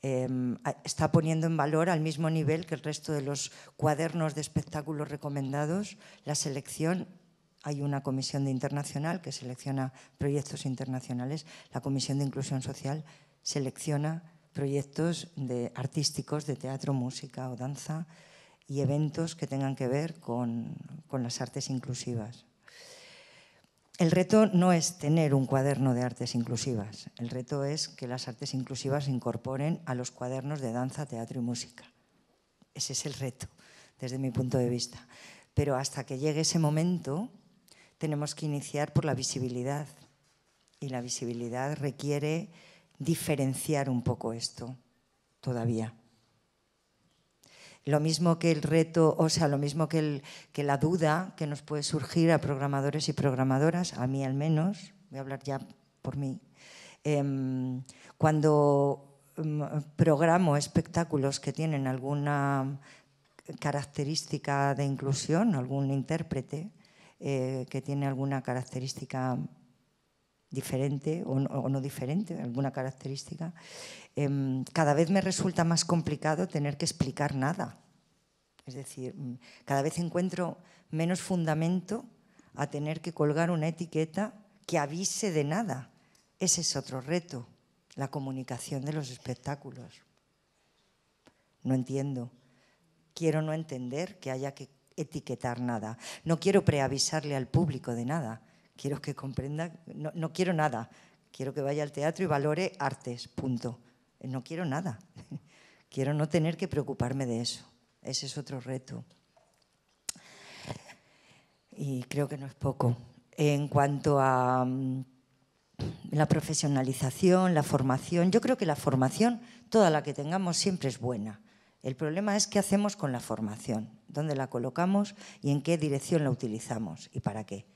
Em, está poniendo en valor al mismo nivel que el resto de los cuadernos de espectáculos recomendados la selección. Hay una comisión de internacional que selecciona proyectos internacionales, la comisión de inclusión social selecciona proyectos de artísticos de teatro, música o danza y eventos que tengan que ver con las artes inclusivas el reto no es tener un cuaderno de artes inclusivas, el reto es que las artes inclusivas se incorporen a los cuadernos de danza, teatro y música. Ese es el reto, desde mi punto de vista. Pero hasta que llegue ese momento, tenemos que iniciar por la visibilidad. Y la visibilidad requiere diferenciar un poco esto todavía. Lo mismo que el reto, o sea, lo mismo que, el, la duda que nos puede surgir a programadores y programadoras, a mí al menos, voy a hablar ya por mí, em, cuando em, programo espectáculos que tienen alguna característica de inclusión, algún intérprete eh, que tiene alguna característica diferente o no, diferente, alguna característica, em, cada vez me resulta más complicado tener que explicar nada. Es decir, mm, cada vez encuentro menos fundamento a tener que colgar una etiqueta que avise de nada. Ese es otro reto, la comunicación de los espectáculos. No entiendo. Quiero no entender que haya que etiquetar nada. No quiero preavisarle al público de nada quiero que comprenda, no, quiero nada, quiero que vaya al teatro y valore artes, punto. No quiero nada, quiero no tener que preocuparme de eso, ese es otro reto. Y creo que no es poco. En cuanto a mm, la profesionalización, la formación. Yo creo que la formación, toda la que tengamos, siempre es buena. El problema es qué hacemos con la formación, dónde la colocamos y en qué dirección la utilizamos y para qué.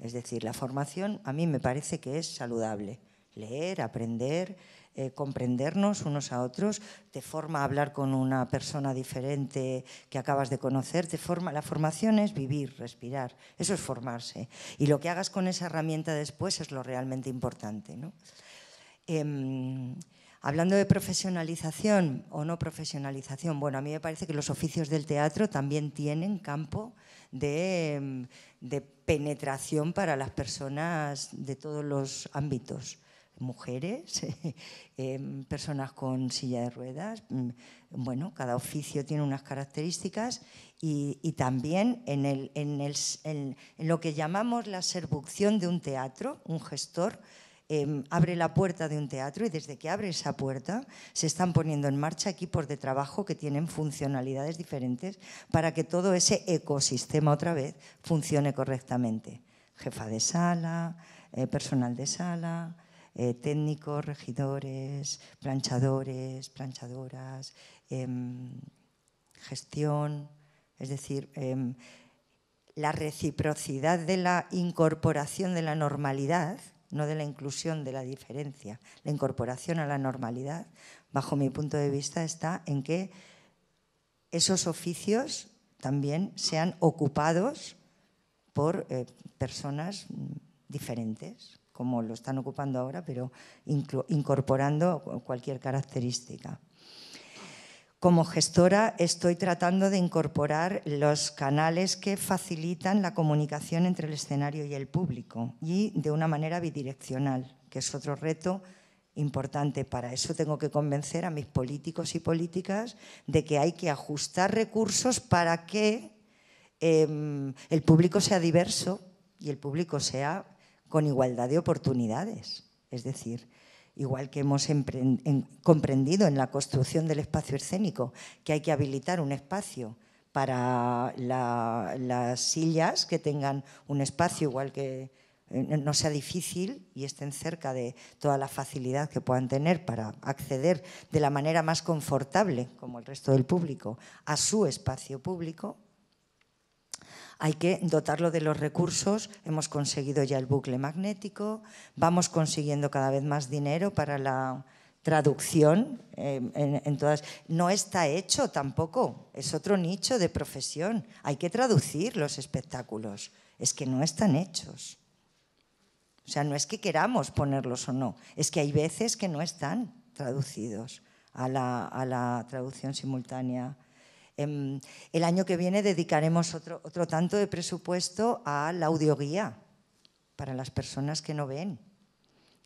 Es decir, la formación a mí me parece que es saludable. Leer, aprender, eh, comprendernos unos a otros, te forma hablar con una persona diferente que acabas de conocer, forma, la formación es vivir, respirar, eso es formarse. Y lo que hagas con esa herramienta después es lo realmente importante. Em, hablando de profesionalización o no profesionalización, bueno, a mí me parece que los oficios del teatro también tienen campo de... Em, de penetración para las personas de todos los ámbitos mujeres, eh, personas con silla de ruedas. Mm, bueno, cada oficio tiene unas características y, también en, en, en, lo que llamamos la servucción de un teatro, un gestor Em, abre la puerta de un teatro y desde que abre esa puerta se están poniendo en marcha equipos de trabajo que tienen funcionalidades diferentes para que todo ese ecosistema otra vez funcione correctamente. Jefa de sala, eh, personal de sala, eh, técnicos, regidores, planchadores, planchadoras, em, gestión, es decir, em, la reciprocidad de la incorporación de la normalidad no de la inclusión de la diferencia, la incorporación a la normalidad, bajo mi punto de vista, está en que esos oficios también sean ocupados por eh, personas diferentes, como lo están ocupando ahora, pero incorporando cualquier característica. Como gestora estoy tratando de incorporar los canales que facilitan la comunicación entre el escenario y el público y de una manera bidireccional, que es otro reto importante. Para eso tengo que convencer a mis políticos y políticas de que hay que ajustar recursos para que em, el público sea diverso y el público sea con igualdad de oportunidades. Es decir, igual que hemos comprendido en la construcción del espacio escénico, que hay que habilitar un espacio para las sillas que tengan un espacio igual que eh, no sea difícil y estén cerca de toda la facilidad que puedan tener para acceder de la manera más confortable, como el resto del público, a su espacio público, hay que dotarlo de los recursos. Hemos conseguido ya el bucle magnético, vamos consiguiendo cada vez más dinero para la traducción em, No está hecho tampoco, es otro nicho de profesión. Hay que traducir los espectáculos, es que no están hechos. O sea, no es que queramos ponerlos o no, es que hay veces que no están traducidos a la traducción simultánea Em, el año que viene dedicaremos otro, tanto de presupuesto a la audioguía para las personas que no ven.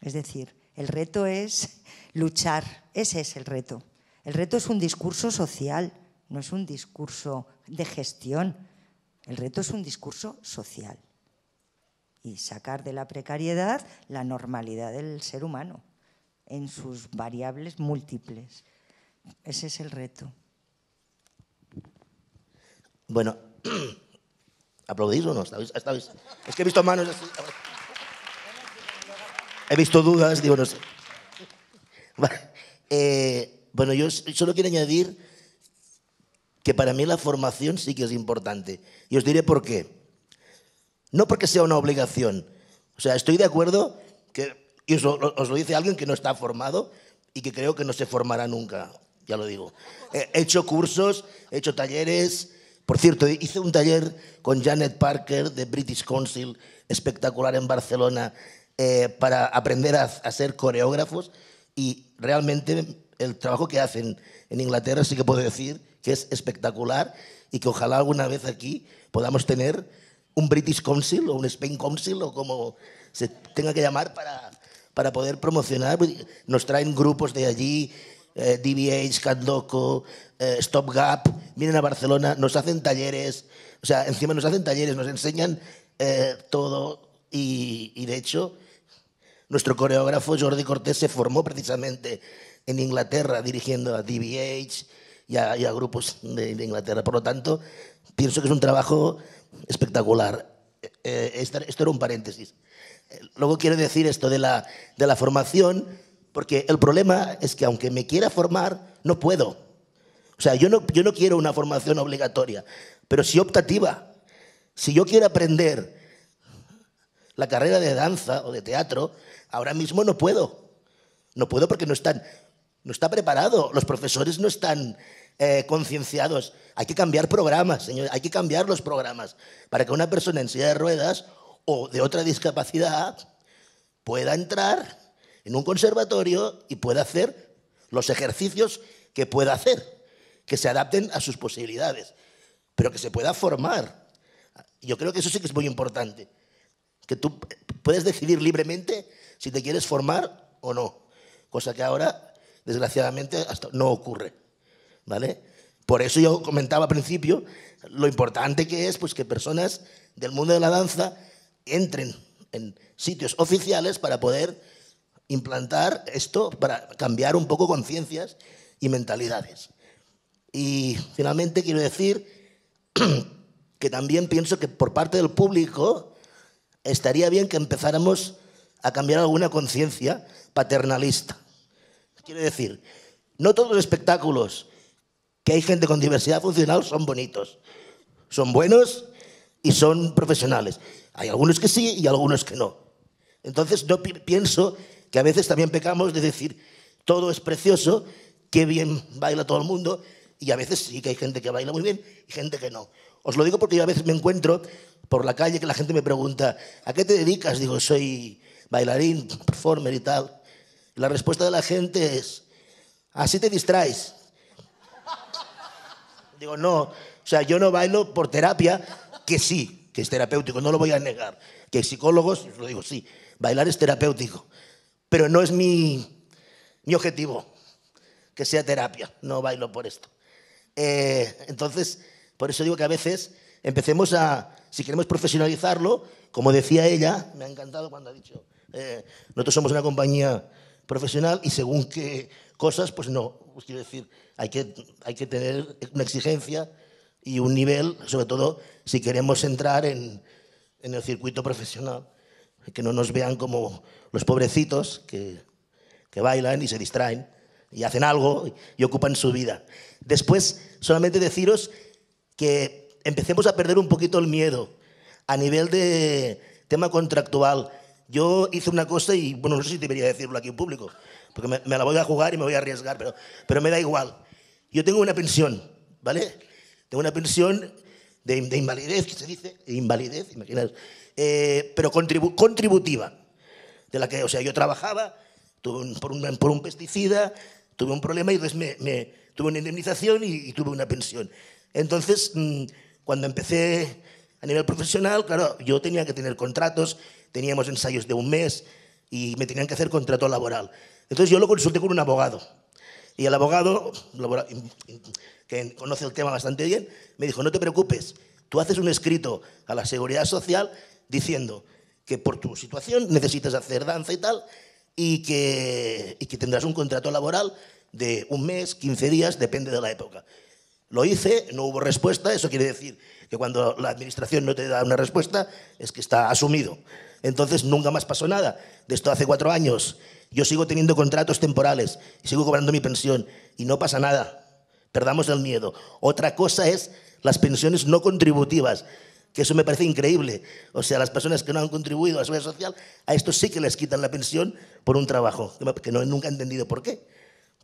Es decir, el reto es luchar, ese es el reto. El reto es un discurso social, no es un discurso de gestión. El reto es un discurso social y sacar de la precariedad la normalidad del ser humano en sus variables múltiples. Ese es el reto. Bueno, ¿aplaudís o no? Es que he visto manos He visto dudas, digo, no sé. Eh, bueno, yo solo quiero añadir que para mí la formación sí que es importante. Y os diré por qué. No porque sea una obligación. O sea, estoy de acuerdo que, y os lo dice alguien que no está formado y que creo que no se formará nunca, ya lo digo. He hecho cursos, he hecho talleres, por cierto, hice un taller con Janet Parker de British Council, espectacular en Barcelona, eh, para aprender a, ser coreógrafos y realmente el trabajo que hacen en Inglaterra sí que puedo decir que es espectacular y que ojalá alguna vez aquí podamos tener un British Council o un Spain Council o como se tenga que llamar para, para poder promocionar. Nos traen grupos de allí, eh, DBH, Cat Loco, eh, Stop Gap vienen a Barcelona, nos hacen talleres, o sea, encima nos hacen talleres, nos enseñan eh, todo y, de hecho nuestro coreógrafo Jordi Cortés se formó precisamente en Inglaterra dirigiendo a DBH y a, grupos de, Inglaterra. Por lo tanto, pienso que es un trabajo espectacular. Eh, esto, esto era un paréntesis. Eh, luego quiero decir esto de la, de la formación, porque el problema es que aunque me quiera formar, no puedo. O sea, yo no, quiero una formación obligatoria, pero sí optativa. Si yo quiero aprender la carrera de danza o de teatro, ahora mismo no puedo. No puedo porque no está preparado. Los profesores no están eh, concienciados. Hay que cambiar programas, señor. Hay que cambiar los programas para que una persona en silla de ruedas o de otra discapacidad pueda entrar en un conservatorio y pueda hacer los ejercicios que pueda hacer que se adapten a sus posibilidades, pero que se pueda formar. Yo creo que eso sí que es muy importante, que tú puedes decidir libremente si te quieres formar o no, cosa que ahora, desgraciadamente, hasta no ocurre. ¿Vale? Por eso yo comentaba al principio lo importante que es pues, que personas del mundo de la danza entren en sitios oficiales para poder implantar esto, para cambiar un poco conciencias y mentalidades. Y finalmente quiero decir que también pienso que por parte del público estaría bien que empezáramos a cambiar alguna conciencia paternalista. Quiero decir, no todos los espectáculos que hay gente con diversidad funcional son bonitos, son buenos y son profesionales. Hay algunos que sí y algunos que no. Entonces no pienso que a veces también pecamos de decir, todo es precioso, qué bien baila todo el mundo, y a veces sí que hay gente que baila muy bien y gente que no. Os lo digo porque yo a veces me encuentro por la calle que la gente me pregunta, ¿a qué te dedicas? Digo, soy bailarín, performer y tal. La respuesta de la gente es, así te distraes. Digo, no, o sea, yo no bailo por terapia, que sí, que es terapéutico, no lo voy a negar. Que hay psicólogos, os lo digo, sí, bailar es terapéutico, pero no es mi, mi objetivo, que sea terapia, no bailo por esto. Eh, entonces, por eso digo que a veces empecemos a, si queremos profesionalizarlo, como decía ella, me ha encantado cuando ha dicho, eh, nosotros somos una compañía profesional y según qué cosas, pues no, pues quiero decir, hay que, hay que tener una exigencia y un nivel, sobre todo si queremos entrar en, el circuito profesional, que no nos vean como los pobrecitos que bailan y se distraen y hacen algo y ocupan su vida. Después, solamente deciros que empecemos a perder un poquito el miedo a nivel de tema contractual. Yo hice una cosa y, bueno, no sé si debería decirlo aquí en público, porque me, la voy a jugar y me voy a arriesgar, pero, pero me da igual. Yo tengo una pensión, ¿vale? Tengo una pensión de, invalidez, que se dice, invalidez, imaginaos. Eh, pero contributiva, de la que, o sea, yo trabajaba tuve por, un, por, un, pesticida, tuve un problema y entonces me tuve una indemnización y, tuve una pensión. Entonces, mm, cuando empecé a nivel profesional, claro, yo tenía que tener contratos, teníamos ensayos de un mes y me tenían que hacer contrato laboral. Entonces yo lo consulté con un abogado. Y el abogado, que conoce el tema bastante bien, me dijo, no te preocupes, tú haces un escrito a la Seguridad Social diciendo que por tu situación necesitas hacer danza y tal, y que, y que tendrás un contrato laboral de un mes, 15 días, depende de la época. Lo hice, no hubo respuesta, eso quiere decir que cuando la administración no te da una respuesta es que está asumido. Entonces nunca más pasó nada. De esto hace cuatro años. Yo sigo teniendo contratos temporales, sigo cobrando mi pensión y no pasa nada. Perdamos el miedo. Otra cosa es las pensiones no contributivas, que eso me parece increíble. O sea, las personas que no han contribuido a la seguridad social, a esto sí que les quitan la pensión por un trabajo, que no, nunca he entendido por qué.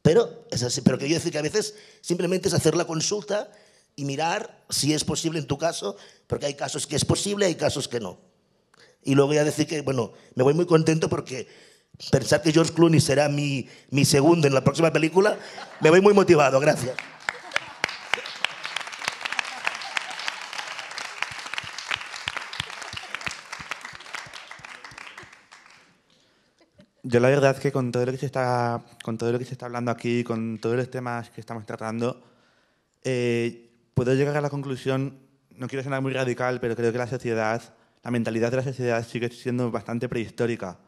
Pero, es así, pero quiero decir que a veces simplemente es hacer la consulta y mirar si es posible en tu caso, porque hay casos que es posible, hay casos que no. Y luego voy a decir que, bueno, me voy muy contento porque pensar que George Clooney será mi, mi segundo en la próxima película, me voy muy motivado, gracias. Yo la verdad que con todo lo que se está, con todo lo que se está hablando aquí, con todos los temas que estamos tratando, eh, puedo llegar a la conclusión, no quiero sonar muy radical, pero creo que la sociedad, la mentalidad de la sociedad sigue siendo bastante prehistórica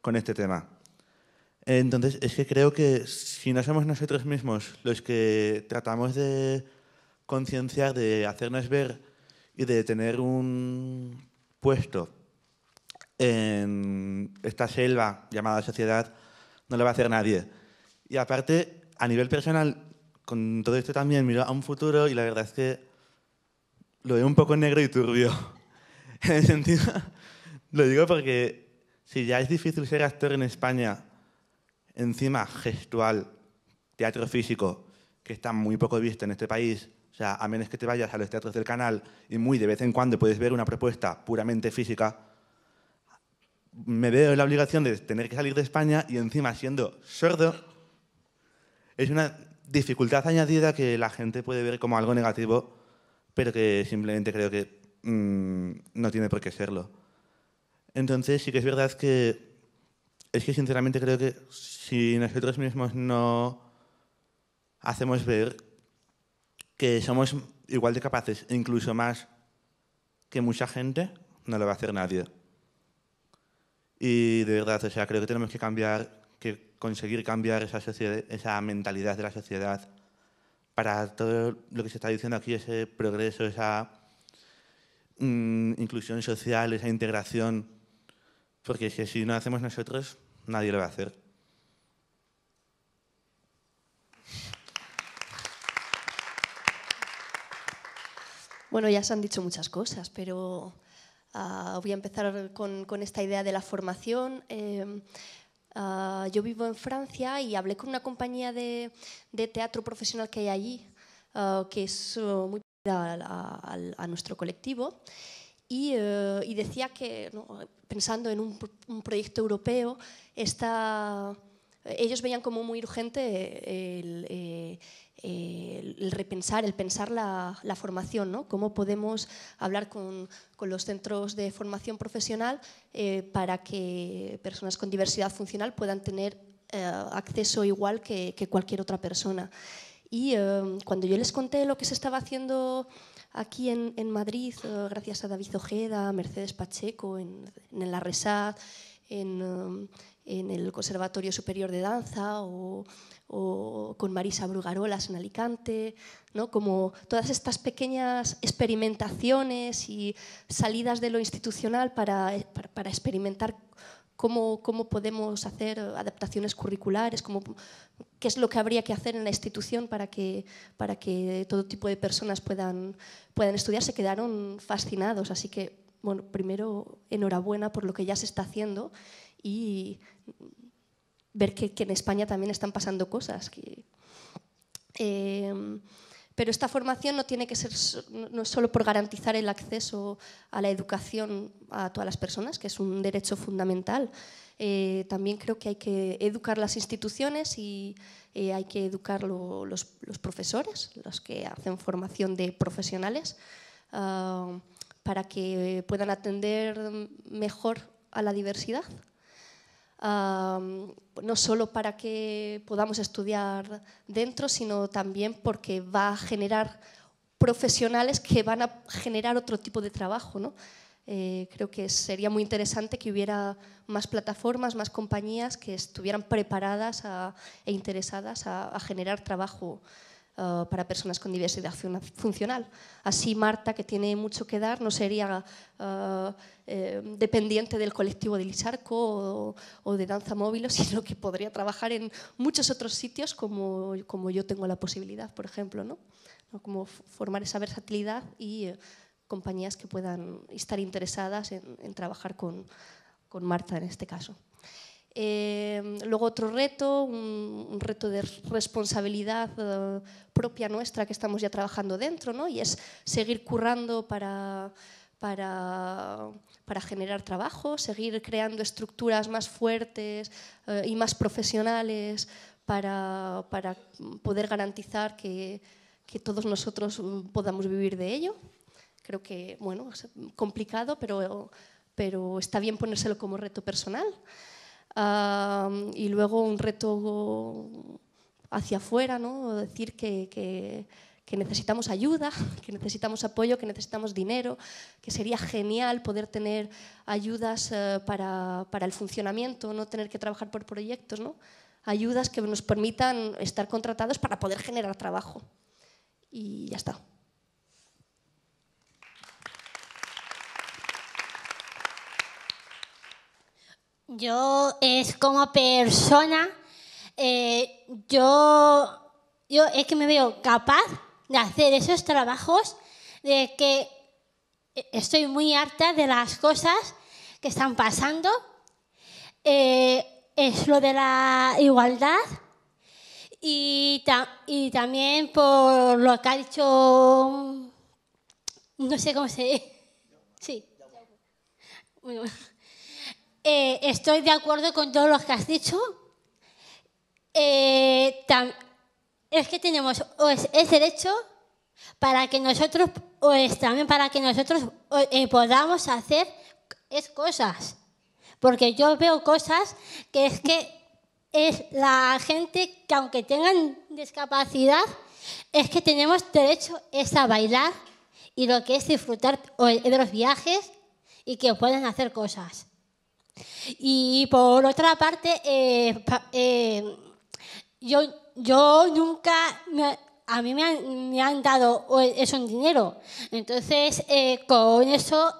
con este tema. Entonces, es que creo que si no somos nosotros mismos los que tratamos de concienciar, de hacernos ver y de tener un puesto en esta selva llamada sociedad no le va a hacer nadie. Y aparte, a nivel personal, con todo esto también miro a un futuro y la verdad es que lo veo un poco negro y turbio. lo digo porque si ya es difícil ser actor en España, encima gestual, teatro físico, que está muy poco visto en este país, o sea, a menos que te vayas a los teatros del canal y muy de vez en cuando puedes ver una propuesta puramente física, me veo en la obligación de tener que salir de España y encima siendo sordo, es una dificultad añadida que la gente puede ver como algo negativo, pero que simplemente creo que mm, no tiene por qué serlo. Entonces sí que es verdad que es que sinceramente creo que si nosotros mismos no hacemos ver que somos igual de capaces e incluso más que mucha gente, no lo va a hacer nadie. Y de verdad, o sea, creo que tenemos que cambiar, que conseguir cambiar esa, sociedad, esa mentalidad de la sociedad para todo lo que se está diciendo aquí, ese progreso, esa mm, inclusión social, esa integración, porque si no hacemos nosotros, nadie lo va a hacer. Bueno, ya se han dicho muchas cosas, pero Ah, voy a empezar con, esta idea de la formación. Em, ah, yo vivo en Francia y hablé con una compañía de, teatro profesional que hay allí, ah, que es uh, muy parecida a, nuestro colectivo. Y, eh, decía que, pensando en un, proyecto europeo, está ellos veían como muy urgente el eh, eh, el repensar, el pensar la, formación, ¿no? cómo podemos hablar con, los centros de formación profesional eh, para que personas con diversidad funcional puedan tener eh, acceso igual que, cualquier otra persona. Y cuando yo les conté lo que se estaba haciendo aquí en, Madrid, gracias a David Ojeda, Mercedes Pacheco, en, en la RESAD, en en el Conservatorio Superior de Danza o, con Marisa Brugarolas en Alicante, ¿no? como todas estas pequeñas experimentaciones y salidas de lo institucional para, para, experimentar cómo, cómo, podemos hacer adaptaciones curriculares, cómo, qué es lo que habría que hacer en la institución para que, para que todo tipo de personas puedan, puedan estudiar, se quedaron fascinados. Así que, bueno, primero enhorabuena por lo que ya se está haciendo y ver que, en España también están pasando cosas. Eh, pero esta formación no tiene que ser no es solo por garantizar el acceso a la educación a todas las personas, que es un derecho fundamental. Eh, también creo que hay que educar las instituciones y eh, hay que educar los, profesores, los que hacen formación de profesionales, ah, para que puedan atender mejor a la diversidad no solo para que podamos estudiar dentro, sino también porque va a generar profesionales que van a generar otro tipo de trabajo. ¿no? Eh, creo que sería muy interesante que hubiera más plataformas, más compañías que estuvieran preparadas e interesadas a generar trabajo eh, para personas con diversidad funcional. Así Marta, que tiene mucho que dar, no sería eh, eh, dependiente del colectivo de Lixarco o, de Danza Móvil, sino que podría trabajar en muchos otros sitios como, como yo tengo la posibilidad, por ejemplo, ¿no? Como formar esa versatilidad y compañías que puedan estar interesadas en, en trabajar con, con Marta en este caso. Em, luego otro reto, un, reto de responsabilidad eh, propia nuestra que estamos ya trabajando dentro, ¿no? y es seguir currando para, para, para generar trabajo, seguir creando estructuras más fuertes eh, y más profesionales para, para poder garantizar que, que todos nosotros mm, podamos vivir de ello. Creo que, bueno, es complicado, pero, pero está bien ponérselo como reto personal y luego un reto hacia afuera, ¿no? decir que, que, necesitamos ayuda, que necesitamos apoyo, que necesitamos dinero, que sería genial poder tener ayudas eh, para, para, el funcionamiento, no tener que trabajar por proyectos, ¿no? ayudas que nos permitan estar contratados para poder generar trabajo. Y ya está. Yo es como persona, eh, yo, yo es que me veo capaz de hacer esos trabajos, de que estoy muy harta de las cosas que están pasando. Eh, es lo de la igualdad y, y, también por lo que ha dicho, no sé cómo se... Sí. Muy bueno. Eh, estoy de acuerdo con todo lo que has dicho. Eh, es que tenemos ese derecho para que nosotros, también para que nosotros eh, podamos hacer es cosas. Porque yo veo cosas que es que es la gente que aunque tengan discapacidad, es que tenemos derecho es a bailar y lo que es disfrutar de los viajes y que puedan hacer cosas. Y por otra parte, eh, eh, yo, yo nunca, a mí me han, dado eso en dinero. Entonces, eh, con eso,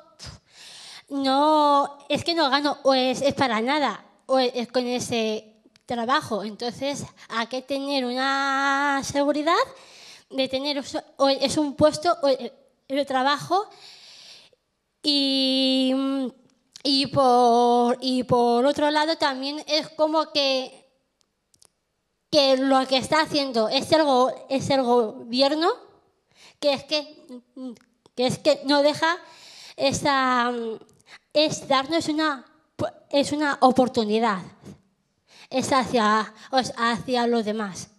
no, es que no gano, o es, para nada, o es con ese trabajo. Entonces, hay que tener una seguridad de tener es un puesto el trabajo y mm, y por, otro lado también es como que, lo que está haciendo es el, es el gobierno, que es que, no deja esa, es darnos una, es una oportunidad, hacia, hacia los demás.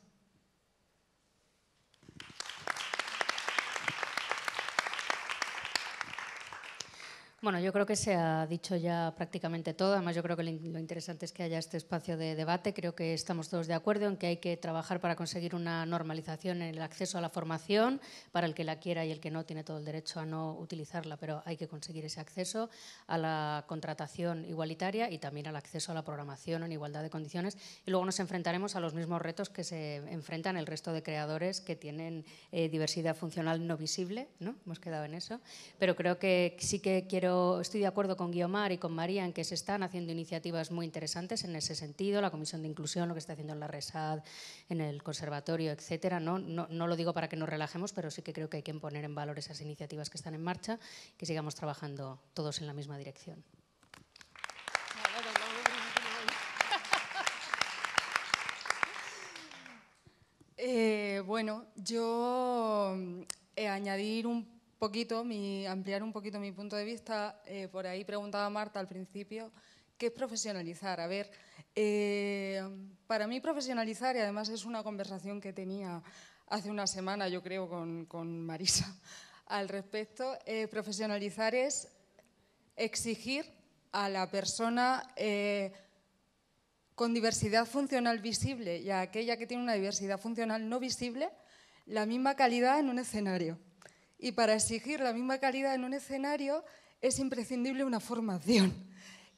Bueno, yo creo que se ha dicho ya prácticamente todo. Además, yo creo que lo interesante es que haya este espacio de debate. Creo que estamos todos de acuerdo en que hay que trabajar para conseguir una normalización en el acceso a la formación para el que la quiera y el que no tiene todo el derecho a no utilizarla, pero hay que conseguir ese acceso a la contratación igualitaria y también al acceso a la programación en igualdad de condiciones. Y luego nos enfrentaremos a los mismos retos que se enfrentan el resto de creadores que tienen eh, diversidad funcional no visible, ¿no? Hemos quedado en eso. Pero creo que sí que quiero estoy de acuerdo con Guiomar y con María en que se están haciendo iniciativas muy interesantes en ese sentido, la Comisión de Inclusión, lo que está haciendo en la RESAD, en el Conservatorio, etcétera. No, no, lo digo para que nos relajemos, pero sí que creo que hay que poner en valor esas iniciativas que están en marcha, y que sigamos trabajando todos en la misma dirección. Eh, bueno, yo eh, añadir un poquito, mi, ampliar un poquito mi punto de vista, eh, por ahí preguntaba Marta al principio, ¿qué es profesionalizar? A ver, eh, para mí profesionalizar, y además es una conversación que tenía hace una semana, yo creo, con, Marisa al respecto, eh, profesionalizar es exigir a la persona con diversidad funcional visible y a aquella que tiene una diversidad funcional no visible la misma calidad en un escenario y para exigir la misma calidad en un escenario es imprescindible una formación,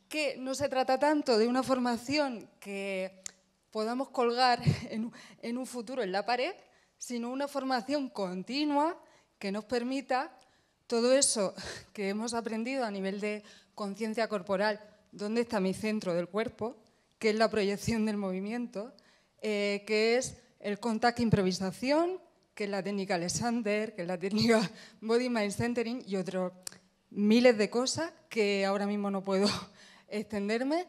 que no se trata tanto de una formación que podamos colgar en, un futuro en la pared, sino una formación continua que nos permita todo eso que hemos aprendido a nivel de conciencia corporal, dónde está mi centro del cuerpo, que es la proyección del movimiento, eh, que es el contacto improvisación, que la técnica Alexander, que es la técnica Body Mind Centering y otros miles de cosas que ahora mismo no puedo extenderme,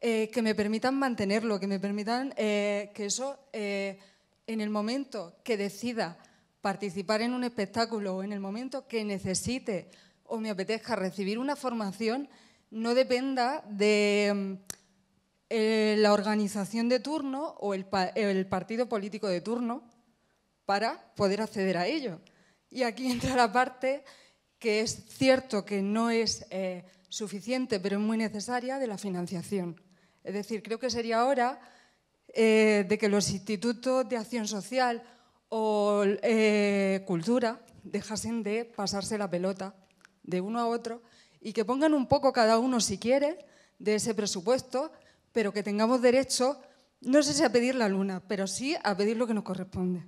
eh, que me permitan mantenerlo, que me permitan eh, que eso, eh, en el momento que decida participar en un espectáculo o en el momento que necesite o me apetezca recibir una formación, no dependa de mm, la organización de turno o el partido político de turno, para poder acceder a ello. Y aquí entra la parte que es cierto que no es eh, suficiente, pero es muy necesaria, de la financiación. Es decir, creo que sería hora eh, de que los institutos de acción social o eh, cultura dejasen de pasarse la pelota de uno a otro y que pongan un poco cada uno, si quiere, de ese presupuesto, pero que tengamos derecho, no sé si a pedir la luna, pero sí a pedir lo que nos corresponde.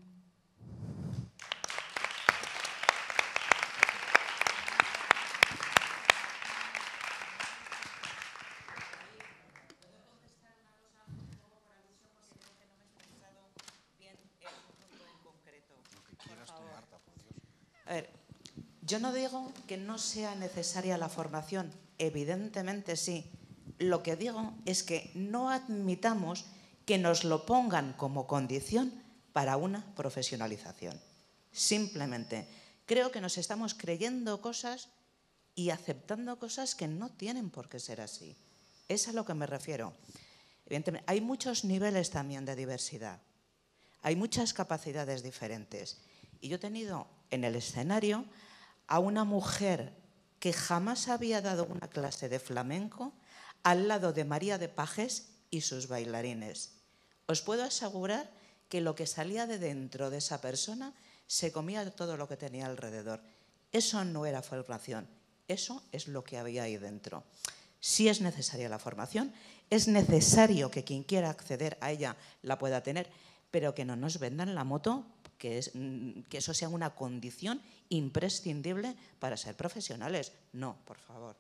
Yo no digo que no sea necesaria la formación, evidentemente sí. Lo que digo es que no admitamos que nos lo pongan como condición para una profesionalización. Simplemente, creo que nos estamos creyendo cosas y aceptando cosas que no tienen por qué ser así. Es a lo que me refiero. hay muchos niveles también de diversidad. Hay muchas capacidades diferentes. Y yo he tenido en el escenario a una mujer que jamás había dado una clase de flamenco al lado de María de Pajes y sus bailarines. Os puedo asegurar que lo que salía de dentro de esa persona se comía todo lo que tenía alrededor. Eso no era formación, eso es lo que había ahí dentro. Si sí es necesaria la formación, es necesario que quien quiera acceder a ella la pueda tener, pero que no nos vendan la moto Mm, que, eso sea una condición imprescindible para ser profesionales. No, por favor.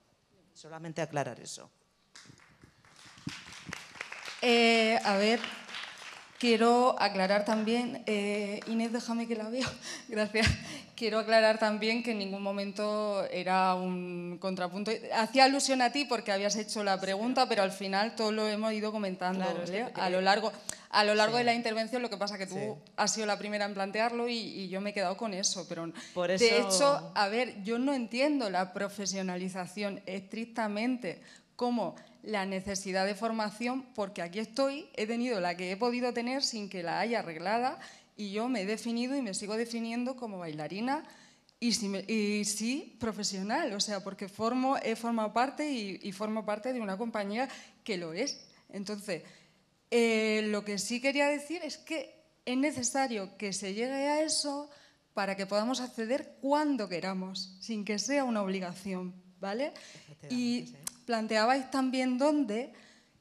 Solamente aclarar eso. Eh, a ver, quiero aclarar también, eh, Inés, déjame que la veo, gracias. Quiero aclarar también que en ningún momento era un contrapunto. Hacía alusión a ti porque habías hecho la pregunta, pero al final todo lo hemos ido comentando a lo largo a lo largo de la intervención, lo que pasa que tú has sido la primera en plantearlo y, yo me he quedado con eso, pero Por de hecho, a ver, yo no entiendo la profesionalización estrictamente como la necesidad de formación, porque aquí estoy, he tenido la que he podido tener sin que la haya arreglada y yo me he definido y me sigo definiendo como bailarina y sí, profesional, o sea, porque formo, he formado parte y, y formo parte de una compañía que lo es. Entonces, eh, lo que sí quería decir es que es necesario que se llegue a eso para que podamos acceder cuando queramos, sin que sea una obligación, ¿vale? Y planteabais también dónde,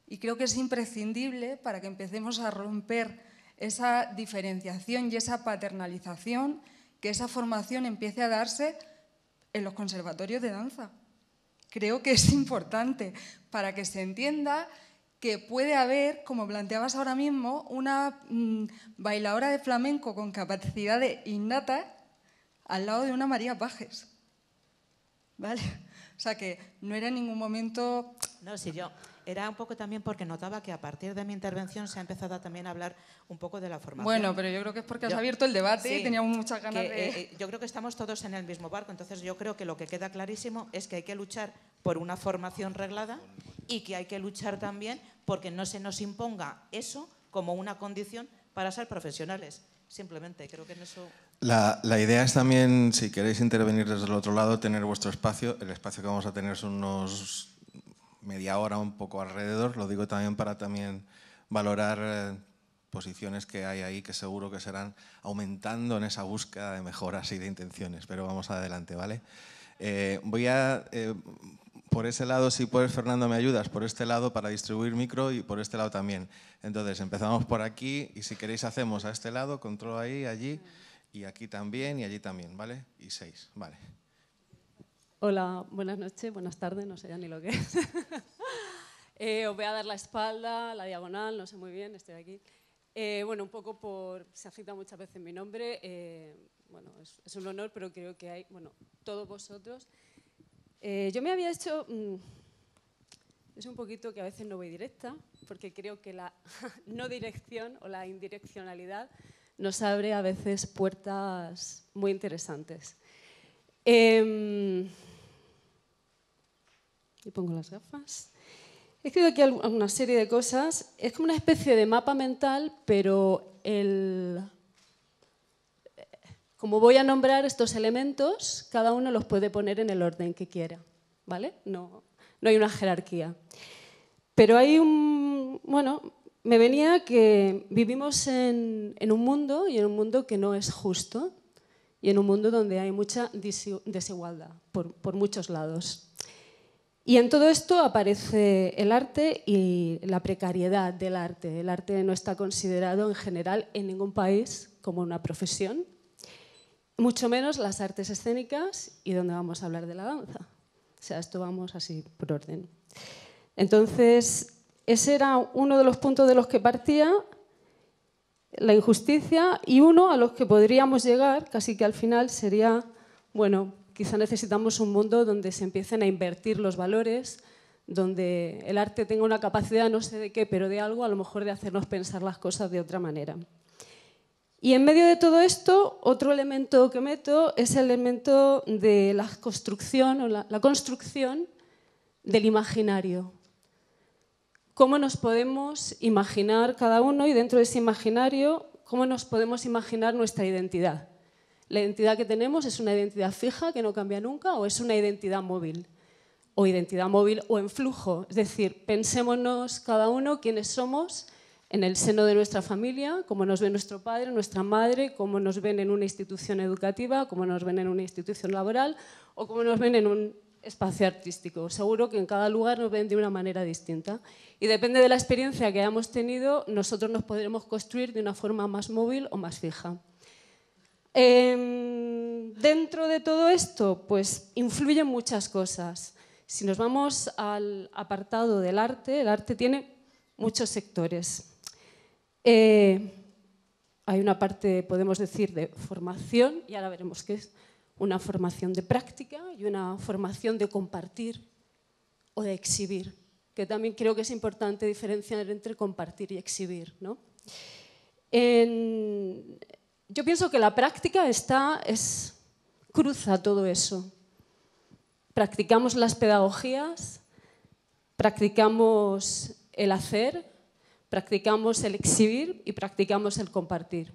y creo que es imprescindible para que empecemos a romper esa diferenciación y esa paternalización, que esa formación empiece a darse en los conservatorios de danza. Creo que es importante para que se entienda que puede haber, como planteabas ahora mismo, una mm, bailadora de flamenco con de innata al lado de una María Pajes. ¿Vale? O sea que no era en ningún momento. No, si yo era un poco también porque notaba que a partir de mi intervención se ha empezado también a hablar un poco de la formación. Bueno, pero yo creo que es porque has abierto el debate y teníamos muchas ganas de... Eh, eh, yo creo que estamos todos en el mismo barco, entonces yo creo que lo que queda clarísimo es que hay que luchar por una formación reglada y que hay que luchar también porque no se nos imponga eso como una condición para ser profesionales. Simplemente, creo que en eso... La, la, idea es también, si queréis intervenir desde el otro lado, tener vuestro espacio. El espacio que vamos a tener son unos media hora un poco alrededor. Lo digo también para también valorar eh, posiciones que hay ahí que seguro que serán aumentando en esa búsqueda de mejoras y de intenciones, pero vamos adelante, ¿vale? Eh, voy a, eh, por ese lado, si puedes, Fernando, me ayudas, por este lado para distribuir micro y por este lado también. Entonces, empezamos por aquí y si queréis hacemos a este lado, control ahí, allí y aquí también y allí también, ¿vale? Y seis, ¿vale? Hola, buenas noches, buenas tardes, no sé ya ni lo que es. Eh, os voy a dar la espalda, la diagonal, no sé muy bien, estoy aquí. Eh, bueno, un poco por, se afecta muchas veces mi nombre, eh, bueno, es, un honor, pero creo que hay, bueno, todos vosotros. yo me había hecho, mm, es un poquito que a veces no voy directa, porque creo que la no dirección o la indireccionalidad nos abre a veces puertas muy interesantes. Eh, y pongo las gafas. He escrito aquí una serie de cosas. Es como una especie de mapa mental, pero el... como voy a nombrar estos elementos, cada uno los puede poner en el orden que quiera. ¿Vale? No, no hay una jerarquía. Pero hay un... Bueno, me venía que vivimos en, un mundo y en un mundo que no es justo y en un mundo donde hay mucha desigualdad por, por muchos lados. Y en todo esto aparece el arte y la precariedad del arte. El arte no está considerado en general en ningún país como una profesión, mucho menos las artes escénicas y donde vamos a hablar de la danza. O sea, esto vamos así por orden. Entonces, ese era uno de los puntos de los que partía la injusticia y uno a los que podríamos llegar, casi que al final, sería, bueno, quizá necesitamos un mundo donde se empiecen a invertir los valores, donde el arte tenga una capacidad, no sé de qué, pero de algo, a lo mejor de hacernos pensar las cosas de otra manera. Y en medio de todo esto, otro elemento que meto es el elemento de la construcción o construcción del imaginario. Cómo nos podemos imaginar cada uno y dentro de ese imaginario, cómo nos podemos imaginar nuestra identidad. ¿La identidad que tenemos es una identidad fija que no cambia nunca o es una identidad móvil? O identidad móvil o en flujo. Es decir, pensémonos cada uno quiénes somos en el seno de nuestra familia, cómo nos ve nuestro padre, nuestra madre, cómo nos ven en una institución educativa, cómo nos ven en una institución laboral o cómo nos ven en un espacio artístico. Seguro que en cada lugar nos ven de una manera distinta. Y depende de la experiencia que hayamos tenido, nosotros nos podremos construir de una forma más móvil o más fija. Em, dentro de todo esto, pues influyen muchas cosas. Si nos vamos al apartado del arte, el arte tiene muchos sectores. Eh, hay una parte, podemos decir, de formación, y ahora veremos qué es, una formación de práctica y una formación de compartir o de exhibir, que también creo que es importante diferenciar entre compartir y exhibir. En, yo pienso que la práctica cruza todo eso. Practicamos las pedagogías, practicamos el hacer, practicamos el exhibir y practicamos el compartir.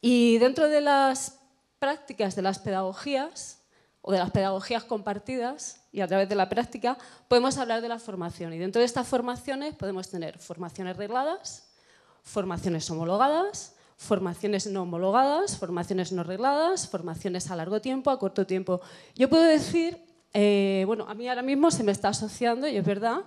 Y dentro de las prácticas de las pedagogías o de las pedagogías compartidas y a través de la práctica podemos hablar de la formación. Y dentro de estas formaciones podemos tener formaciones regladas, formaciones homologadas, formaciones no homologadas, formaciones no regladas, formaciones a largo tiempo, a corto tiempo. Yo puedo decir, eh, bueno, a mí ahora mismo se me está asociando, y es verdad,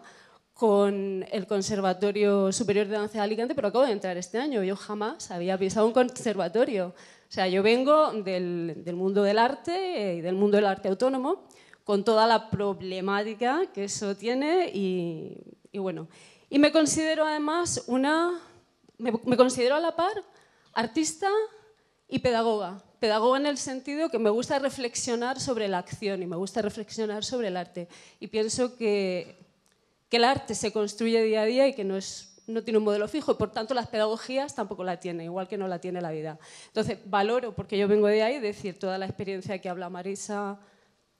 con el Conservatorio Superior de Danza de Alicante, pero acabo de entrar este año, yo jamás había pisado un conservatorio. O sea, yo vengo del, mundo del arte eh, y del mundo del arte autónomo, con toda la problemática que eso tiene y, bueno. Y me considero además una... me, me considero a la par Artista y pedagoga. Pedagoga en el sentido que me gusta reflexionar sobre la acción y me gusta reflexionar sobre el arte. Y pienso que, el arte se construye día a día y que no tiene un modelo fijo y por tanto las pedagogías tampoco la tiene, igual que no la tiene la vida. Entonces, valoro, porque yo vengo de ahí, decir, toda la experiencia que habla Marisa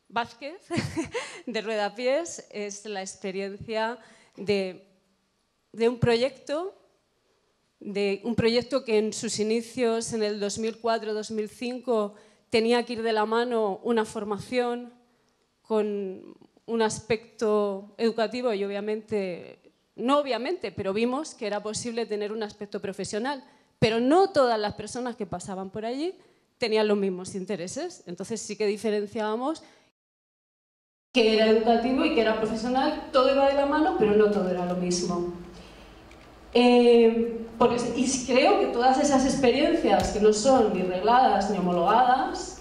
Vázquez de Ruedapiés es la experiencia de, de un proyecto de un proyecto que en sus inicios, en el 2004-2005, tenía que ir de la mano una formación con un aspecto educativo y obviamente, no obviamente, pero vimos que era posible tener un aspecto profesional, pero no todas las personas que pasaban por allí tenían los mismos intereses, entonces sí que diferenciábamos que era educativo y que era profesional, todo iba de la mano, pero no todo era lo mismo. Eh, y creo que todas esas experiencias que no son ni regladas ni homologadas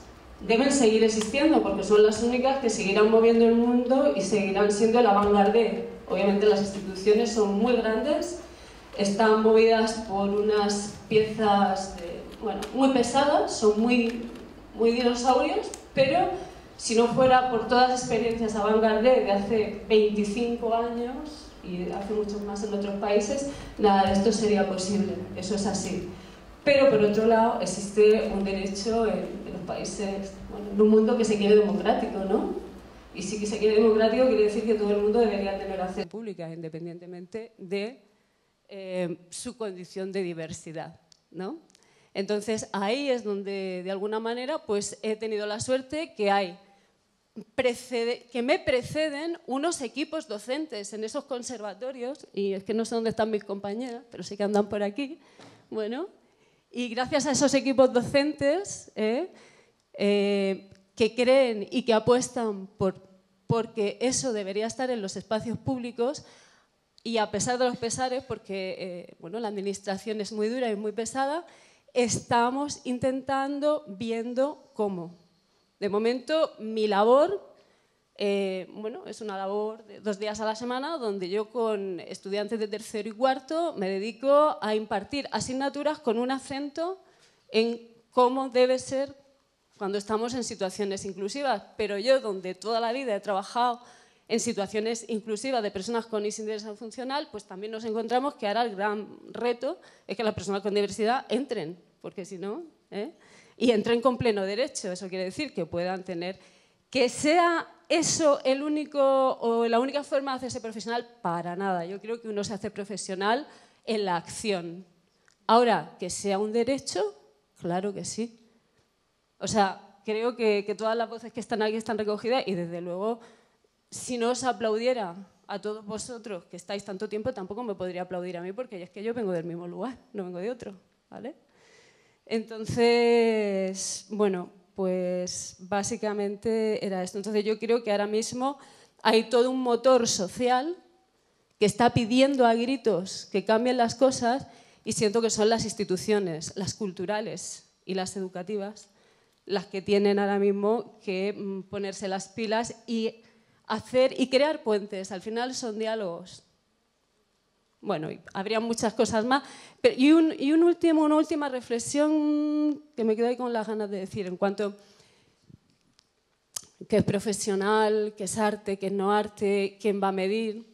deben seguir existiendo porque son las únicas que seguirán moviendo el mundo y seguirán siendo la vanguardia. Obviamente las instituciones son muy grandes, están movidas por unas piezas bueno, muy pesadas, son muy, muy dinosaurios, pero si no fuera por todas las experiencias avant de hace 25 años, y hace muchos más en otros países, nada de esto sería posible, eso es así. Pero por otro lado existe un derecho en, los países, en un mundo que se quiere democrático, ¿no? Y si se quiere democrático quiere decir que todo el mundo debería tener acceso públicas independientemente de eh, su condición de diversidad, ¿no? Entonces ahí es donde de alguna manera pues he tenido la suerte que hay que me preceden unos equipos docentes en esos conservatorios, y es que no sé dónde están mis compañeras, pero sí que andan por aquí, bueno, y gracias a esos equipos docentes ¿eh? Eh, que creen y que apuestan porque eso debería estar en los espacios públicos y a pesar de los pesares, porque eh, la administración es muy dura y muy pesada, estamos intentando viendo cómo. De momento, mi labor eh, bueno, es una labor de dos días a la semana donde yo con estudiantes de tercero y cuarto me dedico a impartir asignaturas con un acento en cómo debe ser cuando estamos en situaciones inclusivas. Pero yo, donde toda la vida he trabajado en situaciones inclusivas de personas con discapacidad funcional, pues también nos encontramos que ahora el gran reto es que las personas con diversidad entren, porque si no... ¿eh? y entren con pleno derecho. Eso quiere decir que puedan tener, que sea eso el único o la única forma de hacerse profesional, para nada. Yo creo que uno se hace profesional en la acción. Ahora, que sea un derecho, claro que sí. O sea, creo que, que todas las voces que están aquí están recogidas y desde luego, si no os aplaudiera a todos vosotros que estáis tanto tiempo, tampoco me podría aplaudir a mí porque es que yo vengo del mismo lugar, no vengo de otro. ¿Vale? Entonces, bueno, pues básicamente era esto. Entonces yo creo que ahora mismo hay todo un motor social que está pidiendo a gritos que cambien las cosas y siento que son las instituciones, las culturales y las educativas, las que tienen ahora mismo que mm, ponerse las pilas y hacer y crear puentes. Al final son diálogos. Bueno, habría muchas cosas más. y, un, una última reflexión que me quedo ahí con las ganas de decir en cuanto qué es profesional, qué es arte, qué es no arte, quién va a medir,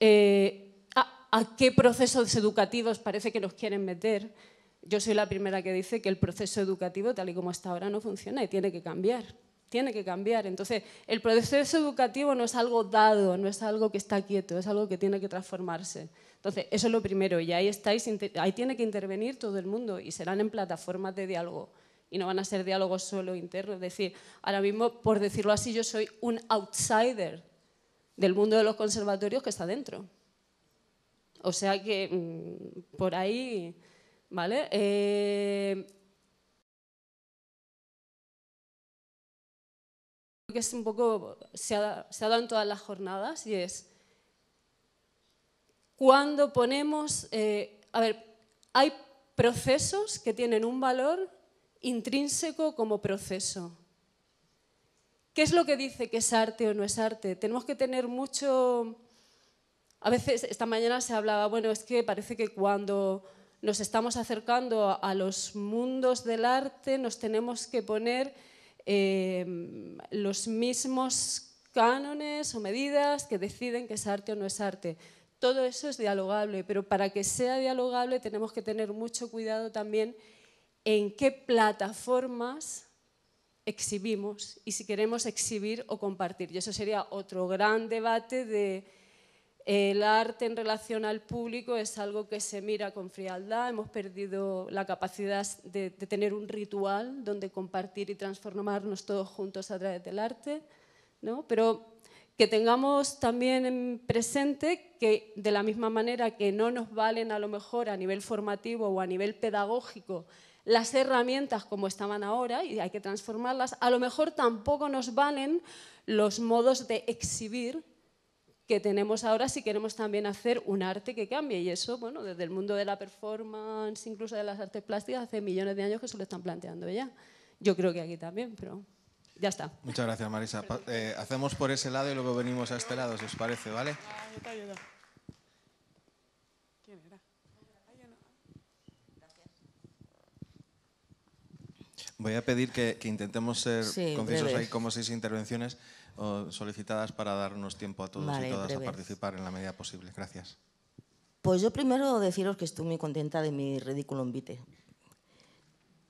eh, a, a, qué procesos educativos parece que nos quieren meter. Yo soy la primera que dice que el proceso educativo, tal y como está ahora, no funciona y tiene que cambiar tiene que cambiar. Entonces, el proceso educativo no es algo dado, no es algo que está quieto, es algo que tiene que transformarse. Entonces, eso es lo primero, y ahí, estáis, ahí tiene que intervenir todo el mundo y serán en plataformas de diálogo y no van a ser diálogos solo internos. Es decir, ahora mismo, por decirlo así, yo soy un outsider del mundo de los conservatorios que está dentro. O sea que mm, por ahí, ¿vale? Eh, que es un poco, se ha, dado en todas las jornadas y es cuando ponemos, eh, a ver, hay procesos que tienen un valor intrínseco como proceso. ¿Qué es lo que dice que es arte o no es arte? Tenemos que tener mucho... A veces, esta mañana se hablaba, bueno, es que parece que cuando nos estamos acercando a los mundos del arte nos tenemos que poner Em, los mismos cánones o medidas que deciden que es arte o no es arte. Todo eso es dialogable, pero para que sea dialogable tenemos que tener mucho cuidado también en qué plataformas exhibimos y si queremos exhibir o compartir. Y eso sería otro gran debate de el arte en relación al público es algo que se mira con frialdad, hemos perdido la capacidad de, tener un ritual donde compartir y transformarnos todos juntos a través del arte, ¿no? pero que tengamos también presente que de la misma manera que no nos valen a lo mejor a nivel formativo o a nivel pedagógico las herramientas como estaban ahora y hay que transformarlas, a lo mejor tampoco nos valen los modos de exhibir que tenemos ahora si queremos también hacer un arte que cambie. Y eso, bueno, desde el mundo de la performance, incluso de las artes plásticas, hace millones de años que se lo están planteando ya. Yo creo que aquí también, pero ya está. Muchas gracias, Marisa. Eh, hacemos por ese lado y luego venimos a este lado, si os parece, ¿vale? Voy a pedir que, intentemos ser concisos ahí como seis intervenciones solicitadas para darnos tiempo a todos y todas a participar en la medida posible. Gracias. Pues yo primero deciros que estoy muy contenta de mi ridículo envite.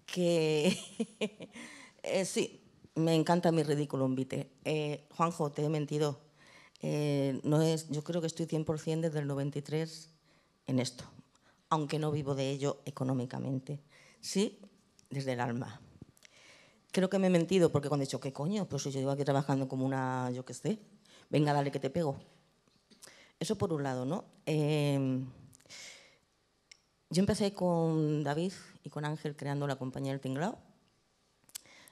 Que eh, sí, me encanta mi ridículo envite. Eh, Juanjo, te he mentido. Eh, no es, yo creo que estoy 100% desde el 93 en esto, aunque no vivo de ello económicamente. Sí, desde el alma creo que me he mentido, porque cuando he dicho, ¿qué coño? Pues si yo llevo aquí trabajando como una, yo qué sé, venga, dale que te pego. Eso por un lado, ¿no? Em, yo empecé con David y con Ángel creando la compañía El Tinglao.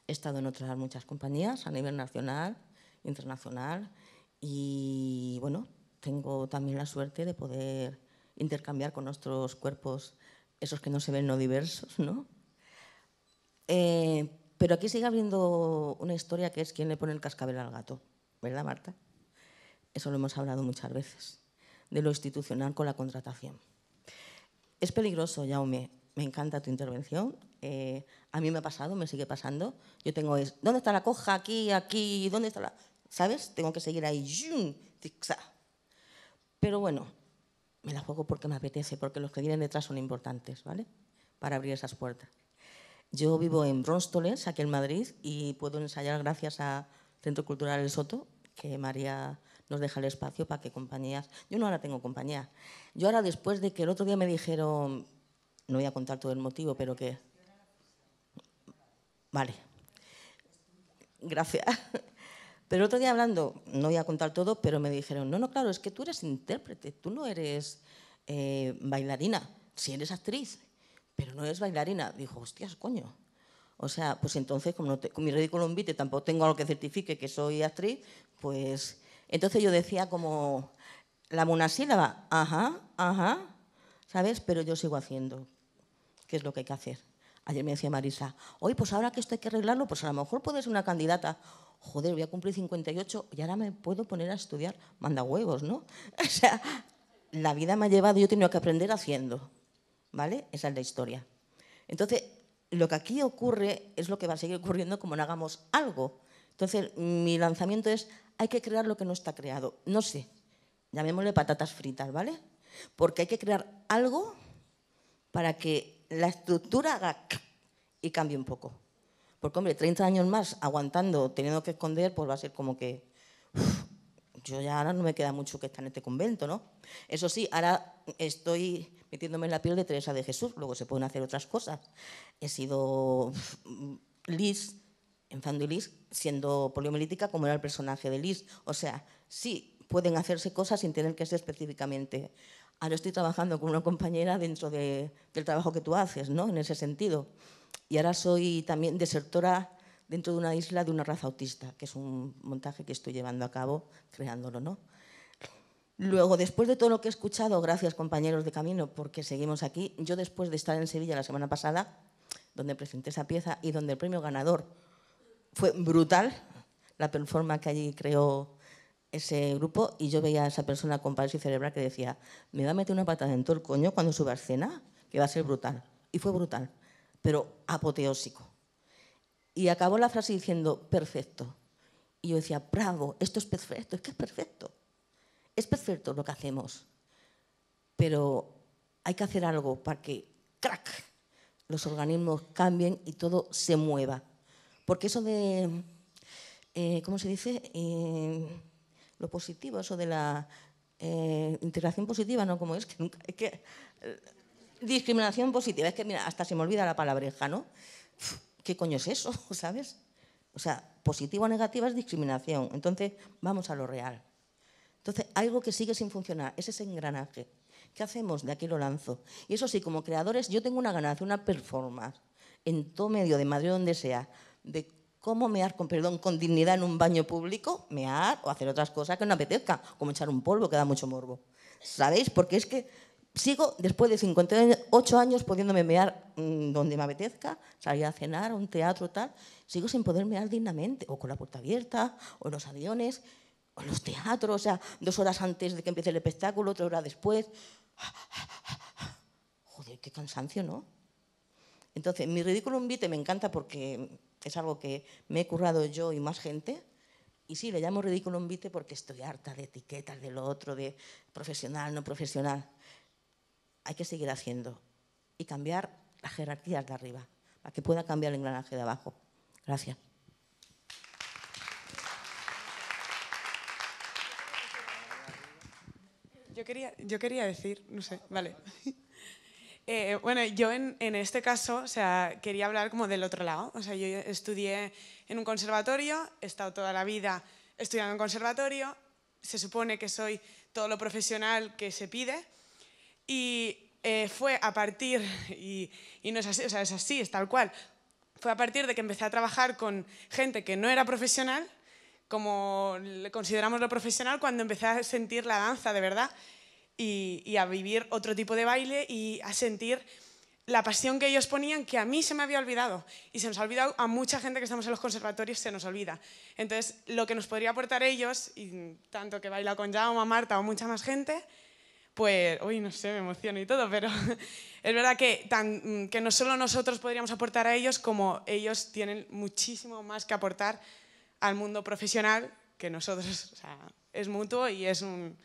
He estado en otras muchas compañías a nivel nacional, internacional y bueno, tengo también la suerte de poder intercambiar con nuestros cuerpos esos que no se ven no diversos, ¿no? Eh, pero aquí sigue habiendo una historia que es quién le pone el cascabel al gato, ¿verdad, Marta? Eso lo hemos hablado muchas veces, de lo institucional con la contratación. Es peligroso, Jaume. Me encanta tu intervención. Eh, a mí me ha pasado, me sigue pasando. Yo tengo es, ¿dónde está la coja? Aquí, aquí, ¿dónde está la...? ¿Sabes? Tengo que seguir ahí. Pero bueno, me la juego porque me apetece, porque los que vienen detrás son importantes, ¿vale? Para abrir esas puertas. Yo vivo en róstoles aquí en Madrid, y puedo ensayar gracias a Centro Cultural El Soto, que María nos deja el espacio para que compañías... Yo no ahora tengo compañía. Yo ahora después de que el otro día me dijeron, no voy a contar todo el motivo, pero que... Vale. Gracias. Pero el otro día hablando, no voy a contar todo, pero me dijeron, no, no, claro, es que tú eres intérprete, tú no eres eh, bailarina, si eres actriz pero no es bailarina. Dijo, hostias, coño. O sea, pues entonces, como con mi ridículo invite tampoco tengo algo que certifique que soy actriz, pues entonces yo decía como la monasílaba, ajá, ajá, ¿sabes? Pero yo sigo haciendo, que es lo que hay que hacer. Ayer me decía Marisa, hoy pues ahora que esto hay que arreglarlo, pues a lo mejor puedes ser una candidata. Joder, voy a cumplir 58 y ahora me puedo poner a estudiar. Manda huevos, ¿no? O sea, la vida me ha llevado, yo he tenido que aprender haciendo. ¿vale? Esa es la historia. Entonces, lo que aquí ocurre es lo que va a seguir ocurriendo como no hagamos algo. Entonces, mi lanzamiento es, hay que crear lo que no está creado. No sé, llamémosle patatas fritas, ¿vale? Porque hay que crear algo para que la estructura haga y cambie un poco. Porque, hombre, 30 años más aguantando, teniendo que esconder, pues va a ser como que yo ya ahora no me queda mucho que estar en este convento, ¿no? Eso sí, ahora estoy metiéndome en la piel de Teresa de Jesús, luego se pueden hacer otras cosas. He sido Liz, en Liz, siendo poliomelítica como era el personaje de Liz. O sea, sí, pueden hacerse cosas sin tener que ser específicamente. Ahora estoy trabajando con una compañera dentro del trabajo que tú haces, ¿no? En ese sentido. Y ahora soy también desertora dentro de una isla de una raza autista, que es un montaje que estoy llevando a cabo, creándolo, ¿no? Luego, después de todo lo que he escuchado, gracias compañeros de camino, porque seguimos aquí, yo después de estar en Sevilla la semana pasada, donde presenté esa pieza y donde el premio ganador fue brutal, la performance que allí creó ese grupo, y yo veía a esa persona con parálisis cerebral que decía, me va a meter una patada en todo el coño cuando suba a escena, que va a ser brutal. Y fue brutal, pero apoteósico. Y acabó la frase diciendo, perfecto. Y yo decía, bravo, esto es perfecto, es que es perfecto. Es perfecto lo que hacemos. Pero hay que hacer algo para que, crack, los organismos cambien y todo se mueva. Porque eso de, eh, ¿cómo se dice? Eh, lo positivo, eso de la eh, integración positiva, ¿no? Como es que nunca, que discriminación positiva, es que mira, hasta se me olvida la palabreja, ¿no? ¿qué coño es eso? ¿Sabes? O sea, positivo o negativa es discriminación. Entonces, vamos a lo real. Entonces, algo que sigue sin funcionar es ese engranaje. ¿Qué hacemos? De aquí lo lanzo. Y eso sí, como creadores, yo tengo una ganancia, una performance, en todo medio de Madrid, donde sea, de cómo mear con, perdón, con dignidad en un baño público, mear o hacer otras cosas que no apetezca, como echar un polvo, que da mucho morbo. ¿Sabéis? Porque es que sigo después de 58 años pudiéndome mear mm, donde me apetezca, salir a cenar, a un teatro, tal, sigo sin poder mear dignamente, o con la puerta abierta, o en los aviones, o en los teatros, o sea, dos horas antes de que empiece el espectáculo, otra hora después. Joder, qué cansancio, ¿no? Entonces, mi ridículo invite me encanta porque es algo que me he currado yo y más gente. Y sí, le llamo ridículo invite porque estoy harta de etiquetas de lo otro, de profesional, no profesional hay que seguir haciendo y cambiar las jerarquías de arriba, para que pueda cambiar el engranaje de abajo. Gracias. Yo quería, yo quería decir, no sé, vale. Eh, bueno, yo en, en, este caso, o sea, quería hablar como del otro lado. O sea, yo estudié en un conservatorio, he estado toda la vida estudiando en conservatorio, se supone que soy todo lo profesional que se pide, y eh, fue a partir, y, no es así, es tal cual, fue a partir de que empecé a trabajar con gente que no era profesional, como le consideramos lo profesional, cuando empecé a sentir la danza de verdad y, a vivir otro tipo de baile y a sentir la pasión que ellos ponían que a mí se me había olvidado y se nos ha olvidado a mucha gente que estamos en los conservatorios se nos olvida. Entonces, lo que nos podría aportar ellos, tanto que baila con Jaume, Marta o mucha más gente, pues, uy, no sé, me emociono y todo, pero es verdad que, mm, que no solo nosotros podríamos aportar a ellos, como ellos tienen muchísimo más que aportar al mundo profesional que nosotros. O sea, es mutuo y es un...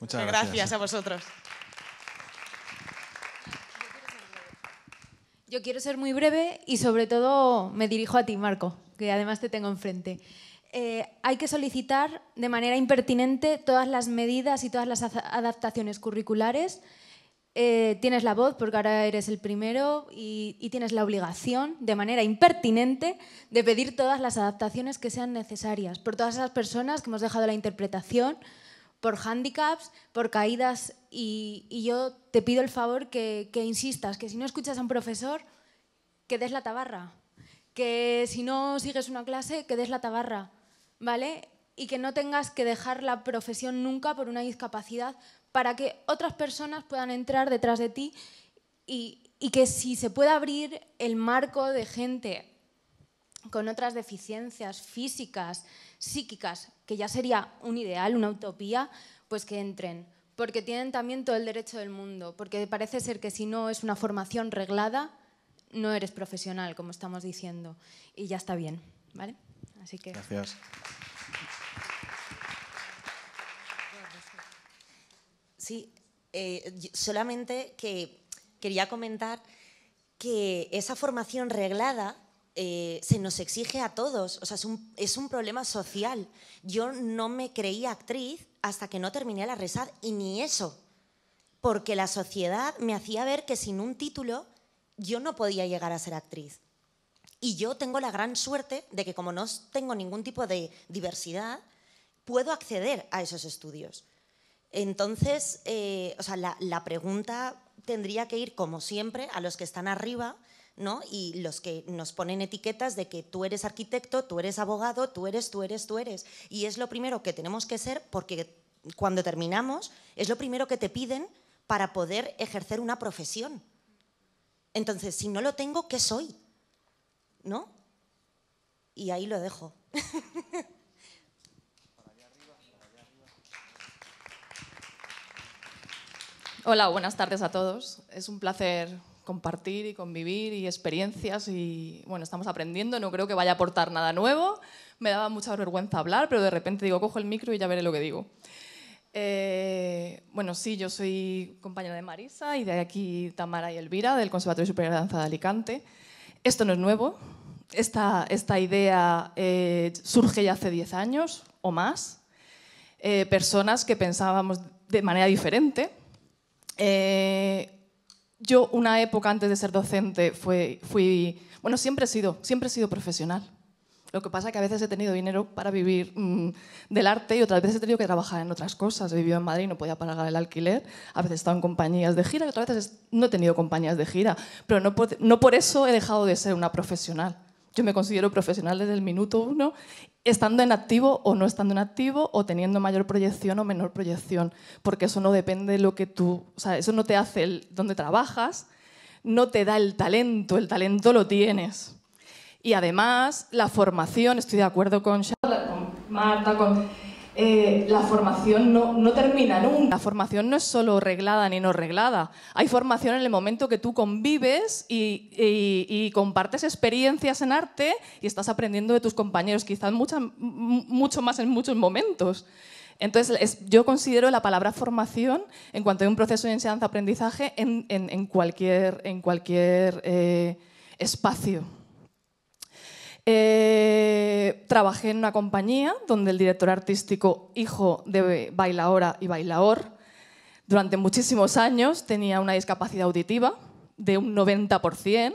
Muchas eh, gracias. gracias a vosotros. Yo quiero ser muy breve y sobre todo me dirijo a ti, Marco, que además te tengo enfrente. Eh, hay que solicitar de manera impertinente todas las medidas y todas las adaptaciones curriculares. Eh, tienes la voz porque ahora eres el primero y, tienes la obligación de manera impertinente de pedir todas las adaptaciones que sean necesarias por todas esas personas que hemos dejado la interpretación, por handicaps, por caídas y, yo te pido el favor que, que, insistas, que si no escuchas a un profesor, que des la tabarra, que si no sigues una clase, que des la tabarra, ¿vale? Y que no tengas que dejar la profesión nunca por una discapacidad para que otras personas puedan entrar detrás de ti y, que si se puede abrir el marco de gente con otras deficiencias físicas, psíquicas, que ya sería un ideal, una utopía, pues que entren, porque tienen también todo el derecho del mundo, porque parece ser que si no es una formación reglada, no eres profesional, como estamos diciendo, y ya está bien, ¿vale? Así que... Gracias. Sí, eh, solamente que quería comentar que esa formación reglada eh, se nos exige a todos, o sea, es un, es un, problema social. Yo no me creía actriz hasta que no terminé la RESAD y ni eso, porque la sociedad me hacía ver que sin un título yo no podía llegar a ser actriz. Y yo tengo la gran suerte de que como no tengo ningún tipo de diversidad, puedo acceder a esos estudios. Entonces, eh, o sea, la, pregunta tendría que ir, como siempre, a los que están arriba ¿no? y los que nos ponen etiquetas de que tú eres arquitecto, tú eres abogado, tú eres, tú eres, tú eres. Y es lo primero que tenemos que ser porque cuando terminamos es lo primero que te piden para poder ejercer una profesión. Entonces, si no lo tengo, ¿qué soy? ¿No? Y ahí lo dejo. Hola, buenas tardes a todos. Es un placer compartir y convivir y experiencias y bueno, estamos aprendiendo, no creo que vaya a aportar nada nuevo. Me daba mucha vergüenza hablar, pero de repente digo, cojo el micro y ya veré lo que digo. Eh, bueno, sí, yo soy compañera de Marisa y de aquí Tamara y Elvira del Conservatorio Superior de Danza de Alicante. Esto no es nuevo, esta, idea eh, surge ya hace 10 años o más, eh, personas que pensábamos de manera diferente. Eh, yo una época antes de ser docente fui, bueno, siempre he sido, siempre he sido profesional. Lo que pasa es que a veces he tenido dinero para vivir mm, del arte y otras veces he tenido que trabajar en otras cosas. He vivido en Madrid y no podía pagar el alquiler. A veces he estado en compañías de gira y otras veces no he tenido compañías de gira. Pero no por, eso he dejado de ser una profesional. Yo me considero profesional desde el minuto uno, estando en activo o no estando en activo, o teniendo mayor proyección o menor proyección, porque eso no depende de lo que tú, o sea, eso no te hace el, donde trabajas, no te da el talento, el talento lo tienes. Y además, la formación, estoy de acuerdo con Marta, con... Eh, la formación no, termina nunca. La formación no es solo reglada ni no reglada. Hay formación en el momento que tú convives y, compartes experiencias en arte y estás aprendiendo de tus compañeros, quizás mucho más en muchos momentos. Entonces, yo considero la palabra formación en cuanto a un proceso de enseñanza-aprendizaje en, cualquier, en cualquier eh, espacio. Eh, trabajé en una compañía donde el director artístico, hijo de bailaora y bailaor, durante muchísimos años tenía una discapacidad auditiva de un 90%.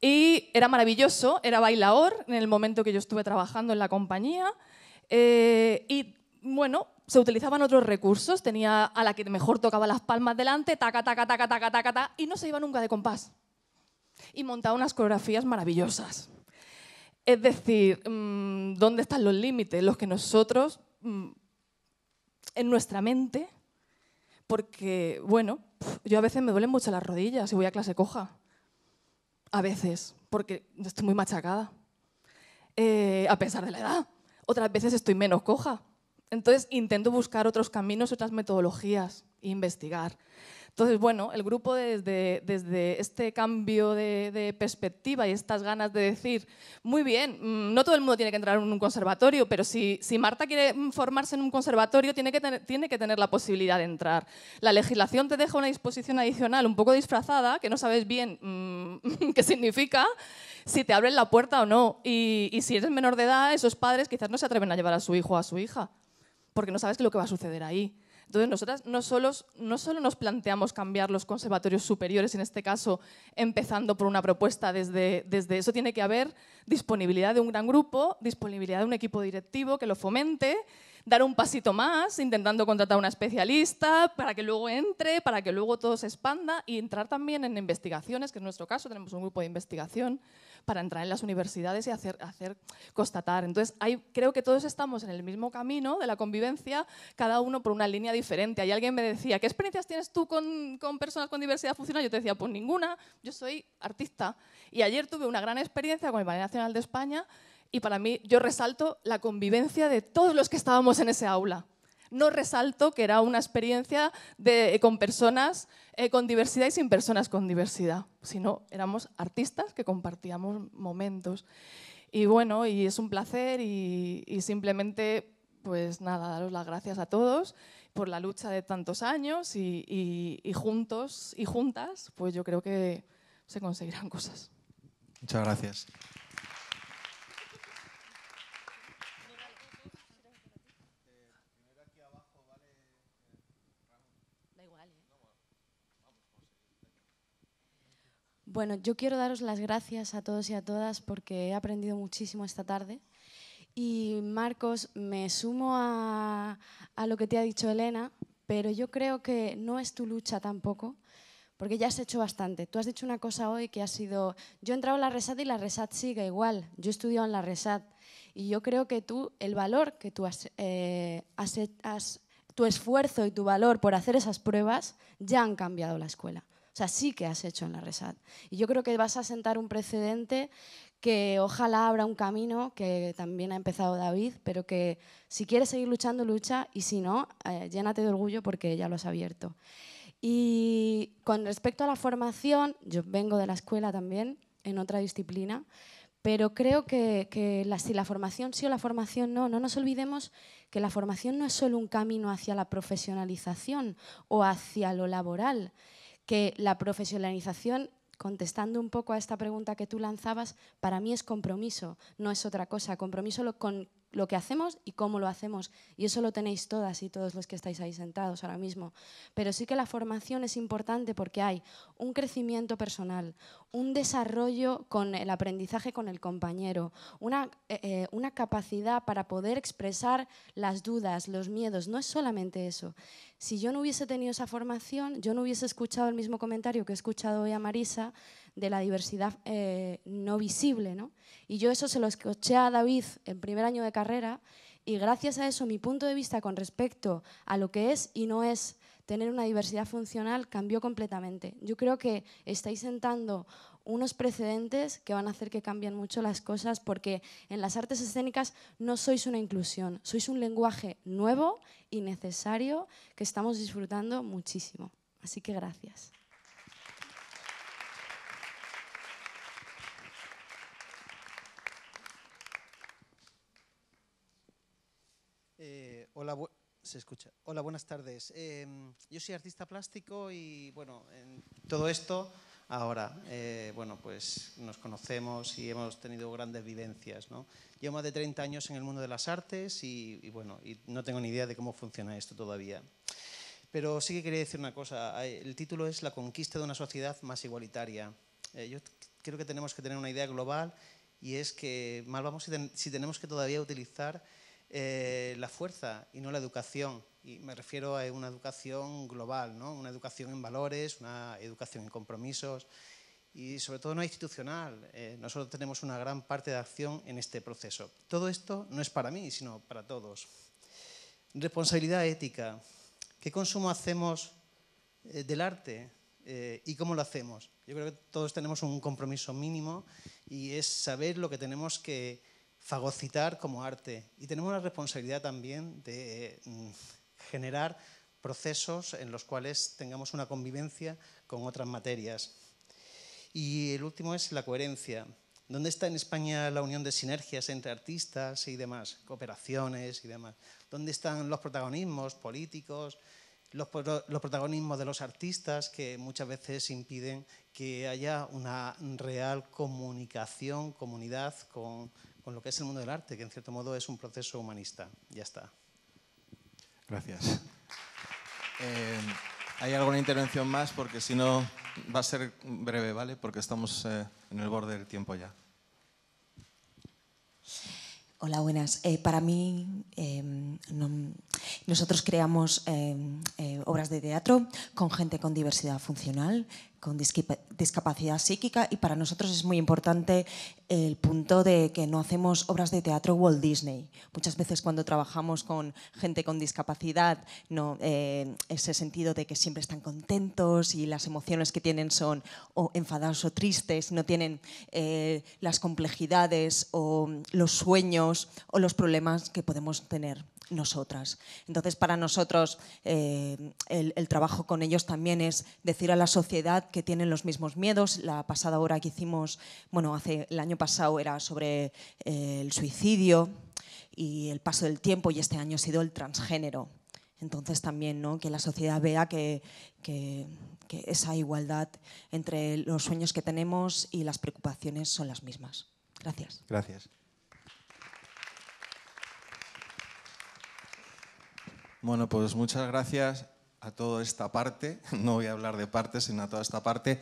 Y era maravilloso, era bailaor en el momento que yo estuve trabajando en la compañía. Eh, y bueno, se utilizaban otros recursos. Tenía a la que mejor tocaba las palmas delante, taca, taca, taca, taca, taca, taca, y no se iba nunca de compás. Y montaba unas coreografías maravillosas. Es decir, mm, ¿dónde están los límites? Los que nosotros, mm, en nuestra mente, porque, bueno, yo a veces me duelen mucho las rodillas y voy a clase coja. A veces, porque estoy muy machacada, eh, a pesar de la edad. Otras veces estoy menos coja. Entonces intento buscar otros caminos, otras metodologías e investigar. Entonces, bueno, el grupo desde, este cambio de, perspectiva y estas ganas de decir, muy bien, mm, no todo el mundo tiene que entrar en un conservatorio, pero si, Marta quiere formarse en un conservatorio, tiene que, tener, la posibilidad de entrar. La legislación te deja una disposición adicional un poco disfrazada, que no sabes bien mm, qué significa, si te abren la puerta o no. y si eres menor de edad, esos padres quizás no se atreven a llevar a su hijo o a su hija, porque no sabes lo que va a suceder ahí. Entonces, nosotras no solo, no solo nos planteamos cambiar los conservatorios superiores, en este caso, empezando por una propuesta desde eso, tiene que haber disponibilidad de un gran grupo, disponibilidad de un equipo directivo que lo fomente dar un pasito más, intentando contratar a una especialista para que luego entre, para que luego todo se expanda y entrar también en investigaciones, que en nuestro caso tenemos un grupo de investigación para entrar en las universidades y hacer, hacer constatar. Entonces, creo que todos estamos en el mismo camino de la convivencia, cada uno por una línea diferente. Hay alguien me decía, ¿qué experiencias tienes tú con, personas con diversidad funcional? Yo te decía, pues ninguna, yo soy artista. Y ayer tuve una gran experiencia con el Ballet Nacional de España y para mí yo resalto la convivencia de todos los que estábamos en ese aula. No resalto que era una experiencia eh, con personas eh, con diversidad y sin personas con diversidad, sino éramos artistas que compartíamos momentos. Y bueno, y es un placer y, simplemente, pues nada, daros las gracias a todos por la lucha de tantos años y, y juntos y juntas, pues yo creo que se conseguirán cosas. Muchas gracias. Bueno, yo quiero daros las gracias a todos y a todas porque he aprendido muchísimo esta tarde. Y Marcos, me sumo a, lo que te ha dicho Elena, pero yo creo que no es tu lucha tampoco, porque ya has hecho bastante. Tú has dicho una cosa hoy que ha sido, yo he entrado en la RESAT y la RESAT sigue igual, yo he estudiado en la RESAT y yo creo que tú, el valor que tú has, eh, tu esfuerzo y tu valor por hacer esas pruebas ya han cambiado la escuela. O sea, sí que has hecho en la RESAT. Y yo creo que vas a sentar un precedente que ojalá abra un camino que también ha empezado David, pero que si quieres seguir luchando, lucha y si no, eh, llénate de orgullo porque ya lo has abierto. Y con respecto a la formación, yo vengo de la escuela también, en otra disciplina, pero creo que, si la formación sí o la formación no, no nos olvidemos que la formación no es solo un camino hacia la profesionalización o hacia lo laboral, que la profesionalización, contestando un poco a esta pregunta que tú lanzabas, para mí es compromiso, no es otra cosa, compromiso con lo que hacemos y cómo lo hacemos. Y eso lo tenéis todas y todos los que estáis ahí sentados ahora mismo. Pero sí que la formación es importante porque hay un crecimiento personal, un desarrollo con el aprendizaje con el compañero, una, eh, eh, una capacidad para poder expresar las dudas, los miedos. No es solamente eso. Si yo no hubiese tenido esa formación, yo no hubiese escuchado el mismo comentario que he escuchado hoy a Marisa de la diversidad eh, no visible. Y yo eso se lo escuché a David en primer año de carrera y gracias a eso mi punto de vista con respecto a lo que es y no es tener una diversidad funcional cambió completamente. Yo creo que estáis sentando unos precedentes que van a hacer que cambien mucho las cosas porque en las artes escénicas no sois una inclusión, sois un lenguaje nuevo y necesario que estamos disfrutando muchísimo. Así que gracias. Hola, se escucha. Hola, buenas tardes. Em, yo soy artista plástico y bueno, en todo esto ahora, eh, bueno, pues nos conocemos y hemos tenido grandes vivencias, ¿no? Llevo más de 30 años en el mundo de las artes y, bueno, no tengo ni idea de cómo funciona esto todavía. Pero sí que quería decir una cosa. El título es La conquista de una sociedad más igualitaria. Eh, yo creo que tenemos que tener una idea global y es que mal vamos si tenemos que todavía utilizar eh, la fuerza y no la educación. Y me refiero a una educación global, ¿no? una educación en valores, una educación en compromisos y sobre todo no institucional. Eh, nosotros tenemos una gran parte de acción en este proceso. Todo esto no es para mí, sino para todos. Responsabilidad ética. ¿Qué consumo hacemos eh, del arte y cómo lo hacemos? Yo creo que todos tenemos un compromiso mínimo y es saber lo que tenemos que fagocitar como arte. Y tenemos la responsabilidad también de mm, generar procesos en los cuales tengamos una convivencia con otras materias. Y el último es la coherencia. ¿Dónde está en España la unión de sinergias entre artistas y demás, cooperaciones y demás? ¿Dónde están los protagonismos políticos, los, los, protagonismos de los artistas que muchas veces impiden que haya una real comunicación, comunidad con, con lo que es el mundo del arte, que en cierto modo es un proceso humanista. Ya está. Gracias. Eh, ¿Hay alguna intervención más? Porque si no, va a ser breve, ¿vale? Porque estamos eh, en el borde del tiempo ya. Hola, buenas. Eh, para mí, em, nosotros creamos em, obras de teatro con gente con diversidad funcional con discapacidad psíquica y para nosotros es muy importante el punto de que no hacemos obras de teatro Walt Disney. Muchas veces cuando trabajamos con gente con discapacidad, no, eh, ese sentido de que siempre están contentos y las emociones que tienen son o enfadados o tristes, no tienen eh, las complejidades o los sueños o los problemas que podemos tener nosotras. Entonces, para nosotros eh, el, trabajo con ellos también es decir a la sociedad que tienen los mismos miedos. La pasada hora que hicimos, bueno, hace el año pasado era sobre eh, el suicidio y el paso del tiempo y este año ha sido el transgénero. Entonces también ¿no? que la sociedad vea que, que esa igualdad entre los sueños que tenemos y las preocupaciones son las mismas. Gracias. Gracias. Bueno, pues muchas gracias a toda esta parte, no voy a hablar de partes, sino a toda esta parte,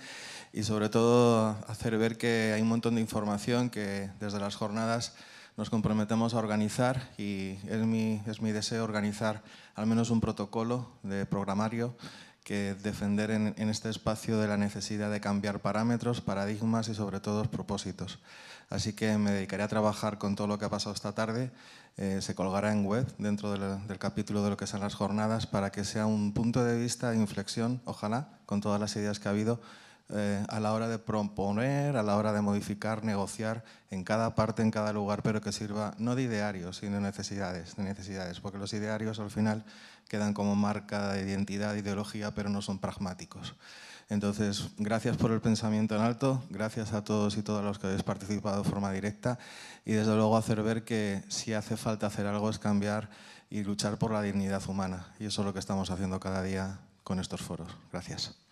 y sobre todo hacer ver que hay un montón de información que desde las jornadas nos comprometemos a organizar y es mi, es mi deseo organizar al menos un protocolo de programario que defender en, en, este espacio de la necesidad de cambiar parámetros, paradigmas y sobre todo propósitos. Así que me dedicaré a trabajar con todo lo que ha pasado esta tarde eh, se colgará en web dentro del capítulo de lo que son las jornadas para que sea un punto de vista de inflexión, ojalá, con todas las ideas que ha habido eh, a la hora de proponer, a la hora de modificar, negociar en cada parte, en cada lugar, pero que sirva no de idearios, sino de necesidades, de necesidades, porque los idearios al final quedan como marca de identidad, ideología, pero no son pragmáticos. Entonces, gracias por el pensamiento en alto, gracias a todos y todas los que habéis participado de forma directa y desde luego hacer ver que si hace falta hacer algo es cambiar y luchar por la dignidad humana. Y eso es lo que estamos haciendo cada día con estos foros. Gracias.